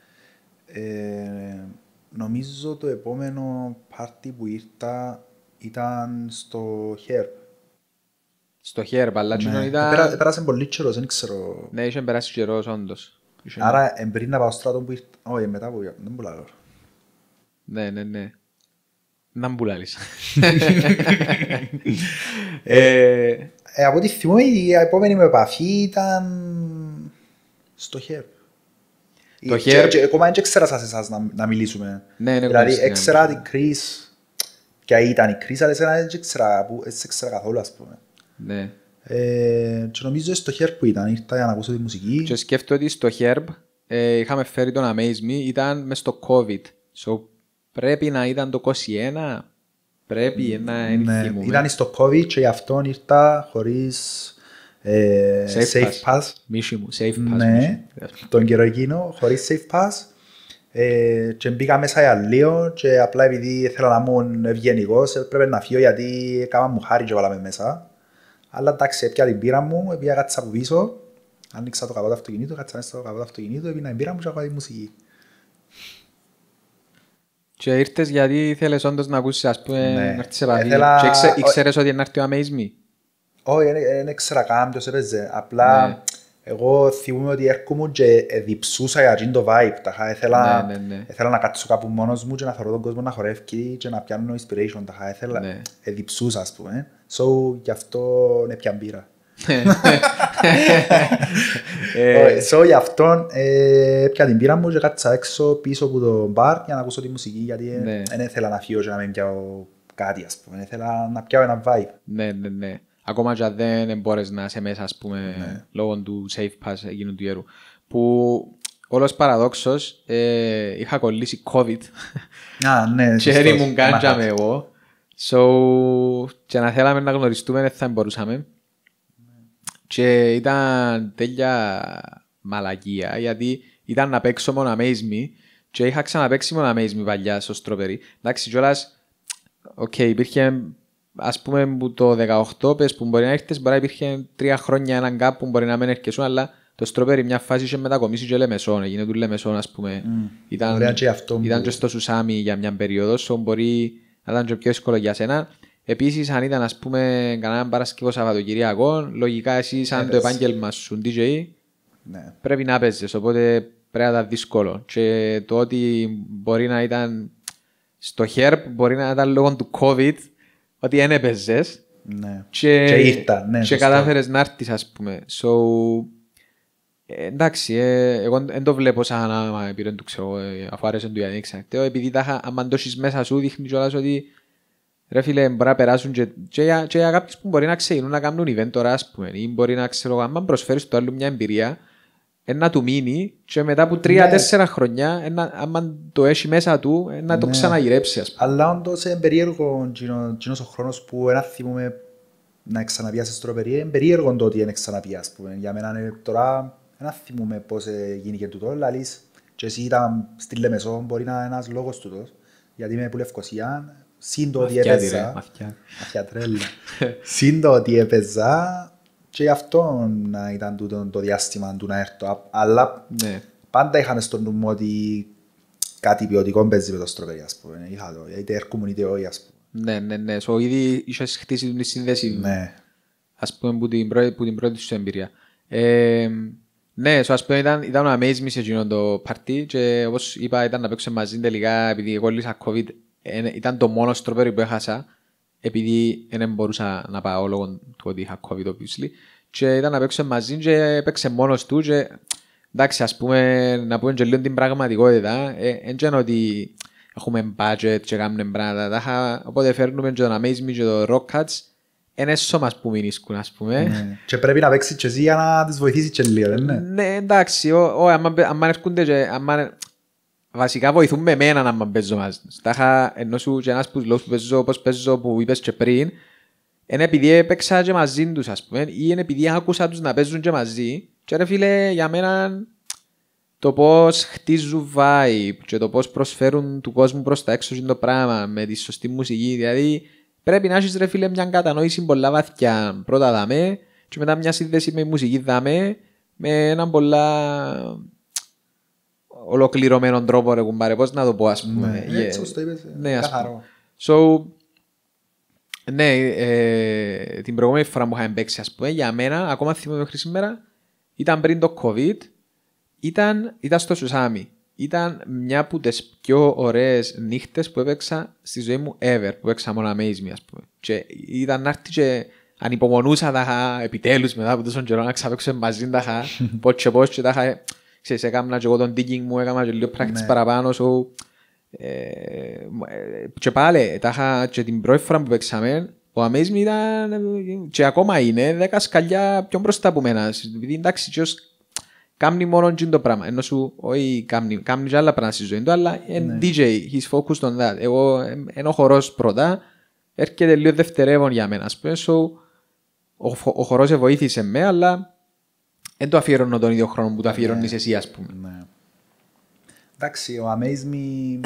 Ε, νομίζω το επόμενο πάρτι που ήρθα ήταν στο Χέρπ. Στο Χέρπ, αλλά ναι. ήταν... πέρασε πολύ καιρός, δεν ξέρω. Ναι, είχε περάσει καιρός όντως. Άρα πριν να πάω στράτο που ήρθα... Όχι, μετά που ήρθα. Δεν μπορώ να Ναι, ναι, ναι. Να μπουλάλεις. Ε, ε, από ό,τι θυμώ η επόμενη μου επαφή ήταν στο Herb. Το χέρ... Και, ακόμα δεν ξέρα σα εσάς να, να μιλήσουμε. Ναι, ναι, δηλαδή έξερα ναι, την κρίση. και ήταν η κρίση, αλλά εσένα δεν ξέρα, που, έτσι ξέρα καθόλου ας πούμε. Ναι. Ε, και νομίζω στο Herb που ήταν, ήρθα για να ακούσω τη μουσική. Και σκέφτομαι ότι στο Herb ε, είχαμε φέρει τον Amaze Me, ήταν μες στο COVID. So Πρέπει να ήταν το 21, πρέπει να ναι. ενθυμούμε. Ναι, ήταν στο COVID και γι' αυτό ήρθα χωρίς ε, safe, safe pass. pass. Μίσου μου, safe pass. Ναι, μίσου. τον καιρό εκείνο, χωρίς safe pass. Ε, και μπήκα μέσα για λίγο και απλά επειδή ήθελα να ήμουν ευγενικός έπρεπε να φύγω γιατί έκανα μου χάρη και βάλαμε μέσα. Αλλά εντάξει, έπια την πύρα μου, έπια κάτσα από πίσω, άνοιξα το καπό του αυτοκινήτου, κάτσα μέσα στο καπό του αυτοκινήτου, έπινα την πύρα μου και έπια τη μουσική. Και ήρθες γιατί ήθελες όντως να ακούσεις, ας πούμε, ναι. να έρθεις σε επαφή. Έθελα... Και ήξε, ήξερες ότι είναι έρθει ο Αμέισμι. Όχι, δεν ήξερα καν ποιος έπαιζε. Απλά ναι. εγώ θυμούμαι ότι έρχομαι και διψούσα για το vibe. Ταχα, ήθελα, ναι, ναι, ναι. ήθελα να κάτσω κάπου μόνος μου και να θεωρώ τον κόσμο να χορεύει και να πιάνω inspiration. Ταχα, ήθελα, ναι. Ε, διψούσα, ας πούμε. So, γι' αυτό ναι, πια μπήρα. Ε, so γι' αυτόν ε, έπια την πείρα μου και κάτσα έξω πίσω από το μπαρ για να ακούσω τη μουσική γιατί δεν ναι. ήθελα να φύγω και να μην πιάω κάτι ας πούμε, ήθελα να πιάω ένα vibe. Ναι, ναι, ναι. Ακόμα και δεν μπορείς να είσαι μέσα ας πούμε ναι. λόγω του safe pass εκείνου του ιερού. Που όλος παραδόξως ε, είχα κολλήσει COVID ναι, και δεν ήμουν με εγώ. So, και να θέλαμε να γνωριστούμε δεν θα μπορούσαμε. Και ήταν τέλεια μαλακία, γιατί ήταν να παίξω μόνο Amaze Me και είχα ξαναπαίξει μόνο Amaze Me παλιά στο Strawberry. Εντάξει, κιόλας, οκ, okay, υπήρχε ας πούμε το 18 πες που μπορεί να έρθεις, μπορεί να υπήρχε τρία χρόνια έναν κάπου που μπορεί να μην έρχεσαι, αλλά το Strawberry μια φάση είχε μετακομίσει και Λεμεσόν, έγινε του Λεμεσόν ας πούμε. Mm. Ήταν, Ωραία και ήταν και στο Σουσάμι για μια περίοδο, σου, μπορεί να ήταν και πιο εύκολο για σένα. Επίσης, αν ήταν, ας πούμε, κανέναν Παρασκευό Σαββατοκυριακό, λογικά εσύ, σαν ε, το ε, επάγγελμα σου, DJ, ναι. πρέπει να παίζεις. Οπότε πρέπει να ήταν δύσκολο. Και το ότι μπορεί να ήταν στο χέρπ, μπορεί να ήταν λόγω του COVID, ότι δεν έπαιζες. Ναι. Και, και, ήρθα, ναι, και κατάφερες να έρθεις, ας πούμε. So, ε, εντάξει, ε, εγώ δεν το βλέπω σαν να πήρε το ξέρω, αφού άρεσε το Ιαννίξα. Επειδή τα είχα αμαντώσει μέσα σου, δείχνει ότι Ρε φίλε, μπορεί να περάσουν και, και, για, και για κάποιους που μπορεί να ξέρουν να κάνουν event τώρα, ας πούμε, ή μπορεί να ξέρω, αν προσφέρεις το άλλο μια εμπειρία, να του μείνει και μετά από τρία-τέσσερα ναι. χρόνια, άμα το έχει μέσα του, να το ναι. ξαναγυρέψει. Ας πούμε. Αλλά όντως είναι περίεργο κοινός ο χρόνος που ένα θυμούμε να ξαναπιάσεις τώρα περίεργο, είναι περίεργο το ότι είναι ξαναπιάς, ας πούμε. Για μένα τώρα, να θυμούμε πώς γίνηκε τούτο, αλλά λες, και εσύ ήταν στη Λεμεσό, μπορεί να είναι ένας λόγος τούτος, γιατί είμαι που Λευκοσία, Συν το ότι έπαιζα. Αφιατρέλα. Συν το ότι έπαιζα και αυτό να ήταν τούτο το διάστημα του να έρθω. Αλλά ναι. πάντα είχαμε στο νου μου ότι κάτι ποιοτικό παίζει με το στροπέρι ας πούμε. Είχα το, είτε έρχομουν είτε όχι, ας πούμε. Ναι, ναι, ναι. So, ήδη είχες χτίσει την σύνδεση, ναι. ας πούμε, που την πρώτη, που την πρώτη σου εμπειρία. Ε, ναι, so, ας πούμε, ήταν, ήταν amazing σε εκείνο το παρτί και όπως είπα, ήταν να παίξω μαζί τελικά, επειδή εγώ λύσα COVID, ήταν το μόνο στροπέρι που έχασα επειδή δεν μπορούσα να πάω λόγω του ότι είχα COVID obviously και ήταν να παίξω μαζί και έπαιξε μόνος του και εντάξει ας πούμε να πούμε και λίγο την πραγματικότητα δεν ε, ξέρω ότι έχουμε budget και κάνουμε πράγματα τάχα, οπότε φέρνουμε και τον Amaze Me και τον Rock Cuts είναι σώμα που μην μηνίσκουν ας πούμε ναι. και πρέπει να παίξεις και εσύ για να τις βοηθήσεις και λίγο ναι εντάξει άμα έρχονται και Βασικά βοηθούν με εμένα να μην παίζω μαζί τους. Τα είχα ενώ σου και ένας που λόγους που παίζω όπως παίζω που είπες και πριν είναι επειδή έπαιξα και μαζί τους ας πούμε ή είναι επειδή άκουσα τους να παίζουν και μαζί και ρε φίλε για μένα το πώς χτίζουν vibe και το πώς προσφέρουν του κόσμου προς τα έξω είναι το πράγμα με τη σωστή μουσική δηλαδή πρέπει να έχεις ρε φίλε μια κατανόηση πολλά βαθιά πρώτα δαμέ και μετά μια σύνδεση με μουσική δαμέ με έναν πολλά ολοκληρωμένον τρόπο ρε κουμπάρε, πώς να το πω ας ναι. πούμε. Ναι, έτσι όπως το είπες, ε, ναι, ας καθαρό. So, ναι, ε, την προηγούμενη φορά που είχαμε παίξει, ας πούμε, για μένα, ακόμα θυμάμαι μέχρι σήμερα, ήταν πριν το COVID, ήταν, ήταν στο Σουσάμι. Ήταν μια από τις πιο ωραίες νύχτες που έπαιξα στη ζωή μου ever, που έπαιξα μόνο Amaze ας πούμε. Και ήταν να έρθει και ανυπομονούσα τα χα, επιτέλους μετά από τόσο καιρό να ξαπέξω μαζί τα χα, Πότσε και και τα χα, ξέρεις, έκανα και εγώ τον digging μου, έκανα και λίγο ναι. practice παραπάνω, so, ε, και πάλι, τα είχα και την πρώτη φορά που παίξαμε, ο Amaze ήταν και ακόμα είναι δέκα σκαλιά πιο μπροστά από μένα. Επειδή εντάξει, ποιος κάνει μόνο το πράγμα. Ενώ σου, όχι, κάνει, κάνει και άλλα πράγματα στη ζωή του, αλλά είναι DJ, he's focused on that. Εγώ, ενώ χορός πρώτα, έρχεται λίγο δευτερεύον για μένα, ας πούμε, so, ο, ο χορός βοήθησε με, αλλά δεν το αφιερώνω τον ίδιο χρόνο που το ναι. αφιερώνεις εσύ, ας πούμε. Ναι. Εντάξει, ο Amaze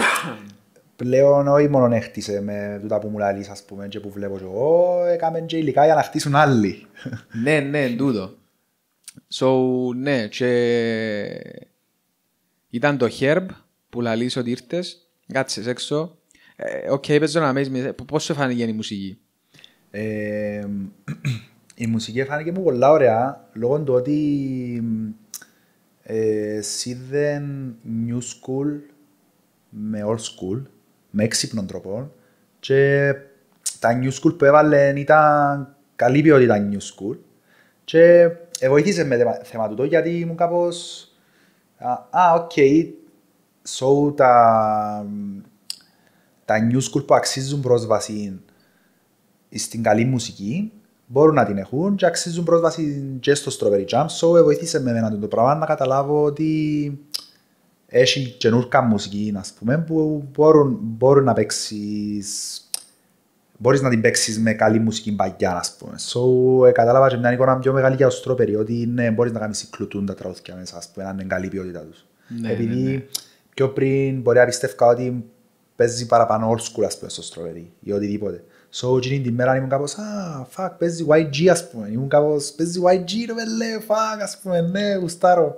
πλέον όχι μόνο έχτισε με τούτα που μου λαλείς, ας πούμε, και που βλέπω εγώ, έκαμε και υλικά για να χτίσουν άλλοι. ναι, ναι, τούτο. So, ναι, και... Ήταν το Herb που λαλείς ότι ήρθες, κάτσες έξω. Ε, οκ, ε, okay, παίζω να πώς σου φάνηκε η μουσική η μουσική φάνηκε μου πολλά ωραία λόγω του ότι ε, σίδεν new school με old school, με έξυπνον τρόπο και τα new school που έβαλε ήταν καλή ποιότητα new school και εβοήθησε βοήθησε με θέμα τούτο γιατί ήμουν κάπως α, οκ, okay, so τα, τα new school που αξίζουν πρόσβαση στην καλή μουσική μπορούν να την έχουν και αξίζουν πρόσβαση και στο Strawberry Jam. So, ε, βοήθησε με εμένα το πράγμα να καταλάβω ότι έχει καινούργια μουσική, ας πούμε, που μπορούν, μπορούν να παίξεις μπορείς να την παίξεις με καλή μουσική μπαγιά, ας πούμε. So, ε, κατάλαβα και μια εικόνα πιο μεγάλη για το στρόπερι, ότι είναι, μπορείς να κάνεις κλουτούν τα τραγούδια μέσα, ας πούμε, αν είναι καλή ποιότητα τους. Ναι, Επειδή ναι, ναι. πιο πριν μπορεί να πιστεύω ότι παίζει παραπάνω old school, ας πούμε, στο στρόπερι ή οτιδήποτε. So, εκείνη την μέρα ήμουν κάπως, α, φακ, παίζει YG ας πούμε. Ήμουν κάπως, παίζει YG ρε βελέ, φακ, ας πούμε, ναι, γουστάρω.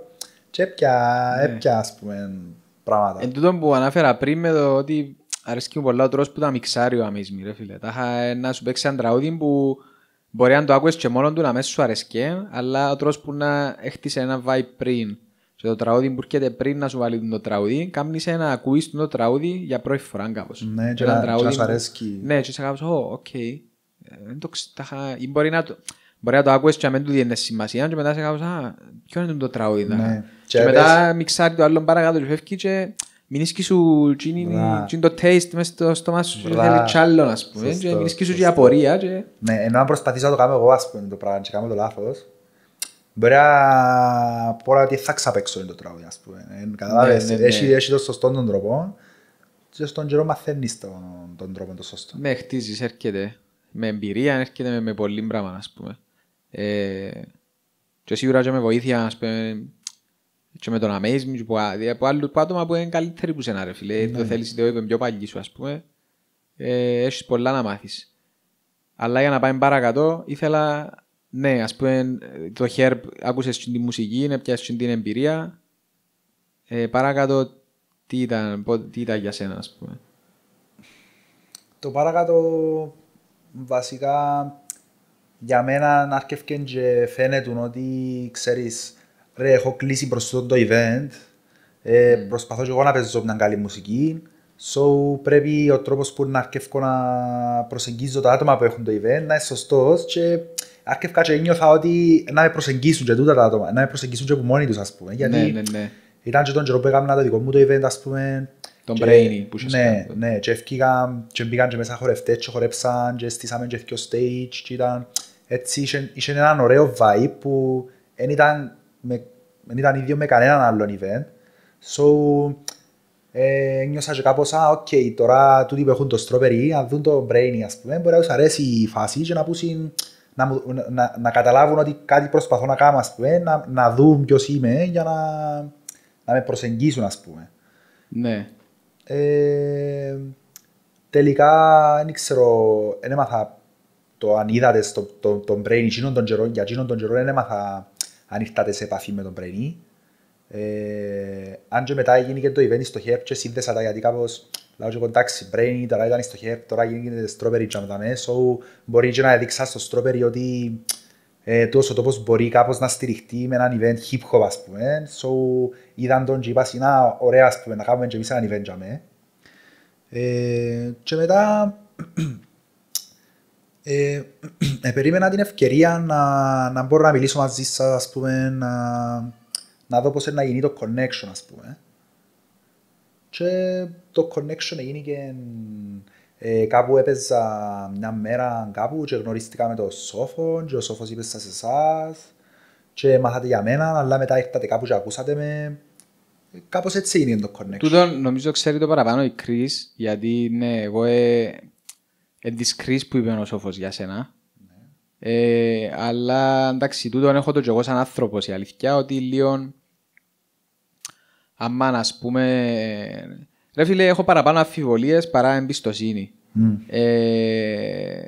Και έπια, έπια ας πούμε, πράγματα. Εν τούτο που αναφέρα πριν με το ότι αρέσκει μου πολλά ο τρόπος που τα μιξάρει ο αμίσμι ρε φίλε. Τα είχα να σου παίξει έναν τραγούδι που μπορεί να το άκουες και μόνο του να μέσα σου αρέσκει, αλλά ο τρόπος που να έχτισε ένα vibe πριν. Σε το τραγούδι που έρχεται πριν να σου βάλει το τραγούδι, κάνεις ένα ακούεις το τραγούδι για πρώτη φορά κάπως. Ναι, και, να, τραγούδι, σου αρέσει. Ναι, και σε κάπως, ω, οκ. Ε, ή μπορεί να το... Μπορεί να το άκουες και να μην του διένε σημασία και μετά σε κάπως, α, ποιο είναι το τραγούδι. Ναι. Και, και μετά μιξάρει το άλλο παρακάτω και φεύγει και μηνίσκει σου το taste μέσα στο στόμα σου και θέλει τσάλλο να σπούμε και μηνίσκει σου και απορία. Και... Ναι, ενώ αν προσπαθήσω να το κάνω εγώ ας πούμε το πράγμα και κάνω το λάθος, Μπορεί να πω ότι θα ξαπέξω το τραγούδι, ας πούμε. Καταλάβες, ναι, ναι, ναι. έχει το σωστό τον τρόπο και στον καιρό μαθαίνεις τον τρόπο το σωστό. Με χτίζεις, έρχεται. Με εμπειρία έρχεται με πολύ πράγμα, ας πούμε. Ε, και σίγουρα και με βοήθεια, ας πούμε, και με τον αμέσμι, που από ε, άλλους άτομα που είναι καλύτεροι που σένα, ρε φίλε. Το θέλεις, το είπε πιο παλιοί σου, ας πούμε. Ε, έχεις πολλά να μάθεις. Αλλά για να πάμε παρακατώ, ήθελα ναι, ας πούμε το Herb άκουσες την μουσική, είναι πια την εμπειρία. Ε, παρακάτω, τι ήταν, τι ήταν για σένα, ας πούμε. Το παρακάτω βασικά για μένα να και φαίνεται ότι ξέρεις ρε έχω κλείσει προς το event ε, mm. προσπαθώ και εγώ να παίζω μια καλή μουσική so πρέπει ο τρόπος που να να προσεγγίζω τα άτομα που έχουν το event να είναι σωστός. Αρκετά και ένιωθα ότι να με προσεγγίσουν και τούτα τα άτομα, να με προσεγγίσουν και από μόνοι τους, ας πούμε. Γιατί ναι, ναι, ναι. ήταν και τον καιρό που έκανα το δικό μου το event, ας πούμε. Τον και... brainy που είσαι Ναι, ναι, και ευκήκαν και μπήκαν και μέσα χορευτές και χορέψαν και στήσαμε και δύο stage και ήταν... Έτσι είχε, είχε έναν ωραίο vibe που δεν ήταν, με, δεν ήταν ίδιο με κανέναν άλλον event. So, ε, νιώσα και κάπως, α, οκ, okay, τώρα τούτοι που έχουν το strawberry, αν δουν το brainy, ας πούμε, μπορεί να τους αρέσει η φάση και να πούσουν να, καταλάβουν ότι κάτι προσπαθώ να κάνω, ας πούμε, να, να δουν ποιος είμαι για να, να με προσεγγίσουν, ας πούμε. Ναι. Ε, τελικά, δεν ξέρω, δεν έμαθα το αν είδατε στο, το, τον πρέινι εκείνον τον καιρό, για εκείνον τον καιρό δεν έμαθα αν ήρθατε σε επαφή με τον πρέινι. Ε, αν και μετά έγινε και το event στο χέρι και σύνδεσα τα γιατί κάπως Λάω και κοντάξει, πρέπει τώρα ήταν στο χέρι, τώρα γίνεται στρόπερι και μετά μέσα. Μπορεί και να δείξα στο στρόπερι ότι ε, τόσο τόπος μπορεί κάπως να στηριχτεί με έναν event hip hop ας πούμε. So, είδαν τον και είπα σινά ωραία ας πούμε να κάνουμε και εμείς έναν event για Ε, και μετά ε, ε, περίμενα την ευκαιρία να, να μπορώ να μιλήσω μαζί σας ας πούμε να, να δω πώς είναι να γίνει το connection ας πούμε και το connection έγινε και ε, κάπου έπαιζα μια μέρα κάπου και γνωρίστηκα με τον Σόφον και ο Σόφος είπε σας εσάς και μάθατε για μένα, αλλά μετά ήρθατε κάπου και ακούσατε με. Κάπως έτσι είναι το connection. Τούτο νομίζω ξέρει το παραπάνω η Κρίς, γιατί ναι, εγώ ε, ε, της Κρίς που είπε ο Σόφος για σένα. Ναι. Ε, αλλά εντάξει, τούτον έχω το και εγώ σαν άνθρωπος η αλήθεια, ότι λίγο άμα ας πούμε. Ρε φίλε, έχω παραπάνω αφιβολίες παρά εμπιστοσύνη. Ε,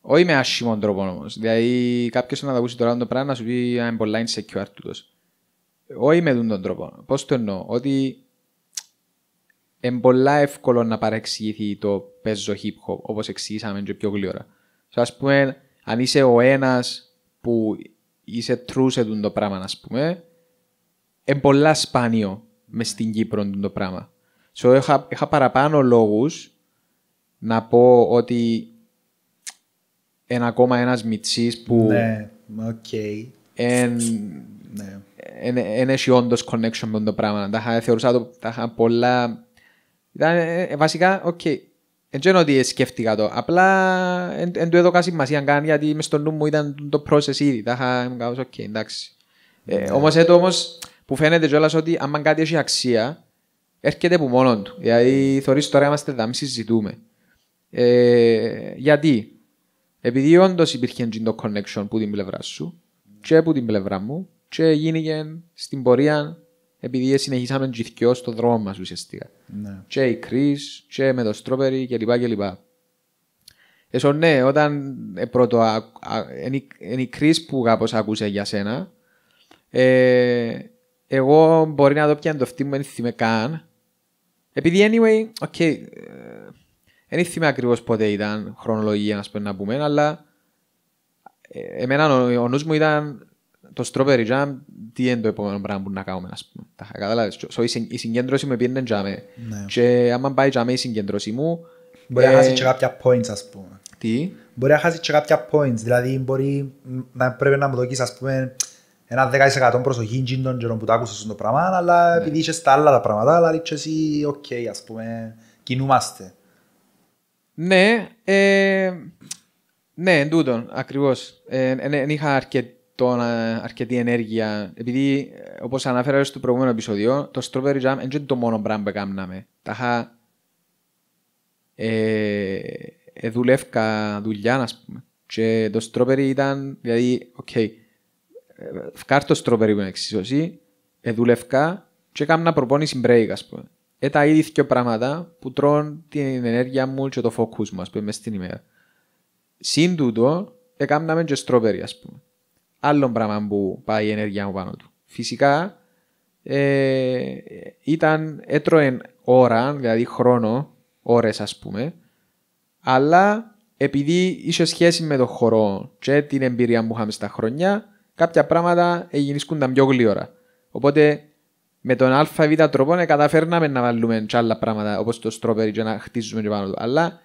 όχι με άσχημον τρόπο όμως. Δηλαδή, κάποιος να τα ακούσει τώρα το πράγμα να σου πει I'm πολλά insecure του. Όχι με τον τρόπο. Πώς το εννοώ, Ότι είναι πολλά εύκολο να παρεξηγηθεί το παίζω hip hop όπως εξηγήσαμε και πιο γλυόρα. Ας πούμε, αν είσαι ο ένας που είσαι true σε το πράγμα, ας πούμε, είναι πολύ σπάνιο μες στην Κύπρο το πράγμα. So, είχα, είχα παραπάνω λόγους να πω ότι ένα ακόμα ένας μυτσή που... Ναι, οκ. Εν ναι. έχει όντως connection με το πράγμα. Τα θεωρούσα το, τα είχα πολλά... Ήταν ε, βασικά, οκ. Δεν ξέρω ότι σκέφτηκα το. Απλά δεν του έδωκα σημασία καν γιατί μες στο νου μου ήταν το process ήδη. Τα είχα, οκ, εντάξει. Ε, ναι. έτω, που φαίνεται κιόλας ότι αν κάτι έχει αξία, έρχεται από μόνο του. Δηλαδή, θεωρεί τώρα είμαστε μην συζητούμε. Ε, γιατί, επειδή όντως υπήρχε το connection που την πλευρά σου, και από την πλευρά μου, και γίνηκε στην πορεία επειδή συνεχίσαμε τζιθκιό στον δρόμο μας ουσιαστικά. Ναι. Και η Κρι, και με το Στρόπερι κλπ. κλπ. Έσο ναι, όταν ε, πρώτο είναι η Κρι που κάπως ακούσε για σένα, ε, εγώ μπορεί να το πιάνω το αυτή μου, δεν θυμάμαι καν. Επειδή anyway, ok, δεν ε, θυμάμαι ακριβώς πότε ήταν χρονολογία να πούμε, να πούμε, αλλά ε, εμένα ο, ο νους μου ήταν το strawberry jam, τι είναι το επόμενο πράγμα που να κάνουμε, ας πούμε. Τα είχα καταλάβει. So, η συγκέντρωση μου πήγαινε τζάμε. Ναι. Και άμα πάει τζάμε η συγκέντρωση μου... Μπορεί ε... να χάσει ε, και κάποια points, ας πούμε. Τι? Μπορεί να χάσει και κάποια points. Δηλαδή, μπορεί να πρέπει να μου δοκείς, ας πούμε, ένα 10% προσοχή γίνονται τον καιρό που το άκουσες στο πράγμα, αλλά ναι. επειδή είσαι στα άλλα τα πράγματα, αλλά και εσύ, οκ, okay, ας πούμε, κινούμαστε. Ναι, ε, ναι, εν τούτον, ακριβώς. ε, είχα αρκετό, ε, αρκετή ενέργεια, επειδή, ε, όπως αναφέρα στο προηγούμενο επεισόδιο, το Strawberry Jam δεν είναι το μόνο πράγμα που έκαναμε. Τα είχα... Ε, ε, δουλεύκα δουλειά, ας πούμε. Και το Strawberry ήταν, δηλαδή, οκ, okay, Φκάρτο στροβερή με εξίσωση, εδούλευκα και έκανα προπόνηση break, ας πούμε. Ε, τα ίδια πράγματα που τρώνε την ενέργεια μου και το focus μου, ας πούμε, στην ημέρα. Συν τούτο, με και στροβερή, πούμε. Άλλο πράγμα που πάει η ενέργεια μου πάνω του. Φυσικά, ε, ήταν, έτρωε ώρα, δηλαδή χρόνο, ώρες ας πούμε, αλλά επειδή είχε σχέση με το χορό και την εμπειρία που είχαμε στα χρόνια, κάποια πράγματα τα πιο γλύωρα. Οπότε με τον ΑΒ τρόπο να ε, καταφέρναμε να βάλουμε και άλλα πράγματα όπως το στρόπερι και να χτίζουμε και πάνω του. Αλλά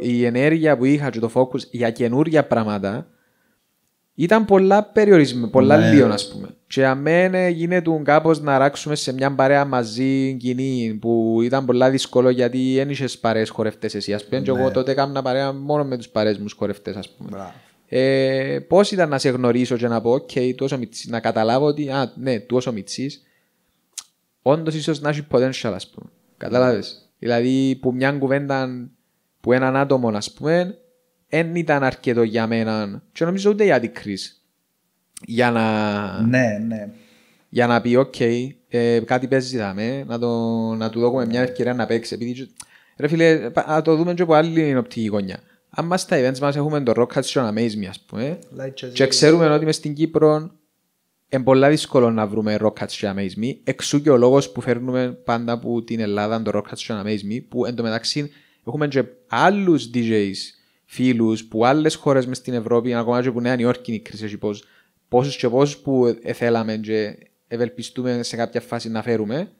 η ενέργεια που είχα και το focus για καινούργια πράγματα ήταν πολλά περιορισμένα, πολλά ναι. λίγο, ας πούμε. Και αμένα γίνεται κάπως να ράξουμε σε μια παρέα μαζί κοινή που ήταν πολλά δύσκολο γιατί δεν είσαι παρέες χορευτές εσύ. Ας πούμε, ναι. και εγώ ναι. τότε έκανα παρέα μόνο με τους παρέες μου χορευτές, ας πούμε. Μπράβο. Ε, Πώς ήταν να σε γνωρίσω και να πω, OK, τόσο μιτσί, να καταλάβω ότι, α, ναι, τόσο μιτσί, Όντως ίσως να έχει potential, ας πούμε. Κατάλαβες. Δηλαδή, που μια κουβέντα που έναν άτομο, ας πούμε, δεν ήταν αρκετό για μένα και νομίζω ούτε για την κρίση. Για να... Ναι, ναι. Για να πει, OK, ε, κάτι παίζεις, να, το, να του δώσουμε μια ευκαιρία να παίξει. Επειδή, ρε φίλε, να το δούμε και από άλλη οπτική γωνιά. Αν μας τα events μας έχουμε το Rock Hats και Amaze Me, ας πούμε, και ξέρουμε ότι μες στην Κύπρο είναι πολύ δύσκολο να βρούμε Rock Hats και Amaze εξού και ο λόγος που φέρνουμε πάντα από την Ελλάδα το Rock Hats και Amaze που εν τω μεταξύ έχουμε και άλλους DJs φίλους που άλλες χώρες μες στην Ευρώπη, ακόμα και που Νέα Νιόρκη είναι η κρίση, πώς, πόσους και πόσους που ε, θέλαμε και ευελπιστούμε σε κάποια φάση να φέρουμε,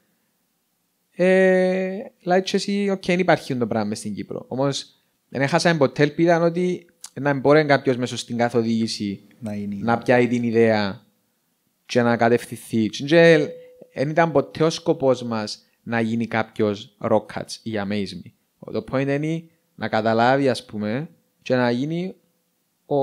ε, και εσύ, okay, δεν υπάρχει το πράγμα στην Κύπρο. Όμως, δεν έχασα ποτέ ελπίδα ότι να μπορεί κάποιο μέσα στην καθοδήγηση να, είναι. να πιάει την ιδέα και να κατευθυνθεί. Και δεν ήταν ποτέ ο σκοπός μας να γίνει κάποιος ροκάτ ή αμέσμη. Το point είναι να καταλάβει, ας πούμε, και να γίνει ο,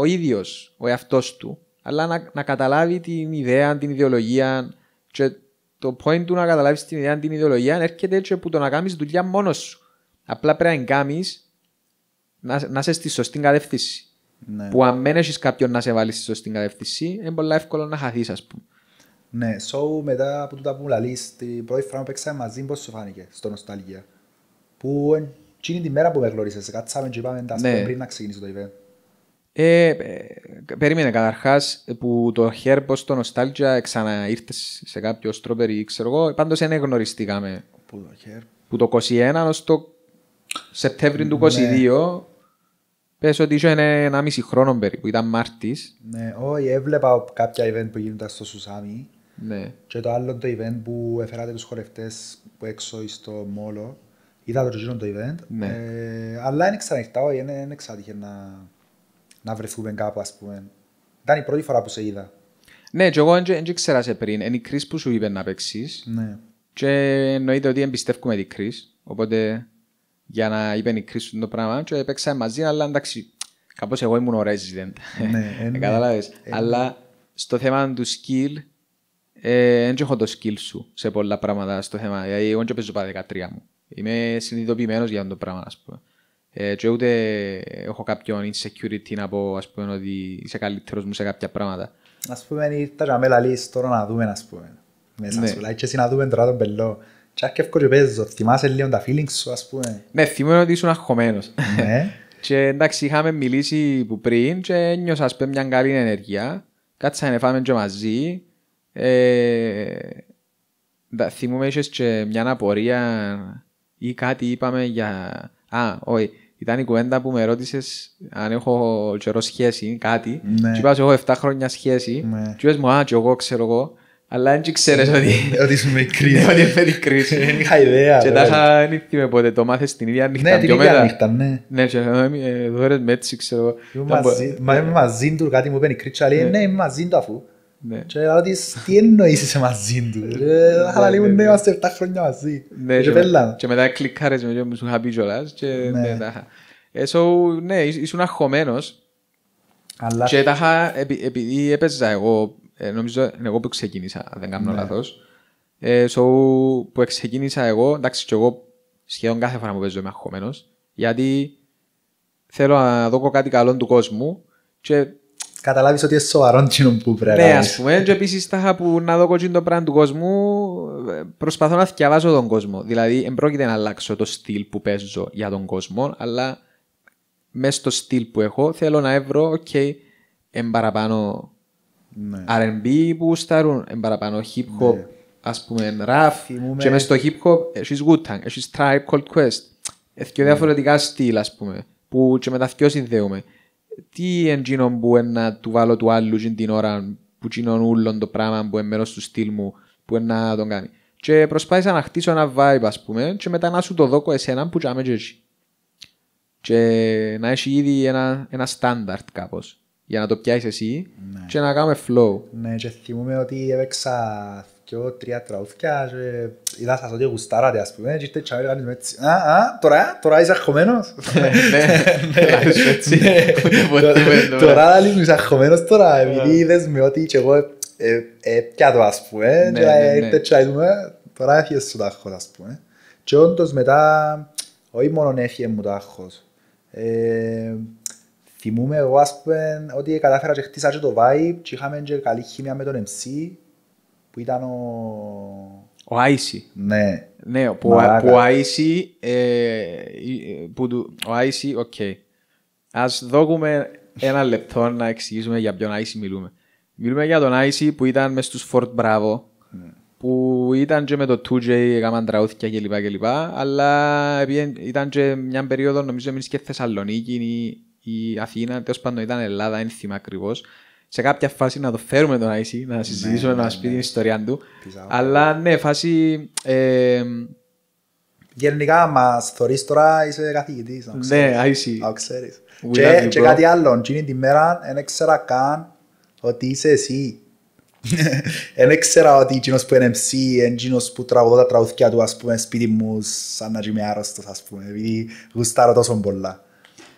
ο ίδιος, ο εαυτός του. Αλλά να, να καταλάβει την ιδέα, την ιδεολογία. Και το point του να καταλάβεις την ιδέα, την ιδεολογία έρχεται έτσι που το να κάνεις δουλειά μόνος σου. Απλά πρέπει να κάνει να, να είσαι στη σωστή κατεύθυνση. Ναι. Που αν δεν κάποιον να σε βάλει στη σωστή κατεύθυνση, είναι πολύ εύκολο να χαθείς, ας πούμε. Ναι, so μετά από τούτα που μου λαλείς, την πρώτη φορά που παίξαμε μαζί, πώς σου φάνηκε στο Νοσταλγία. Που εκείνη την μέρα που με γνωρίσες, κάτσαμε και είπαμε ναι. πριν να ξεκινήσει το event. Ε, ε περίμενε καταρχάς που το χέρπο στο Νοστάλγια ήρθε σε κάποιο στρόπερι ή ξέρω εγώ. Πάντως δεν γνωριστήκαμε. Που το, χέρ... που το 21 ως το Σεπτέμβρη του 22 ναι. Πες ότι είχε ένα μισή χρόνο περίπου, ήταν Μάρτης. Ναι, όχι, έβλεπα κάποια event που γίνονταν στο Σουσάμι. Ναι. Και το άλλο το event που έφερατε τους χορευτές που έξω στο Μόλο. Είδα το εκείνο το event. Ναι. Ε, αλλά είναι ξαναχτά, όχι, είναι εξάτυχε να, να βρεθούμε κάπου, ας πούμε. Ήταν η πρώτη φορά που σε είδα. Ναι, και εγώ δεν ξέρα σε πριν. Είναι η Κρίς που σου είπε να παίξεις. Ναι. Και εννοείται ότι εμπιστεύκουμε την Κρίς. Οπότε για να είπε η Κρίσου το πράγμα και έπαιξα μαζί, αλλά εντάξει, κάπως εγώ ήμουν ο resident, ναι, ναι, Αλλά στο θέμα του skill, δεν ε, έχω το skill σου σε πολλά πράγματα στο θέμα, γιατί δηλαδή, εγώ και παίζω πάρα 13 μου. Είμαι συνειδητοποιημένος για αυτό το πράγμα, ας πούμε. Ε, και ούτε έχω κάποιον insecurity να πω, ας πούμε, ότι είσαι καλύτερος μου σε κάποια πράγματα. Ας πούμε, ήρθα και αμέλα λύσεις τώρα να δούμε, ας πούμε. Μέσα ναι. σου, like, και εσύ να δούμε τώρα τον πελό. Και αρκεύκω παίζω, θυμάσαι λίγο τα feelings σου ας πούμε. Ναι, θυμούμαι ότι ήσουν αγχωμένος. Ναι. και εντάξει είχαμε μιλήσει που πριν και ένιωσα ας πούμε μια καλή ενέργεια. Κάτσαμε, φάμε και μαζί. Ε, θυμούμαι ίσως και μια απορία ή κάτι είπαμε για... Α, όχι, ήταν η κουβέντα που με ρώτησες αν έχω καιρό σχέση, κάτι. Ναι. Και είπα, έχω 7 χρόνια σχέση. Ναι. Και είπες μου, α, και εγώ ξέρω εγώ. Αλλά δεν ξέρεις ότι... Ναι, ότι είσαι με ναι, Ότι είμαι Δεν είχα ιδέα. Και τάχα δεν ήρθαμε ποτέ, το μάθες την ίδια νύχτα. Ναι, την ίδια νύχτα, ναι. Ναι, και εδώ έρες με έτσι, ξέρω. Μα είμαι μαζί του, κάτι μου είπε η κρίτσα, λέει, ναι. ναι, είμαι μαζί του αφού. Και λέω τι εννοείς είσαι μαζί του. Ε, αλλά λίγο, ναι, είμαστε 7 χρόνια μαζί. Και μετά κλικάρες με μου σου είχα πει κιόλας. Ναι, ε, ήσουν αχωμένος. Και τάχα, επειδή έπαιζα εγώ ε, νομίζω ναι, εγώ που ξεκίνησα, δεν κάνω ναι. λάθος. Ε, so, που ξεκίνησα εγώ, εντάξει, και εγώ σχεδόν κάθε φορά που παίζω είμαι αγχωμένος, γιατί θέλω να δω κάτι καλό του κόσμου. Και... Καταλάβεις ότι είσαι σοβαρό τσίνο που πρέπει να Ναι, ας πούμε, και επίσης τα που να δω το πράγμα του κόσμου, ε, προσπαθώ να θυκιαβάζω τον κόσμο. Δηλαδή, δεν πρόκειται να αλλάξω το στυλ που παίζω για τον κόσμο, αλλά μέσα στο στυλ που έχω θέλω να βρω, OK, εν παραπάνω ναι. R&B που σταρούν παραπάνω, hip hop, ναι. ας πούμε, rap. Θυμούμε... Και μες στο hip hop έχεις Wu-Tang, έχεις Tribe Called Quest. έχει ναι. διαφορετικά στυλ, ας πούμε, που και μετά δυο συνδέουμε. Τι εντζήνων που είναι να του βάλω του άλλου την ώρα που τσίνον ούλον το πράγμα που είναι μέρος του στυλ μου, που είναι να τον κάνει. Και προσπάθησα να χτίσω ένα vibe, ας πούμε, και μετά να σου το δώκω εσένα που τσάμε και έτσι. Και να έχει ήδη ένα, ένα standard κάπως για να το πιάσεις εσύ ναι. και να κάνουμε flow. Ναι, και θυμούμε ότι έπαιξα δυο τρία τραγούδια και είδα σας ότι γουστάρατε ας πούμε και ήρθε και κανείς με έτσι «Α, α, τώρα, τώρα είσαι αγχωμένος». Ναι, ναι. ναι, ναι. ναι. τώρα λες είσαι αγχωμένος τώρα επειδή είδες με ότι και εγώ ε, ε, έπια το ας πούμε και ε, ήρθε και λέμε «Τώρα έφυγες σου το άγχος» ας πούμε. Και όντως μετά όχι μόνο έφυγε μου το άγχος Θυμούμε, εγώ ας πούμε ότι κατάφερα και χτίσα και το vibe και είχαμε και καλή χημία με τον MC που ήταν ο... Ο Άισι. Ναι. Ναι, που, Μαράκα. που Άισι, ε, ε, που του, ο Άισι, οκ. Okay. Ας δώκουμε ένα λεπτό να εξηγήσουμε για ποιον Άισι μιλούμε. Μιλούμε για τον Άισι που ήταν μες στους Ford Bravo, mm. που ήταν και με το 2J, έκαναν τραούθηκια κλπ. αλλά ήταν και μια περίοδο νομίζω εμείς και Θεσσαλονίκη η Αθήνα, τέλος πάντων ήταν Ελλάδα, δεν θυμάμαι ακριβώς. Σε κάποια φάση να το φέρουμε τον Άισι, να συζητήσουμε, ναι, να ναι, μας πει ναι. την ιστορία του. Αλλά ναι, φάση. Ε, Γενικά μας θεωρεί τώρα είσαι καθηγητής, να ναι, ξέρεις. Ναι, Άισι. Και, δηλαδή, και κάτι άλλο, εκείνη τη μέρα δεν ήξερα καν ότι είσαι εσύ. Δεν ήξερα ότι εκείνος που είναι MC, εκείνος που τραγουδώ τα τραγουδιά του, ας πούμε, σπίτι μου, σαν να είμαι άρρωστος, ας πούμε, επειδή γουστάρω τόσο πολλά.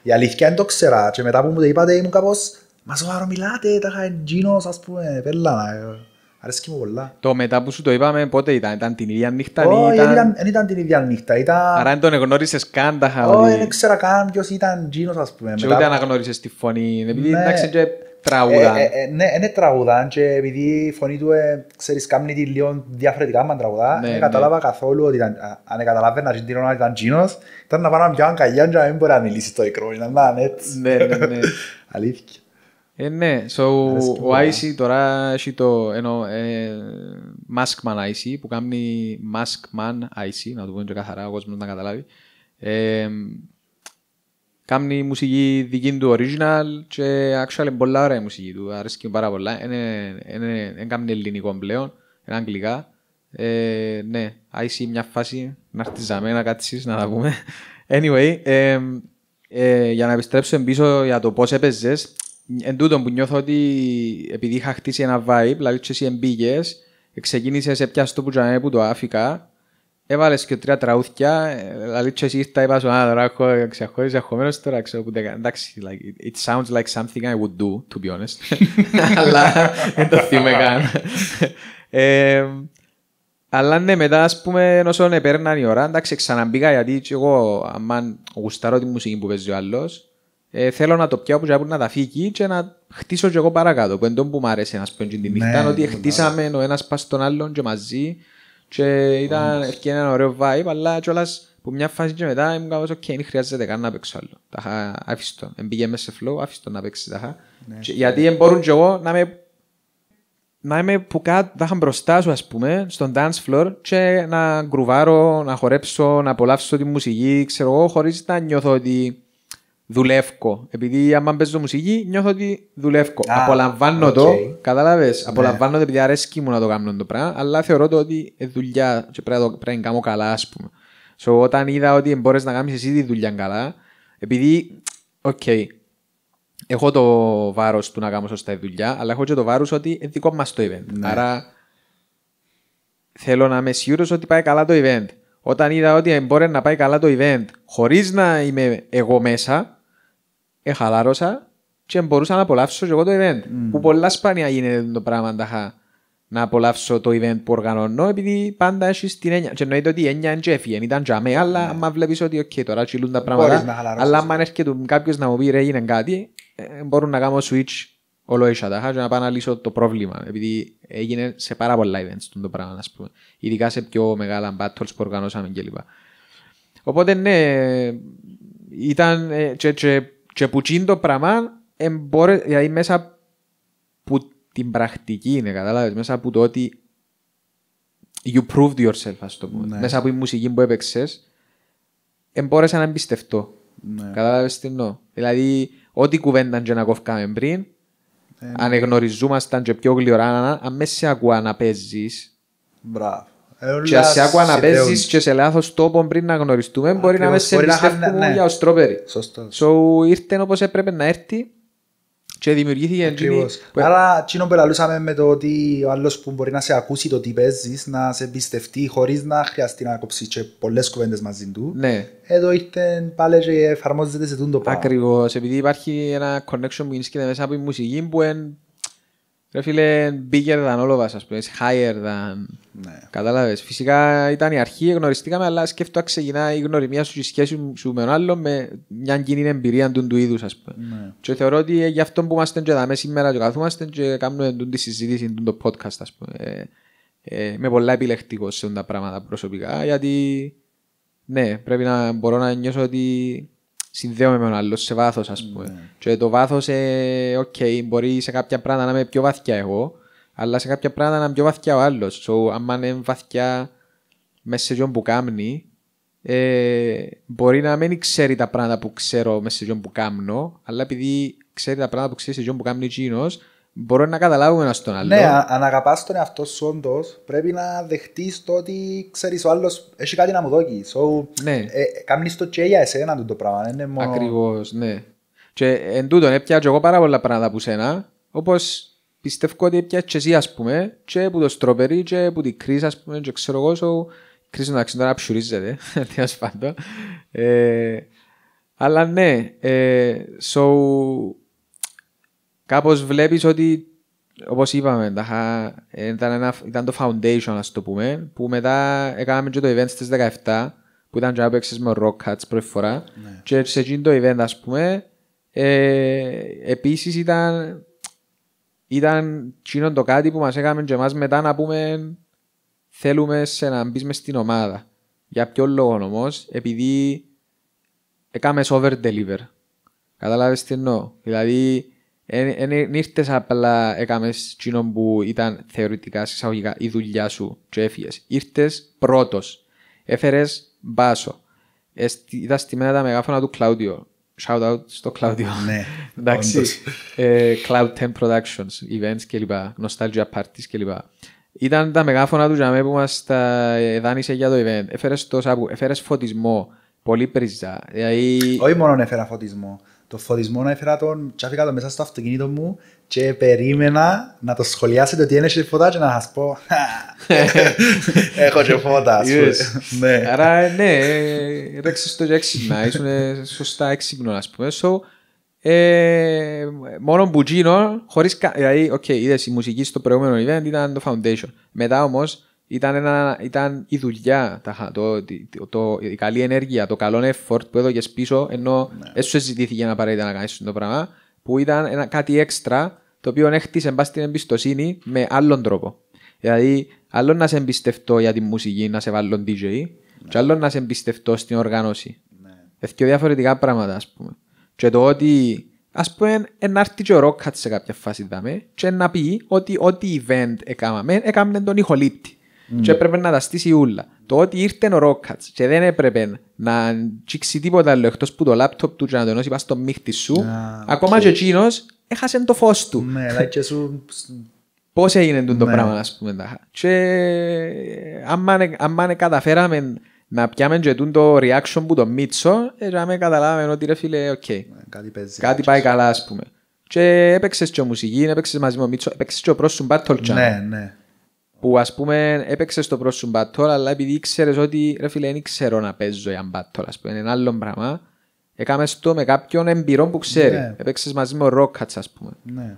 Η αλήθεια είναι το ξέρα και μετά που μου το είπατε ήμουν κάπως «Μα σοβαρό μιλάτε, τα είχα ας πούμε, πέλα». Ε, αρέσκει μου πολλά. Το μετά που σου το είπαμε πότε ήταν, ήταν την ίδια νύχτα ή ήταν... Όχι, δεν ήταν την ίδια νύχτα, ήταν... Άρα δεν τον εγνώρισες καν τα είχα Όχι, δεν ξέρα καν ποιος ήταν εγγύνος, ας πούμε. Και ούτε αναγνώρισες τη φωνή, επειδή ναι. εντάξει και Τραγουδάν. Ε, ε, ε ναι, είναι τραγουδάν και επειδή η φωνή του, ε, ξέρεις, κάνει τη λίγο διαφορετικά με τραγουδά, ναι, δεν ναι. κατάλαβα ναι. καθόλου ότι ήταν, αν να γίνει ώρα ήταν Τζίνος, ήταν να πάω μια αγκαλιά και να μην μπορεί να μιλήσει το μικρό, να έτσι. Ναι, ναι, ναι. Αλήθεια. Ε, ναι, so, ο Άισι τώρα έχει το ενώ, ε, Maskman Άισι που κάνει Maskman Άισι, να το πούμε και καθαρά ο κόσμος να καταλάβει. Ε, κάνει μουσική δική του original και actually πολλά ωραία η μουσική του, αρέσκει πάρα πολλά. Είναι κάνει ελληνικό πλέον, είναι αγγλικά. Ε, ναι, άιση μια φάση να χτίζαμε, να κάτσεις, να τα πούμε. Anyway, ε, για να επιστρέψω πίσω για το πώς έπαιζες, εν τούτον που νιώθω ότι επειδή είχα χτίσει ένα vibe, δηλαδή εσύ εμπήγες, ξεκίνησε σε πιάστο που που το άφηκα Έβαλες και τρία τραούθια, δηλαδή και εσύ ήρθα είπα σου, α, τώρα έχω ξεχωρίσει τώρα, ξέρω που εντάξει, it sounds like something I would do, to be honest, αλλά δεν το θύμαι καν. Ε, αλλά ναι, μετά, ας πούμε, όσο επέρναν ναι, η ώρα, εντάξει, ξαναμπήκα γιατί και εγώ, αν γουστάρω τη μουσική που παίζει ο άλλος, ε, θέλω να το πιάω που έπρεπε να τα φύγει και να χτίσω και εγώ παρακάτω, που εντός που μου άρεσε, να σπέντει τη ναι, νύχτα, ότι ναι, χτίσαμε ο ένας πας τον άλλον και μαζί, και ήταν ένα ωραίο vibe, αλλά κιόλας που μια φάση και μετά μου κάνω ok, δεν χρειάζεται καν να παίξω άλλο. Τα είχα άφηστο, Εμπήγε μέσα σε flow, άφηστο να παίξει τα ναι, Γιατί δεν μπορούν κι εγώ να με να είμαι που κάτω, να είχα μπροστά σου, ας πούμε, στον dance floor και να γκρουβάρω, να χορέψω, να απολαύσω τη μουσική, ξέρω εγώ, χωρίς να νιώθω ότι δουλεύω. Επειδή άμα παίζω μουσική, νιώθω ότι δουλεύω. Ah, απολαμβάνω okay. το, κατάλαβες. Ναι. Απολαμβάνω το επειδή αρέσκει μου να το κάνω το πράγμα, αλλά θεωρώ το ότι ε, δουλειά και πρέπει να το κάνω καλά, ας πούμε. So, όταν είδα ότι μπορείς να κάνεις εσύ τη δουλειά καλά, επειδή, οκ, okay, έχω το βάρος του να κάνω σωστά τη δουλειά, αλλά έχω και το βάρος ότι είναι δικό μας το event. Yeah. Ναι. Άρα θέλω να είμαι σίγουρος ότι πάει καλά το event. Όταν είδα ότι μπορεί να πάει καλά το event χωρίς να είμαι εγώ μέσα, εχαλάρωσα και μπορούσα να απολαύσω και εγώ το event. Mm. Που πολλά σπάνια γίνεται το πράγμα ταχά να απολαύσω το event που οργανώνω, επειδή πάντα έχει την έννοια. Και εννοείται ότι η έννοια είναι τζέφι, ήταν τζαμέ, αλλά yeah. Ναι. άμα βλέπεις ότι okay, τώρα τσιλούν τα πράγματα. Αλλά αν έρχεται κάποιος να μου πει ρε, έγινε κάτι, ε, μπορούν να κάνω switch όλο η σατάχα και να πάω να λύσω το πρόβλημα. Επειδή έγινε σε πάρα πολλά events το πράγμα, ας πούμε. Ειδικά σε πιο μεγάλα battles που οργανώσαμε κλπ. Οπότε ναι, ήταν. Ε, και, και και που τσιν το πράγμα, εμπόρε, δηλαδή μέσα από την πρακτική είναι, κατάλαβες μέσα από το ότι you proved yourself, ας το πούμε. Ναι. Μέσα από η μουσική που έπαιξες, εμπόρεσα να εμπιστευτώ. Ναι. Κατάλαβες τι εννοώ. Δηλαδή, ό,τι κουβέντα και να κοφκάμε πριν, ε, ναι. αν γνωριζόμασταν και πιο γλυωρά, αν μέσα ακούω να παίζεις, Μπράβο. Και σε άκουα να παίζεις και σε λάθος τόπο πριν να γνωριστούμε μπορεί να μες σε εμπιστεύουμε ναι. για οστρόπερι. Σωστό. So ήρθε όπως έπρεπε να έρθει και δημιουργήθηκε Ακριβώς. Άρα, τσίνο που λαλούσαμε με το ότι ο άλλος που μπορεί να σε ακούσει το τι παίζεις, να σε εμπιστευτεί χωρίς να χρειαστεί να κόψει και πολλές κουβέντες μαζί του. Ναι. Εδώ ήρθε πάλι και εφαρμόζεται σε τούντο πράγμα. Ακριβώς, επειδή υπάρχει ένα connection που γίνεται μέσα από η μουσική που είναι Ρε φίλε, bigger than all of us, πούμε, higher than... Ναι. Κατάλαβες. Φυσικά ήταν η αρχή, γνωριστήκαμε, αλλά σκέφτομαι ξεκινά η γνωριμία σου η σχέση σου με τον άλλο με μια κοινή εμπειρία του, του είδους, ας πούμε. Ναι. Και θεωρώ ότι ε, για αυτό που είμαστε και δάμε σήμερα το καθόμαστε και κάνουμε τη συζήτηση, το podcast, ας πούμε. Ε, ε, είμαι πολλά επιλεκτικός σε αυτά τα πράγματα προσωπικά, γιατί ναι, πρέπει να μπορώ να νιώσω ότι συνδέομαι με τον άλλο σε βάθος, ας πούμε. Ναι. Και το βάθος, ε, OK, μπορεί σε κάποια πράγματα να είμαι πιο βαθιά εγώ, αλλά σε κάποια πράγματα να είμαι πιο βαθιά ο άλλος. αν άμα είναι βαθιά μέσα σε που κάμνει, ε, μπορεί να μην ξέρει τα πράγματα που ξέρω μέσα σε που κάμνω, αλλά επειδή ξέρει τα πράγματα που ξέρει σε ποιον που κάμνει Μπορώ να καταλάβω ένας τον ναι, άλλο. Ναι, αν αγαπάς τον εαυτό σου, όντως πρέπει να δεχτείς το ότι ξέρεις ο άλλος έχει κάτι να μου δώσει. So, ναι. ε, Κάνεις το και για εσένα το πράγμα. Είναι μόνο... Ακριβώς, ναι. Και εν τούτον, έπια και εγώ πάρα πολλά πράγματα από σένα. Όπως πιστεύω ότι έπια και εσύ, ας πούμε, και που το στροπερί, και που την κρίση, ας πούμε, και ξέρω εγώ, so, κρίση να ξέρω να ψουρίζεται. τέλος πάντων. Ε, αλλά ναι, ε, so, κάπως βλέπεις ότι, όπως είπαμε, ήταν, ένα, ήταν το foundation, ας το πούμε, που μετά έκαναμε και το event στις 17 που ήταν και με Rock Hats πρώτη φορά ναι. και σε εκείνο το event ας πούμε ε, επίσης ήταν ήταν εκείνο το κάτι που μας έκαμε και εμάς μετά να πούμε θέλουμε σε να μπεις μες στην ομάδα για ποιο λόγο όμως, επειδή έκαμε over deliver Κατάλαβες τι εννοώ. Δηλαδή, δεν ήρθε ε, απλά έκαμες τσίνο που ήταν θεωρητικά η δουλειά σου και έφυγες. Ήρθες πρώτος. Έφερες μπάσο. Είδα στη μέρα τα μεγάφωνα του Κλάουδιο. Shout out στο Κλάουδιο. Ναι. Εντάξει. Ε, Cloud 10 Productions, events κλπ. Nostalgia parties κλπ. Ήταν τα μεγάφωνα του Ζαμέ που μας τα ε, δάνεισε για το event. Έφερες το σάπου, έφερες φωτισμό. Πολύ πριζά. Δηλαδή- Όχι μόνο έφερα φωτισμό. Το φωτισμό να έφερα τον, τσάφηκα το μέσα στο αυτοκίνητο μου και περίμενα να το σχολιάσετε ότι ένεχε φωτά και να σας πω έχω και φώτα. ναι. Άρα ναι, ε, ρέξεις το έξυπνα, ήσουν σωστά έξυπνο ας πούμε. Ε, μόνο μπουτζίνο, χωρίς... Δηλαδή, οκ, είδες η μουσική στο προηγούμενο event ήταν το foundation. Μετά όμως ήταν, ένα, ήταν η δουλειά, τα, το, το, το, η καλή ενέργεια, το καλό effort που έδωκες πίσω, ενώ ναι. έσου συζητήθηκε να παρέτα να κάνεις το πράγμα, που ήταν ένα, κάτι έξτρα το οποίο έχτισε μπα στην εμπιστοσύνη με άλλον τρόπο. Δηλαδή, άλλο να σε εμπιστευτώ για τη μουσική, να σε βάλω DJ, ναι. και άλλο να σε εμπιστευτώ στην οργάνωση. Ναι. και διαφορετικά πράγματα, ας πούμε. Και το ότι ας πούμε, ένα έρθει και ο Ρόκατ σε κάποια φάση, δάμε, και να πει ότι ό,τι event έκαναμε, έκαναμε τον ηχολήπτη. Mm. Και έπρεπε να τα στήσει ούλα. Το ότι ήρθε ο Ρόκατ και δεν έπρεπε να τσίξει τίποτα άλλο εκτός που το λάπτοπ του και να τον νόσει στο μύχτη σου, ακόμα και εκείνο έχασε το φως του. Ναι, σου. Πώς έγινε το ναι. πράγμα, ας πούμε. Και άμα καταφέραμε να πιάμε και το reaction που το μίτσο, ε, να με καταλάβαμε ότι ρε φίλε, οκ. Okay. Ε, κάτι, παίζει, κάτι πάει καλά, ας πούμε. Και έπαιξες και μουσική, έπαιξες μαζί με ο Μίτσο, έπαιξες και ο πρόσου Battle Ναι, ναι που ας πούμε έπαιξες στο σου μπατόλ, αλλά επειδή ήξερες ότι ρε φίλε δεν ξέρω να παίζω για μπατόλ, ας πούμε, ένα άλλο πράγμα. Έκαμες το με κάποιον εμπειρό που ξέρει. Ναι. Έπαιξες μαζί με ο Ρόκατ, ας πούμε. Ναι.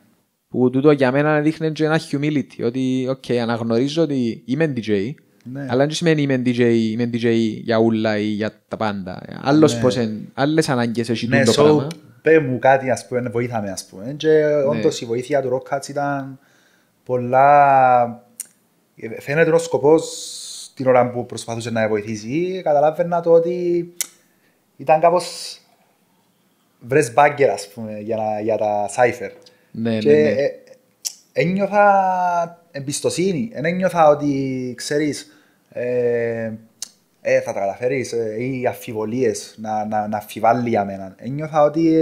Που τούτο για μένα δείχνει ένα humility, ότι okay, αναγνωρίζω ότι είμαι DJ, ναι. αλλά δεν σημαίνει είμαι DJ, είμαι DJ για ούλα ή για τα πάντα. Άλλος, ναι. πώς, άλλε άλλες έχει ναι, το πράγμα. Πέ μου κάτι, ας πούμε, βοήθαμε, ας πούμε. Και ναι. η βοήθεια του Ρόκατ ήταν πολλά φαίνεται ο σκοπός την ώρα που προσπαθούσε να βοηθήσει, καταλάβαινα το ότι ήταν κάπως βρες μπάγκερ, για, να, για τα cipher. Ναι, και ναι, ναι. Ε, ένιωθα εμπιστοσύνη, ένιωθα ότι, ξέρεις, ε, ε, θα τα καταφέρεις ε, ή να, να, να για μένα. Ένιωθα ότι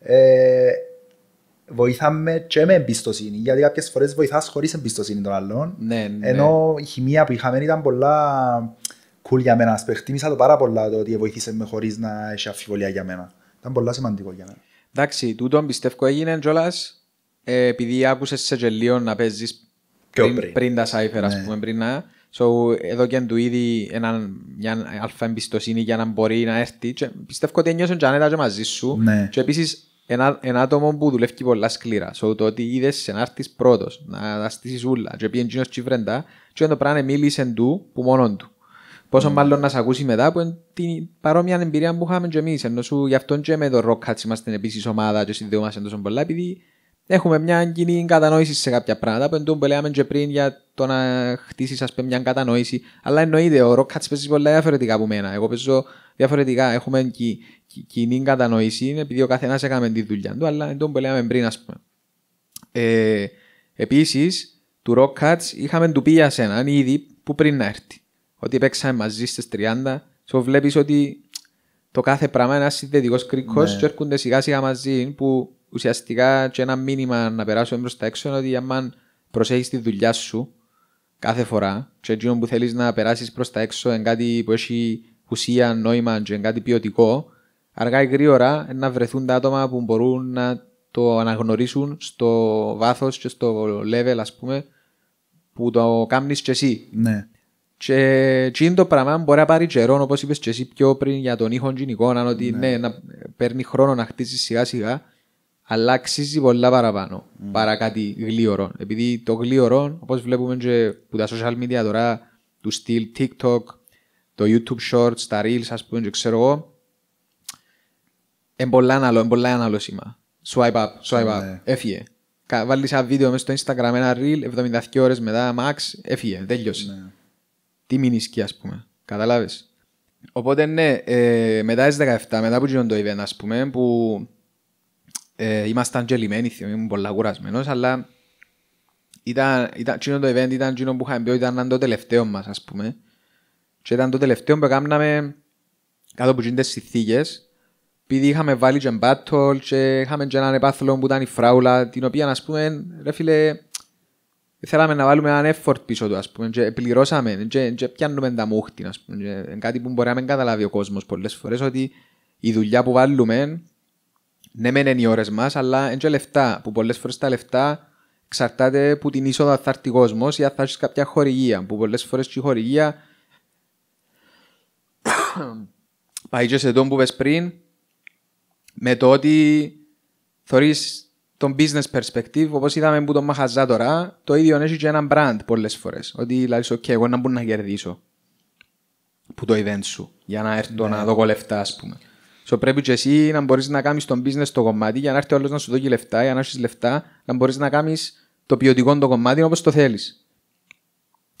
ε, βοηθάμε και με εμπιστοσύνη. Γιατί κάποιες φορές βοηθάς χωρίς εμπιστοσύνη των άλλων. Ναι, ναι. Ενώ η χημεία που είχαμε ήταν πολλά cool για μένα. εκτιμήσα το πάρα πολλά το ότι βοήθησε με χωρίς να έχει αφιβολία για μένα. Ήταν πολύ σημαντικό για μένα. Εντάξει, τούτο πιστεύω έγινε κιόλας ε, επειδή άκουσες σε γελίο να παίζεις πριν, πριν. πριν, τα σάιφερ, ας ναι. πούμε, πριν να. So, εδώ και του ήδη ένα, μια αλφα εμπιστοσύνη για να μπορεί να έρθει. Και πιστεύω ότι ένιωσες τζανέτα και μαζί σου. Ναι. Και επίσης ένα, ένα άτομο που δουλεύει πολλά σκληρά. So, το ότι είδες να έρθει πρώτος, να τα στήσει ούλα, και πήγαινε τζίνο τσιφρεντά, και το πράγμα μίλησε του που μόνο του. Πόσο mm. μάλλον να σε ακούσει μετά που είναι την παρόμοια εμπειρία που είχαμε και εμείς. Ενώ σου γι' αυτόν και με το Rockcats είμαστε επίσης ομάδα, και συνδέομαστε τόσο πολλά, επειδή έχουμε μια κοινή κατανόηση σε κάποια πράγματα. που που λέμε και πριν για το να χτίσεις μια κατανόηση. Αλλά εννοείται, ο Ρόκατ παίζει πολλά διαφορετικά από μένα. Εγώ παίζω διαφορετικά. Έχουμε κοινή κατανόηση, επειδή ο καθένας έκαμε τη δουλειά του. Αλλά εντούμε που πριν, ας πούμε. Ε, Επίσης, του Ρόκατ είχαμε του πει σε έναν ήδη που πριν να έρθει. Ότι παίξαμε μαζί στις 30. Σου βλέπεις ότι το κάθε πράγμα είναι ένας συνδετικός κρίκος ναι. και έρχονται σιγά σιγά μαζί που ουσιαστικά και ένα μήνυμα να περάσουμε προς τα έξω είναι ότι αν προσέχεις τη δουλειά σου κάθε φορά και εκείνο που θέλεις να περάσεις προς τα έξω είναι κάτι που έχει ουσία, νόημα και είναι κάτι ποιοτικό αργά ή γρήγορα να βρεθούν τα άτομα που μπορούν να το αναγνωρίσουν στο βάθος και στο level ας πούμε που το κάνεις και εσύ. Ναι. Και είναι το πράγμα μπορεί να πάρει καιρό, όπως είπες και εσύ πιο πριν για τον ήχο την εικόνα, ότι ναι. ναι. να παίρνει χρόνο να χτίσεις σιγά σιγά αλλά αξίζει πολλά παραπάνω mm. παρά κάτι γλίωρο. Επειδή το γλίωρο, όπως βλέπουμε και που τα social media τώρα, του στυλ TikTok, το YouTube Shorts, τα Reels, ας πούμε, ξέρω εγώ, είναι πολλά είναι πολλά σήμα. Swipe up, swipe up, yeah. Ναι. έφυγε. Βάλεις ένα βίντεο μέσα στο Instagram, ένα Reel, 72 ώρες μετά, max, έφυγε, τέλειωσε. Yeah. Ναι. Τι μηνύσκει, ας πούμε. Κατάλαβε. Οπότε ναι, ε, μετά τι 17, μετά που γίνονται το event, ας πούμε, που ε, λιμένοι γελημένοι, ήμουν πολλά κουρασμένος, αλλά ήταν, ήταν, το event ήταν το που είχαμε πει, ήταν το τελευταίο μας, ας πούμε. Και ήταν το τελευταίο που έκαναμε κάτω από τις συνθήκες, επειδή είχαμε βάλει και battle και είχαμε και έναν επάθλο που ήταν η φράουλα, την οποία, ας πούμε, ρε φίλε, θέλαμε να βάλουμε έναν effort πίσω του, ας πούμε, και πληρώσαμε, και, και πιάνουμε τα μούχτη, ας πούμε, κάτι που μπορεί να μην καταλάβει ο κόσμος πολλές φορές, ότι η δουλειά που βάλουμε ναι, μεν είναι οι ώρες μας, αλλά είναι και λεφτά. Που πολλές φορές τα λεφτά εξαρτάται από την είσοδο θα έρθει κόσμος ή αν θα έχει κάποια χορηγία. Που πολλές φορές η χορηγία. πάει και σε τον που πριν, με το ότι θεωρεί τον business perspective, όπως είδαμε που τον μαχαζά τώρα, το ίδιο έχει και ένα brand πολλές φορές, Ότι δηλαδή, ok, εγώ να μπορώ να κερδίσω που το event σου, για να έρθω ναι. να δω λεφτά, ας πούμε. So, πρέπει και εσύ να μπορείς να κάνεις τον business το κομμάτι για να έρθει ο άλλος να σου δώσει λεφτά, για να έχεις λεφτά, να μπορείς να κάνεις το ποιοτικό το κομμάτι όπως το θέλεις.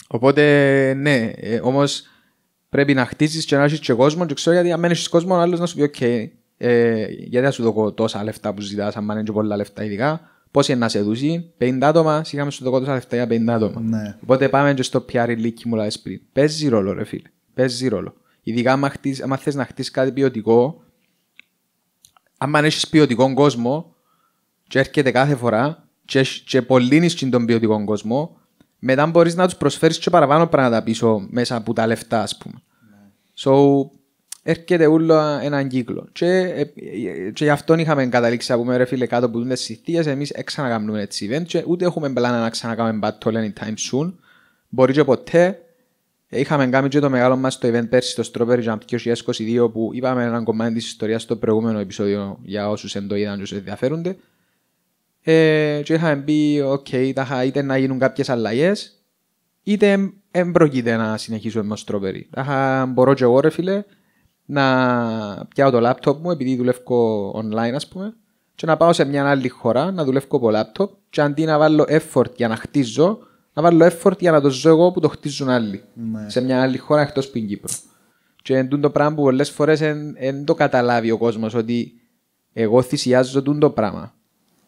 Οπότε, ναι, ε, όμως πρέπει να χτίσει και να έχεις και κόσμο. Και ξέρω γιατί αν μένεις κόσμο, ο άλλος να σου πει: OK, ε, γιατί να σου δω τόσα λεφτά που ζητάς, αν μένει πολλά λεφτά ειδικά. Πώ είναι να σε δούσει, 50 άτομα, σίγαμε σου δω τόσα λεφτά για 50 άτομα. Ναι. Οπότε πάμε και στο πιάρι λίκι μου λέει πριν. Παίζει ρόλο, ρε φίλε. Παίζει ρόλο. Ειδικά άμα θες να χτίσεις κάτι ποιοτικό, άμα έχει ποιοτικό κόσμο, και έρχεται κάθε φορά, και, και πολλήνει τον ποιοτικό κόσμο, μετά μπορείς να τους προσφέρεις και παραπάνω πράγματα πίσω μέσα από τα λεφτά, ας πούμε. Ναι. So, έρχεται όλο έναν κύκλο. Και, ε, ε, και γι' αυτό είχαμε καταλήξει από μέρε φίλε κάτω που δούνε τις εμεί εμείς κάνουμε έτσι event και ούτε έχουμε πλάνα να ξανακάμε battle anytime soon. Μπορεί και ποτέ, Είχαμε κάνει και το μεγάλο μας το event πέρσι στο Strawberry Jump 2022 που είπαμε ένα κομμάτι της ιστορίας στο προηγούμενο επεισόδιο για όσους δεν το είδαν και ενδιαφέρονται. Ε, και είχαμε πει, οκ, είτε να γίνουν κάποιες αλλαγές, είτε δεν πρόκειται να συνεχίσουμε με το Strawberry. Τάχα, μπορώ και εγώ ρε φίλε, να πιάω το λάπτοπ μου επειδή δουλεύω online ας πούμε και να πάω σε μια άλλη χώρα να δουλεύω από λάπτοπ και αντί να βάλω effort για να χτίζω να βάλω effort για να το ζω εγώ που το χτίζουν άλλοι. Ναι. Σε μια άλλη χώρα εκτός που είναι Κύπρο. Και εντούν το πράγμα που πολλές φορές δεν το καταλάβει ο κόσμος ότι εγώ θυσιάζω το πράγμα.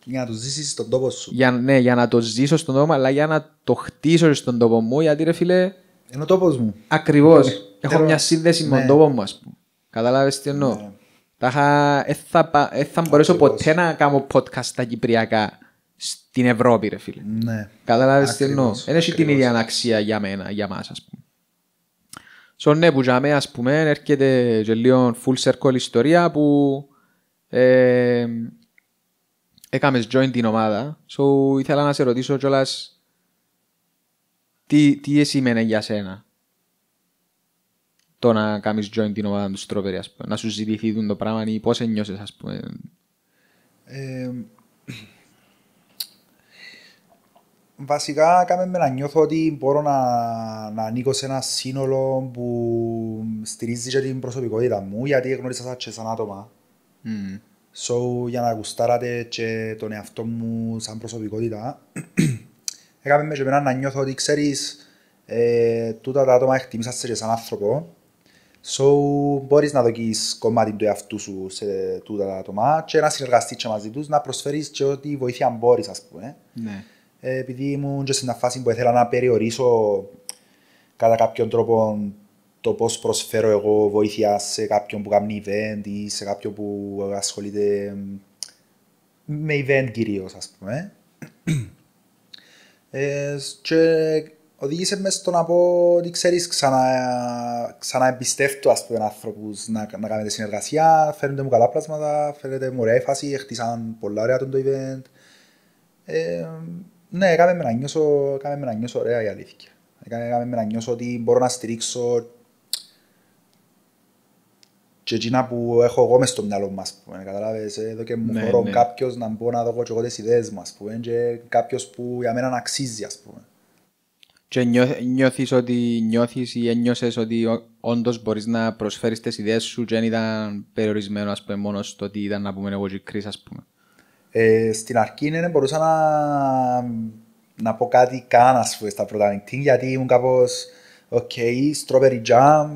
Για να το ζήσεις στον τόπο σου. Για, ναι, για να το ζήσω στον τόπο μου, αλλά για να το χτίσω στον τόπο μου, γιατί ρε φίλε. Είναι ο τόπος μου. Ακριβώς. Ναι. Έχω μια σύνδεση με τον ναι. τόπο μου, ας πούμε. Κατάλαβε τι εννοώ. Ναι. Τάχα, ε, ε, θα μπορέσω ποτέ να κάνω podcast στα κυπριακά στην Ευρώπη, ρε φίλε. Ναι. Κατάλαβε τι εννοώ. Δεν έχει την ίδια αξία για μένα, για μας, ας πούμε. Στον ναι, που για μένα, ας πούμε, έρχεται σε λίγο full circle ιστορία που. Ε, Έκαμες join την ομάδα. So, ήθελα να σε ρωτήσω κιόλας τι, τι σημαίνει για σένα το να κάνεις join την ομάδα του Στρόβερη, να σου ζητηθεί το πράγμα ή πώς ένιωσες, ας πούμε. Ε, βασικά κάμε με να νιώθω ότι μπορώ να, να ανήκω σε ένα σύνολο που στηρίζει και την προσωπικότητα μου γιατί γνώρισα σαν και σαν άτομα. Mm. So, για να γουστάρατε και τον εαυτό μου σαν προσωπικότητα έκαμε με και εμένα να νιώθω ότι ξέρεις ε, τούτα τα άτομα εκτιμήσαστε και σαν άνθρωπο So, μπορείς να δοκίσεις κομμάτι του εαυτού σου σε τούτα τα άτομα και να συνεργαστείς και μαζί τους, να προσφέρεις και ό,τι βοήθεια μπορείς, ας πούμε. Ναι. Mm. Ε, επειδή ήμουν και σε μια φάση που ήθελα να περιορίσω κατά κάποιον τρόπο το πώς προσφέρω εγώ βοήθεια σε κάποιον που κάνει event ή σε κάποιον που ασχολείται με event κυρίως, ας πούμε. Ε, και οδήγησε μες στο να πω ότι ξέρεις, ξανα, ξαναεμπιστεύτω ας άνθρωπου να, να κάνετε συνεργασία. Φαίνονται μου καλά πλάσματα, φαίνεται μου ωραία φάση. πολλά ωραία το event. Ε, ναι, έκαμε με να νιώσω, έκαμε με να νιώσω ωραία η αλήθεια. Έκαμε, έκαμε με να νιώσω ότι μπορώ να στηρίξω και εκείνα που έχω εγώ μες στο μυαλό μου, ας πούμε, καταλάβες, ε, εδώ και μου ναι, χωρώ ναι. κάποιος να μπορώ να δω και εγώ τις ιδέες μου, ας πούμε, και κάποιος που για μένα αξίζει, ας πούμε. Και νιώθεις ότι νιώθεις ή ένιωσες ότι όντως μπορείς να προσφέρεις τις ιδέες σου και δεν ήταν περιορισμένο, ας πούμε, μόνο στο ότι ήταν να πούμε εγώ και κρίση, ας πούμε. Ε, στην αρχή δεν μπορούσα να, να πω κάτι καν ας πούμε, στα πρώτα νυχτή γιατί ήμουν κάπως «ΟΚ, strawberry jam,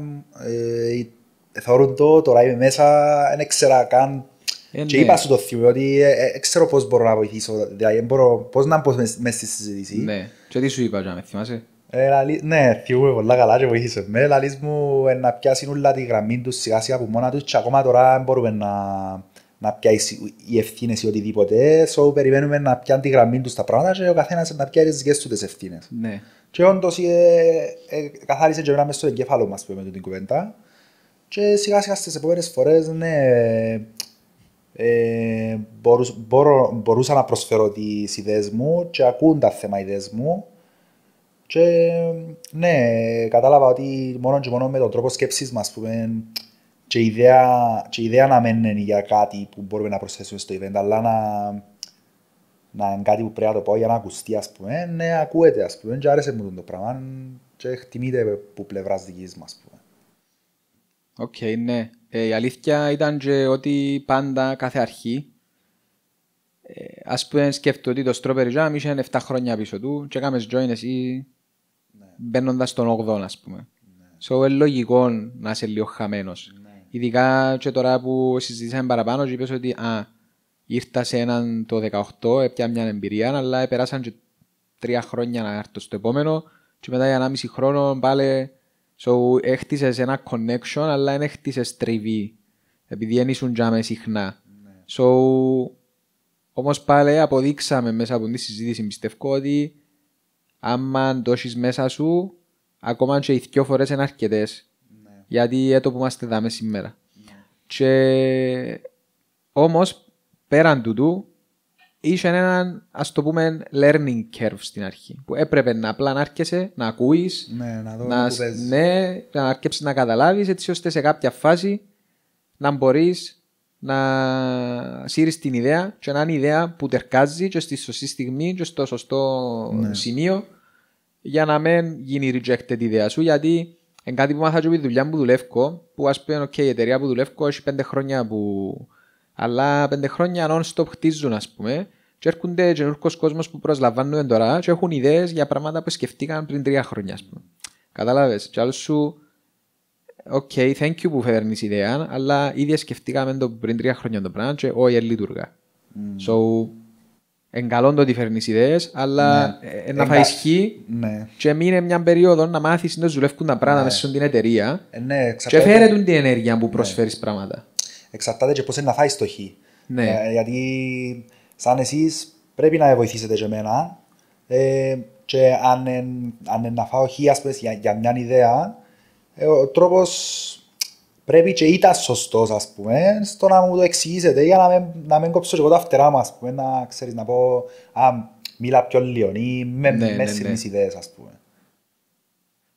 ε, ε θεωρούν το, τώρα είμαι μέσα, δεν ήξερα καν». Ε, και ναι. είπα σου το θυμό ότι δεν ε, ε, ξέρω πώς μπορώ να βοηθήσω, δηλαδή μπορώ, πώς να μπω μέσα στη συζήτηση. Ναι, και τι σου είπα, με θυμάσαι. Ε, λαλί, ναι, θυμούμε πολλά καλά και βοήθησε με. Λαλείς μου ε, να πιάσουν όλα τη γραμμή τους σιγά σιγά από μόνα τους και ακόμα τώρα μπορούμε να να πιάσεις οι ευθύνες ή οτιδήποτε. So, περιμένουμε να πιάνει τη γραμμή τους στα πράγματα και ο καθένας να πιάσει τις δικές του ευθύνες. Ναι. Και όντως ε, ε, καθάρισε και μέσα στο εγκέφαλο μας με την κουβέντα. Και σιγά σιγά στις επόμενες φορές, ναι, ε, μπορούσα, μπορούσα να προσφέρω τις ιδέες μου και ακούν τα θέμα ιδέες μου. Και ναι, κατάλαβα ότι μόνο και μόνο με τον τρόπο σκέψης μας, και η ιδέα, και ιδέα να μένουν για κάτι που μπορούμε να προσθέσουμε στο event, αλλά να, να είναι κάτι που πρέπει να το πω για να ακουστεί, ας πούμε, ε, ναι, ακούεται, ας πούμε, και άρεσε μου το πράγμα και χτιμείται που πλευράς δικής μας, ας πούμε. Οκ, okay, ναι. Ε, η αλήθεια ήταν και ότι πάντα κάθε αρχή ε, ας πούμε σκέφτω ότι το Strawberry Jam είχε 7 χρόνια πίσω του και έκαμε join εσύ ναι. μπαίνοντας στον 8 ας πούμε. Ναι. So είναι λογικό να είσαι λίγο χαμένος. Ναι Ειδικά και τώρα που συζητήσαμε παραπάνω και είπες ότι α, ήρθα σε έναν το 18, έπια μια εμπειρία, αλλά περάσαν και τρία χρόνια να έρθω στο επόμενο και μετά για μισή χρόνο πάλι so, έχτισες ένα connection, αλλά δεν έχτισες τριβή, επειδή δεν ήσουν τζάμε συχνά. Ναι. So, όμως πάλι αποδείξαμε μέσα από τη συζήτηση, πιστεύω ότι άμα το μέσα σου, ακόμα και οι δυο φορές είναι αρκετές γιατί έτο που είμαστε δάμε σήμερα. Και Όμως πέραν του του έναν ας το πούμε learning curve στην αρχή που έπρεπε να απλά να έρχεσαι, να ακούεις ναι, να, να, ναι, καταλάβεις έτσι ώστε σε κάποια φάση να μπορείς να σύρεις την ιδέα και να είναι ιδέα που τερκάζει και στη σωστή στιγμή και στο σωστό ναι. σημείο για να μην γίνει rejected η ιδέα σου γιατί είναι κάτι που μάθα και δουλειά που δουλεύω, που ας πούμε, okay, η εταιρεία που δουλεύω έχει πέντε χρόνια που... Αλλά πέντε χρόνια non-stop χτίζουν, ας πούμε, και έρχονται καινούργιος κόσμος που προσλαμβάνουν τώρα και έχουν ιδέες για πράγματα που σκεφτήκαν πριν τρία χρόνια, ας πούμε. Κατάλαβες, και άλλος σου, οκ, okay, thank you που φέρνεις ιδέα, αλλά ήδη σκεφτήκαμε το πριν τρία χρόνια το πράγμα και όχι, λειτουργά. Mm. So, Εν το ότι φέρνεις ιδέες, αλλά ναι. Ε, να ε, φάει χι ναι. και μείνε μια περίοδο να μάθεις να δουλεύουν τα πράγματα ναι. μέσα στην εταιρεία. Ε, ναι, Και φέρε την ενέργεια που προσφέρει ναι. πράγματα. Εξαρτάται και πώς είναι να φάει το χ. Ναι. Ε, γιατί, σαν εσείς, πρέπει να βοηθήσετε και εμένα. Ε, και αν, εν, αν εν να φάω χι για, για μια ιδέα, ε, ο τρόπος πρέπει και ήταν σωστός ας πούμε στο να μου το εξηγήσετε για να μην, να μην κόψω εγώ τα φτερά μου ας πούμε να ξέρεις να πω α, μίλα πιο λίονι με ναι, με ναι, ναι. ιδέες ας πούμε.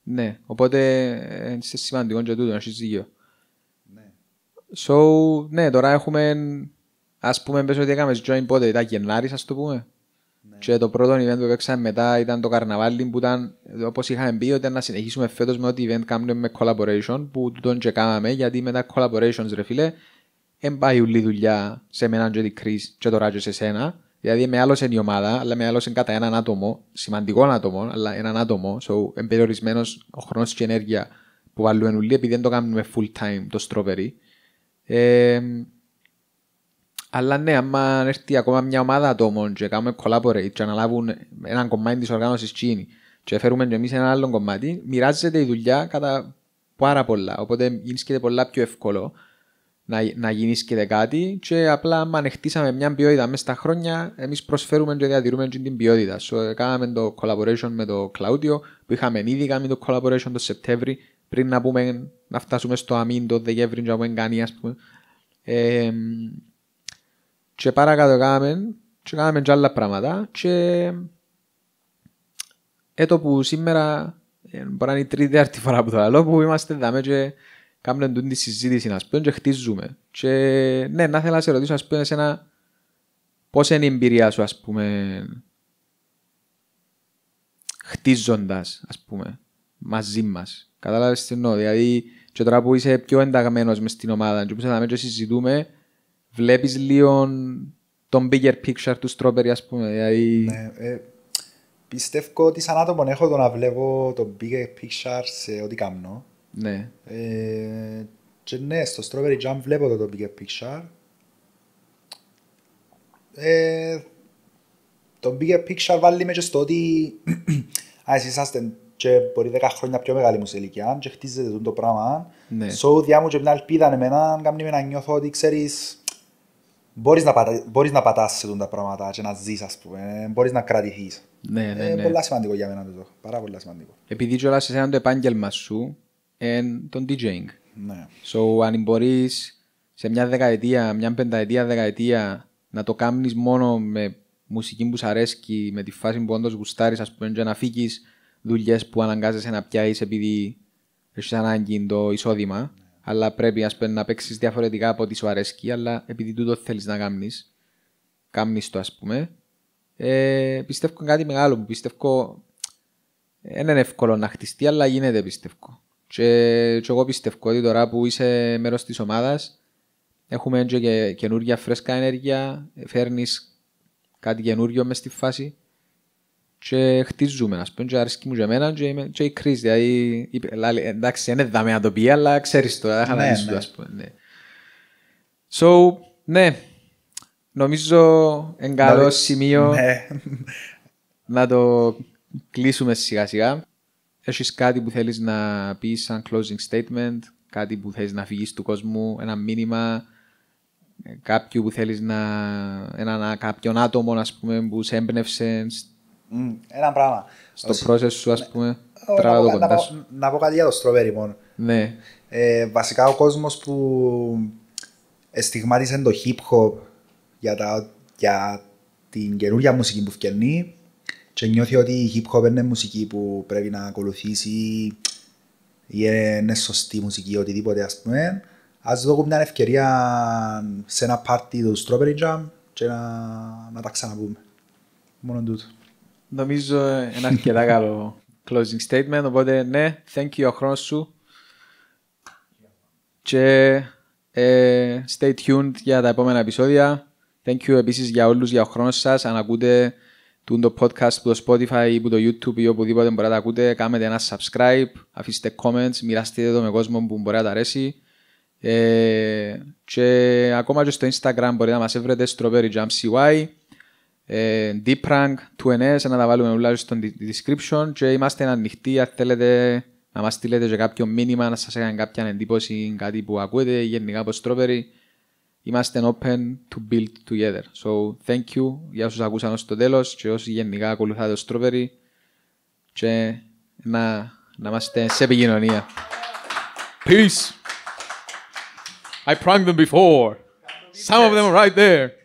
Ναι, οπότε είναι σημαντικό και τούτο να έχεις δίκιο. Ναι. So, ναι, τώρα έχουμε ας πούμε πες ότι έκαμε join πότε, ήταν Γενάρης ας το πούμε. Ναι. Και το πρώτο event που παίξαμε μετά ήταν το καρναβάλι που ήταν, όπως είχαμε πει, ότι να συνεχίσουμε φέτος με ό,τι event κάνουμε με collaboration που τον τσεκάμε γιατί μετά collaborations ρε φίλε, δεν πάει ουλή δουλειά σε μένα και την Chris και τώρα και σε σένα. Δηλαδή με άλλωσε η ομάδα, αλλά με άλλωσε κατά έναν άτομο, σημαντικό άτομο, αλλά έναν άτομο, so εμπεριορισμένο ο χρόνος και η ενέργεια που βάλουμε ουλή επειδή δεν το κάνουμε full time το strawberry. Ε, αλλά ναι, άμα έρθει ακόμα μια ομάδα ατόμων και κάνουμε collaborate και αναλάβουν έναν κομμάτι της οργάνωσης Κίνη και φέρουμε και εμείς ένα άλλο κομμάτι, μοιράζεται η δουλειά κατά πάρα πολλά. Οπότε γίνεται πολλά πιο εύκολο να, να γίνεις κάτι και απλά άμα ανεχτήσαμε μια ποιότητα μέσα στα χρόνια, εμείς προσφέρουμε και διατηρούμε και την ποιότητα. So, ε, κάναμε το collaboration με το Claudio, που είχαμε ήδη κάνει το collaboration το Σεπτέμβρη, πριν να, πούμε, να φτάσουμε στο αμήν το Δεκέμβρη και να πούμε κάνει, ας πούμε. Ε, και παρακάτω κάναμε και κάναμε και άλλα πράγματα και έτω που σήμερα ε, μπορεί να είναι η τρίτη άρτη φορά που το λέω που είμαστε δάμε και κάνουμε τη συζήτηση να πούμε και χτίζουμε και ναι να θέλω να σε ρωτήσω να πούμε εσένα πώς είναι η εμπειρία σου ας πούμε χτίζοντας ας πούμε μαζί μας κατάλαβες τι εννοώ δηλαδή και τώρα που είσαι πιο ενταγμένος μες στην ομάδα και που είσαι δάμε και συζητούμε βλέπεις λίγο τον bigger picture του Strawberry, ας πούμε. Ναι, ε, πιστεύω ότι σαν άτομο έχω το να βλέπω τον bigger picture σε ό,τι κάνω. Ναι. Ε, και ναι, στο Strawberry Jam βλέπω το, το bigger picture. Ε, το bigger picture βάλει με στο ότι ας, εσείς είσαστε και μπορεί 10 χρόνια πιο μεγάλη μου σε ηλικία και χτίζετε το πράγμα. Ναι. So, διά μου και μια ελπίδα εμένα, κάνει με να νιώθω ότι ξέρεις μπορείς να, πατα... μπορείς σε τα πράγματα και να ζεις, ας πούμε, ε, μπορείς να κρατηθείς. Ναι, ε, ναι, ναι. πολύ σημαντικό για μένα το πάρα πολύ σημαντικό. Επειδή κιόλας σε εσένα το επάγγελμα σου είναι το DJing. Ναι. So, αν μπορείς σε μια δεκαετία, μια πενταετία, δεκαετία να το κάνεις μόνο με μουσική που σου αρέσει, με τη φάση που όντως γουστάρεις, ας πούμε, και να φύγεις δουλειές που αναγκάζεσαι να πιάσεις επειδή έχεις ανάγκη το εισόδημα αλλά πρέπει ας πούμε, να παίξεις διαφορετικά από ό,τι σου αρέσκει, αλλά επειδή τούτο θέλεις να κάνεις, κάνεις το ας πούμε. Ε, πιστεύω κάτι μεγάλο που πιστεύω. Δεν ε, είναι εύκολο να χτιστεί, αλλά γίνεται πιστεύω. Και, και εγώ πιστεύω ότι τώρα που είσαι μέρος της ομάδας, έχουμε και καινούργια φρέσκα ενέργεια, φέρνεις κάτι καινούργιο μες στη φάση και χτίζουμε, ας πούμε, και αρέσκει μου για μένα και, είμαι, και η κρίση, δηλαδή, εντάξει, είναι να το πει, αλλά ξέρεις το, θα ναι, ναι. ας πούμε, ναι. So, ναι, νομίζω εν καλό σημείο ναι. να το κλείσουμε σιγά σιγά. Έχεις κάτι που θέλεις να πεις σαν closing statement, κάτι που θέλεις να φυγείς του κόσμου, ένα μήνυμα, ε, κάποιου που θέλεις να, ένα, κάποιον άτομο, που σε έμπνευσες ένα πράγμα. Στο σου, ας ναι. πούμε, το κοντά Να, πω κάτι για το στροβέρι μόνο. Ναι. Ε, βασικά ο κόσμος που στιγμάτισε το hip hop για, για την καινούργια μουσική που φτιανεί και νιώθει ότι η hip hop είναι μουσική που πρέπει να ακολουθήσει ή είναι σωστή μουσική ή οτιδήποτε ας πούμε ας δούμε μια ευκαιρία σε ένα party του Strawberry Jam και να, να τα ξαναπούμε. Μόνο τούτο. Νομίζω ένα αρκετά καλό closing statement. Οπότε ναι, thank you ο χρόνος σου. Και ε, stay tuned για τα επόμενα επεισόδια. Thank you επίσης για όλους για ο χρόνο σας. Αν ακούτε το podcast που το Spotify ή που το YouTube ή οπουδήποτε μπορείτε να τα ακούτε, κάνετε ένα subscribe, αφήστε comments, μοιραστείτε το με κόσμο που μπορεί να τα αρέσει. Ε, και ακόμα και στο Instagram μπορείτε να μας έβρετε strawberry ε, D-Prank, 2NS, να τα βάλουμε όλα στο description και είμαστε ανοιχτοί αν θέλετε να μας στείλετε και κάποιο μήνυμα, να σας έκανε κάποια εντύπωση, κάτι που ακούετε, γενικά από στρόπερι. Είμαστε open to build together. So, thank you για όσους ακούσαν ως το τέλος και όσοι γενικά ακολουθάτε το στρόπερι και να, να είμαστε σε επικοινωνία. Peace! I pranked them before. Some of them are right there.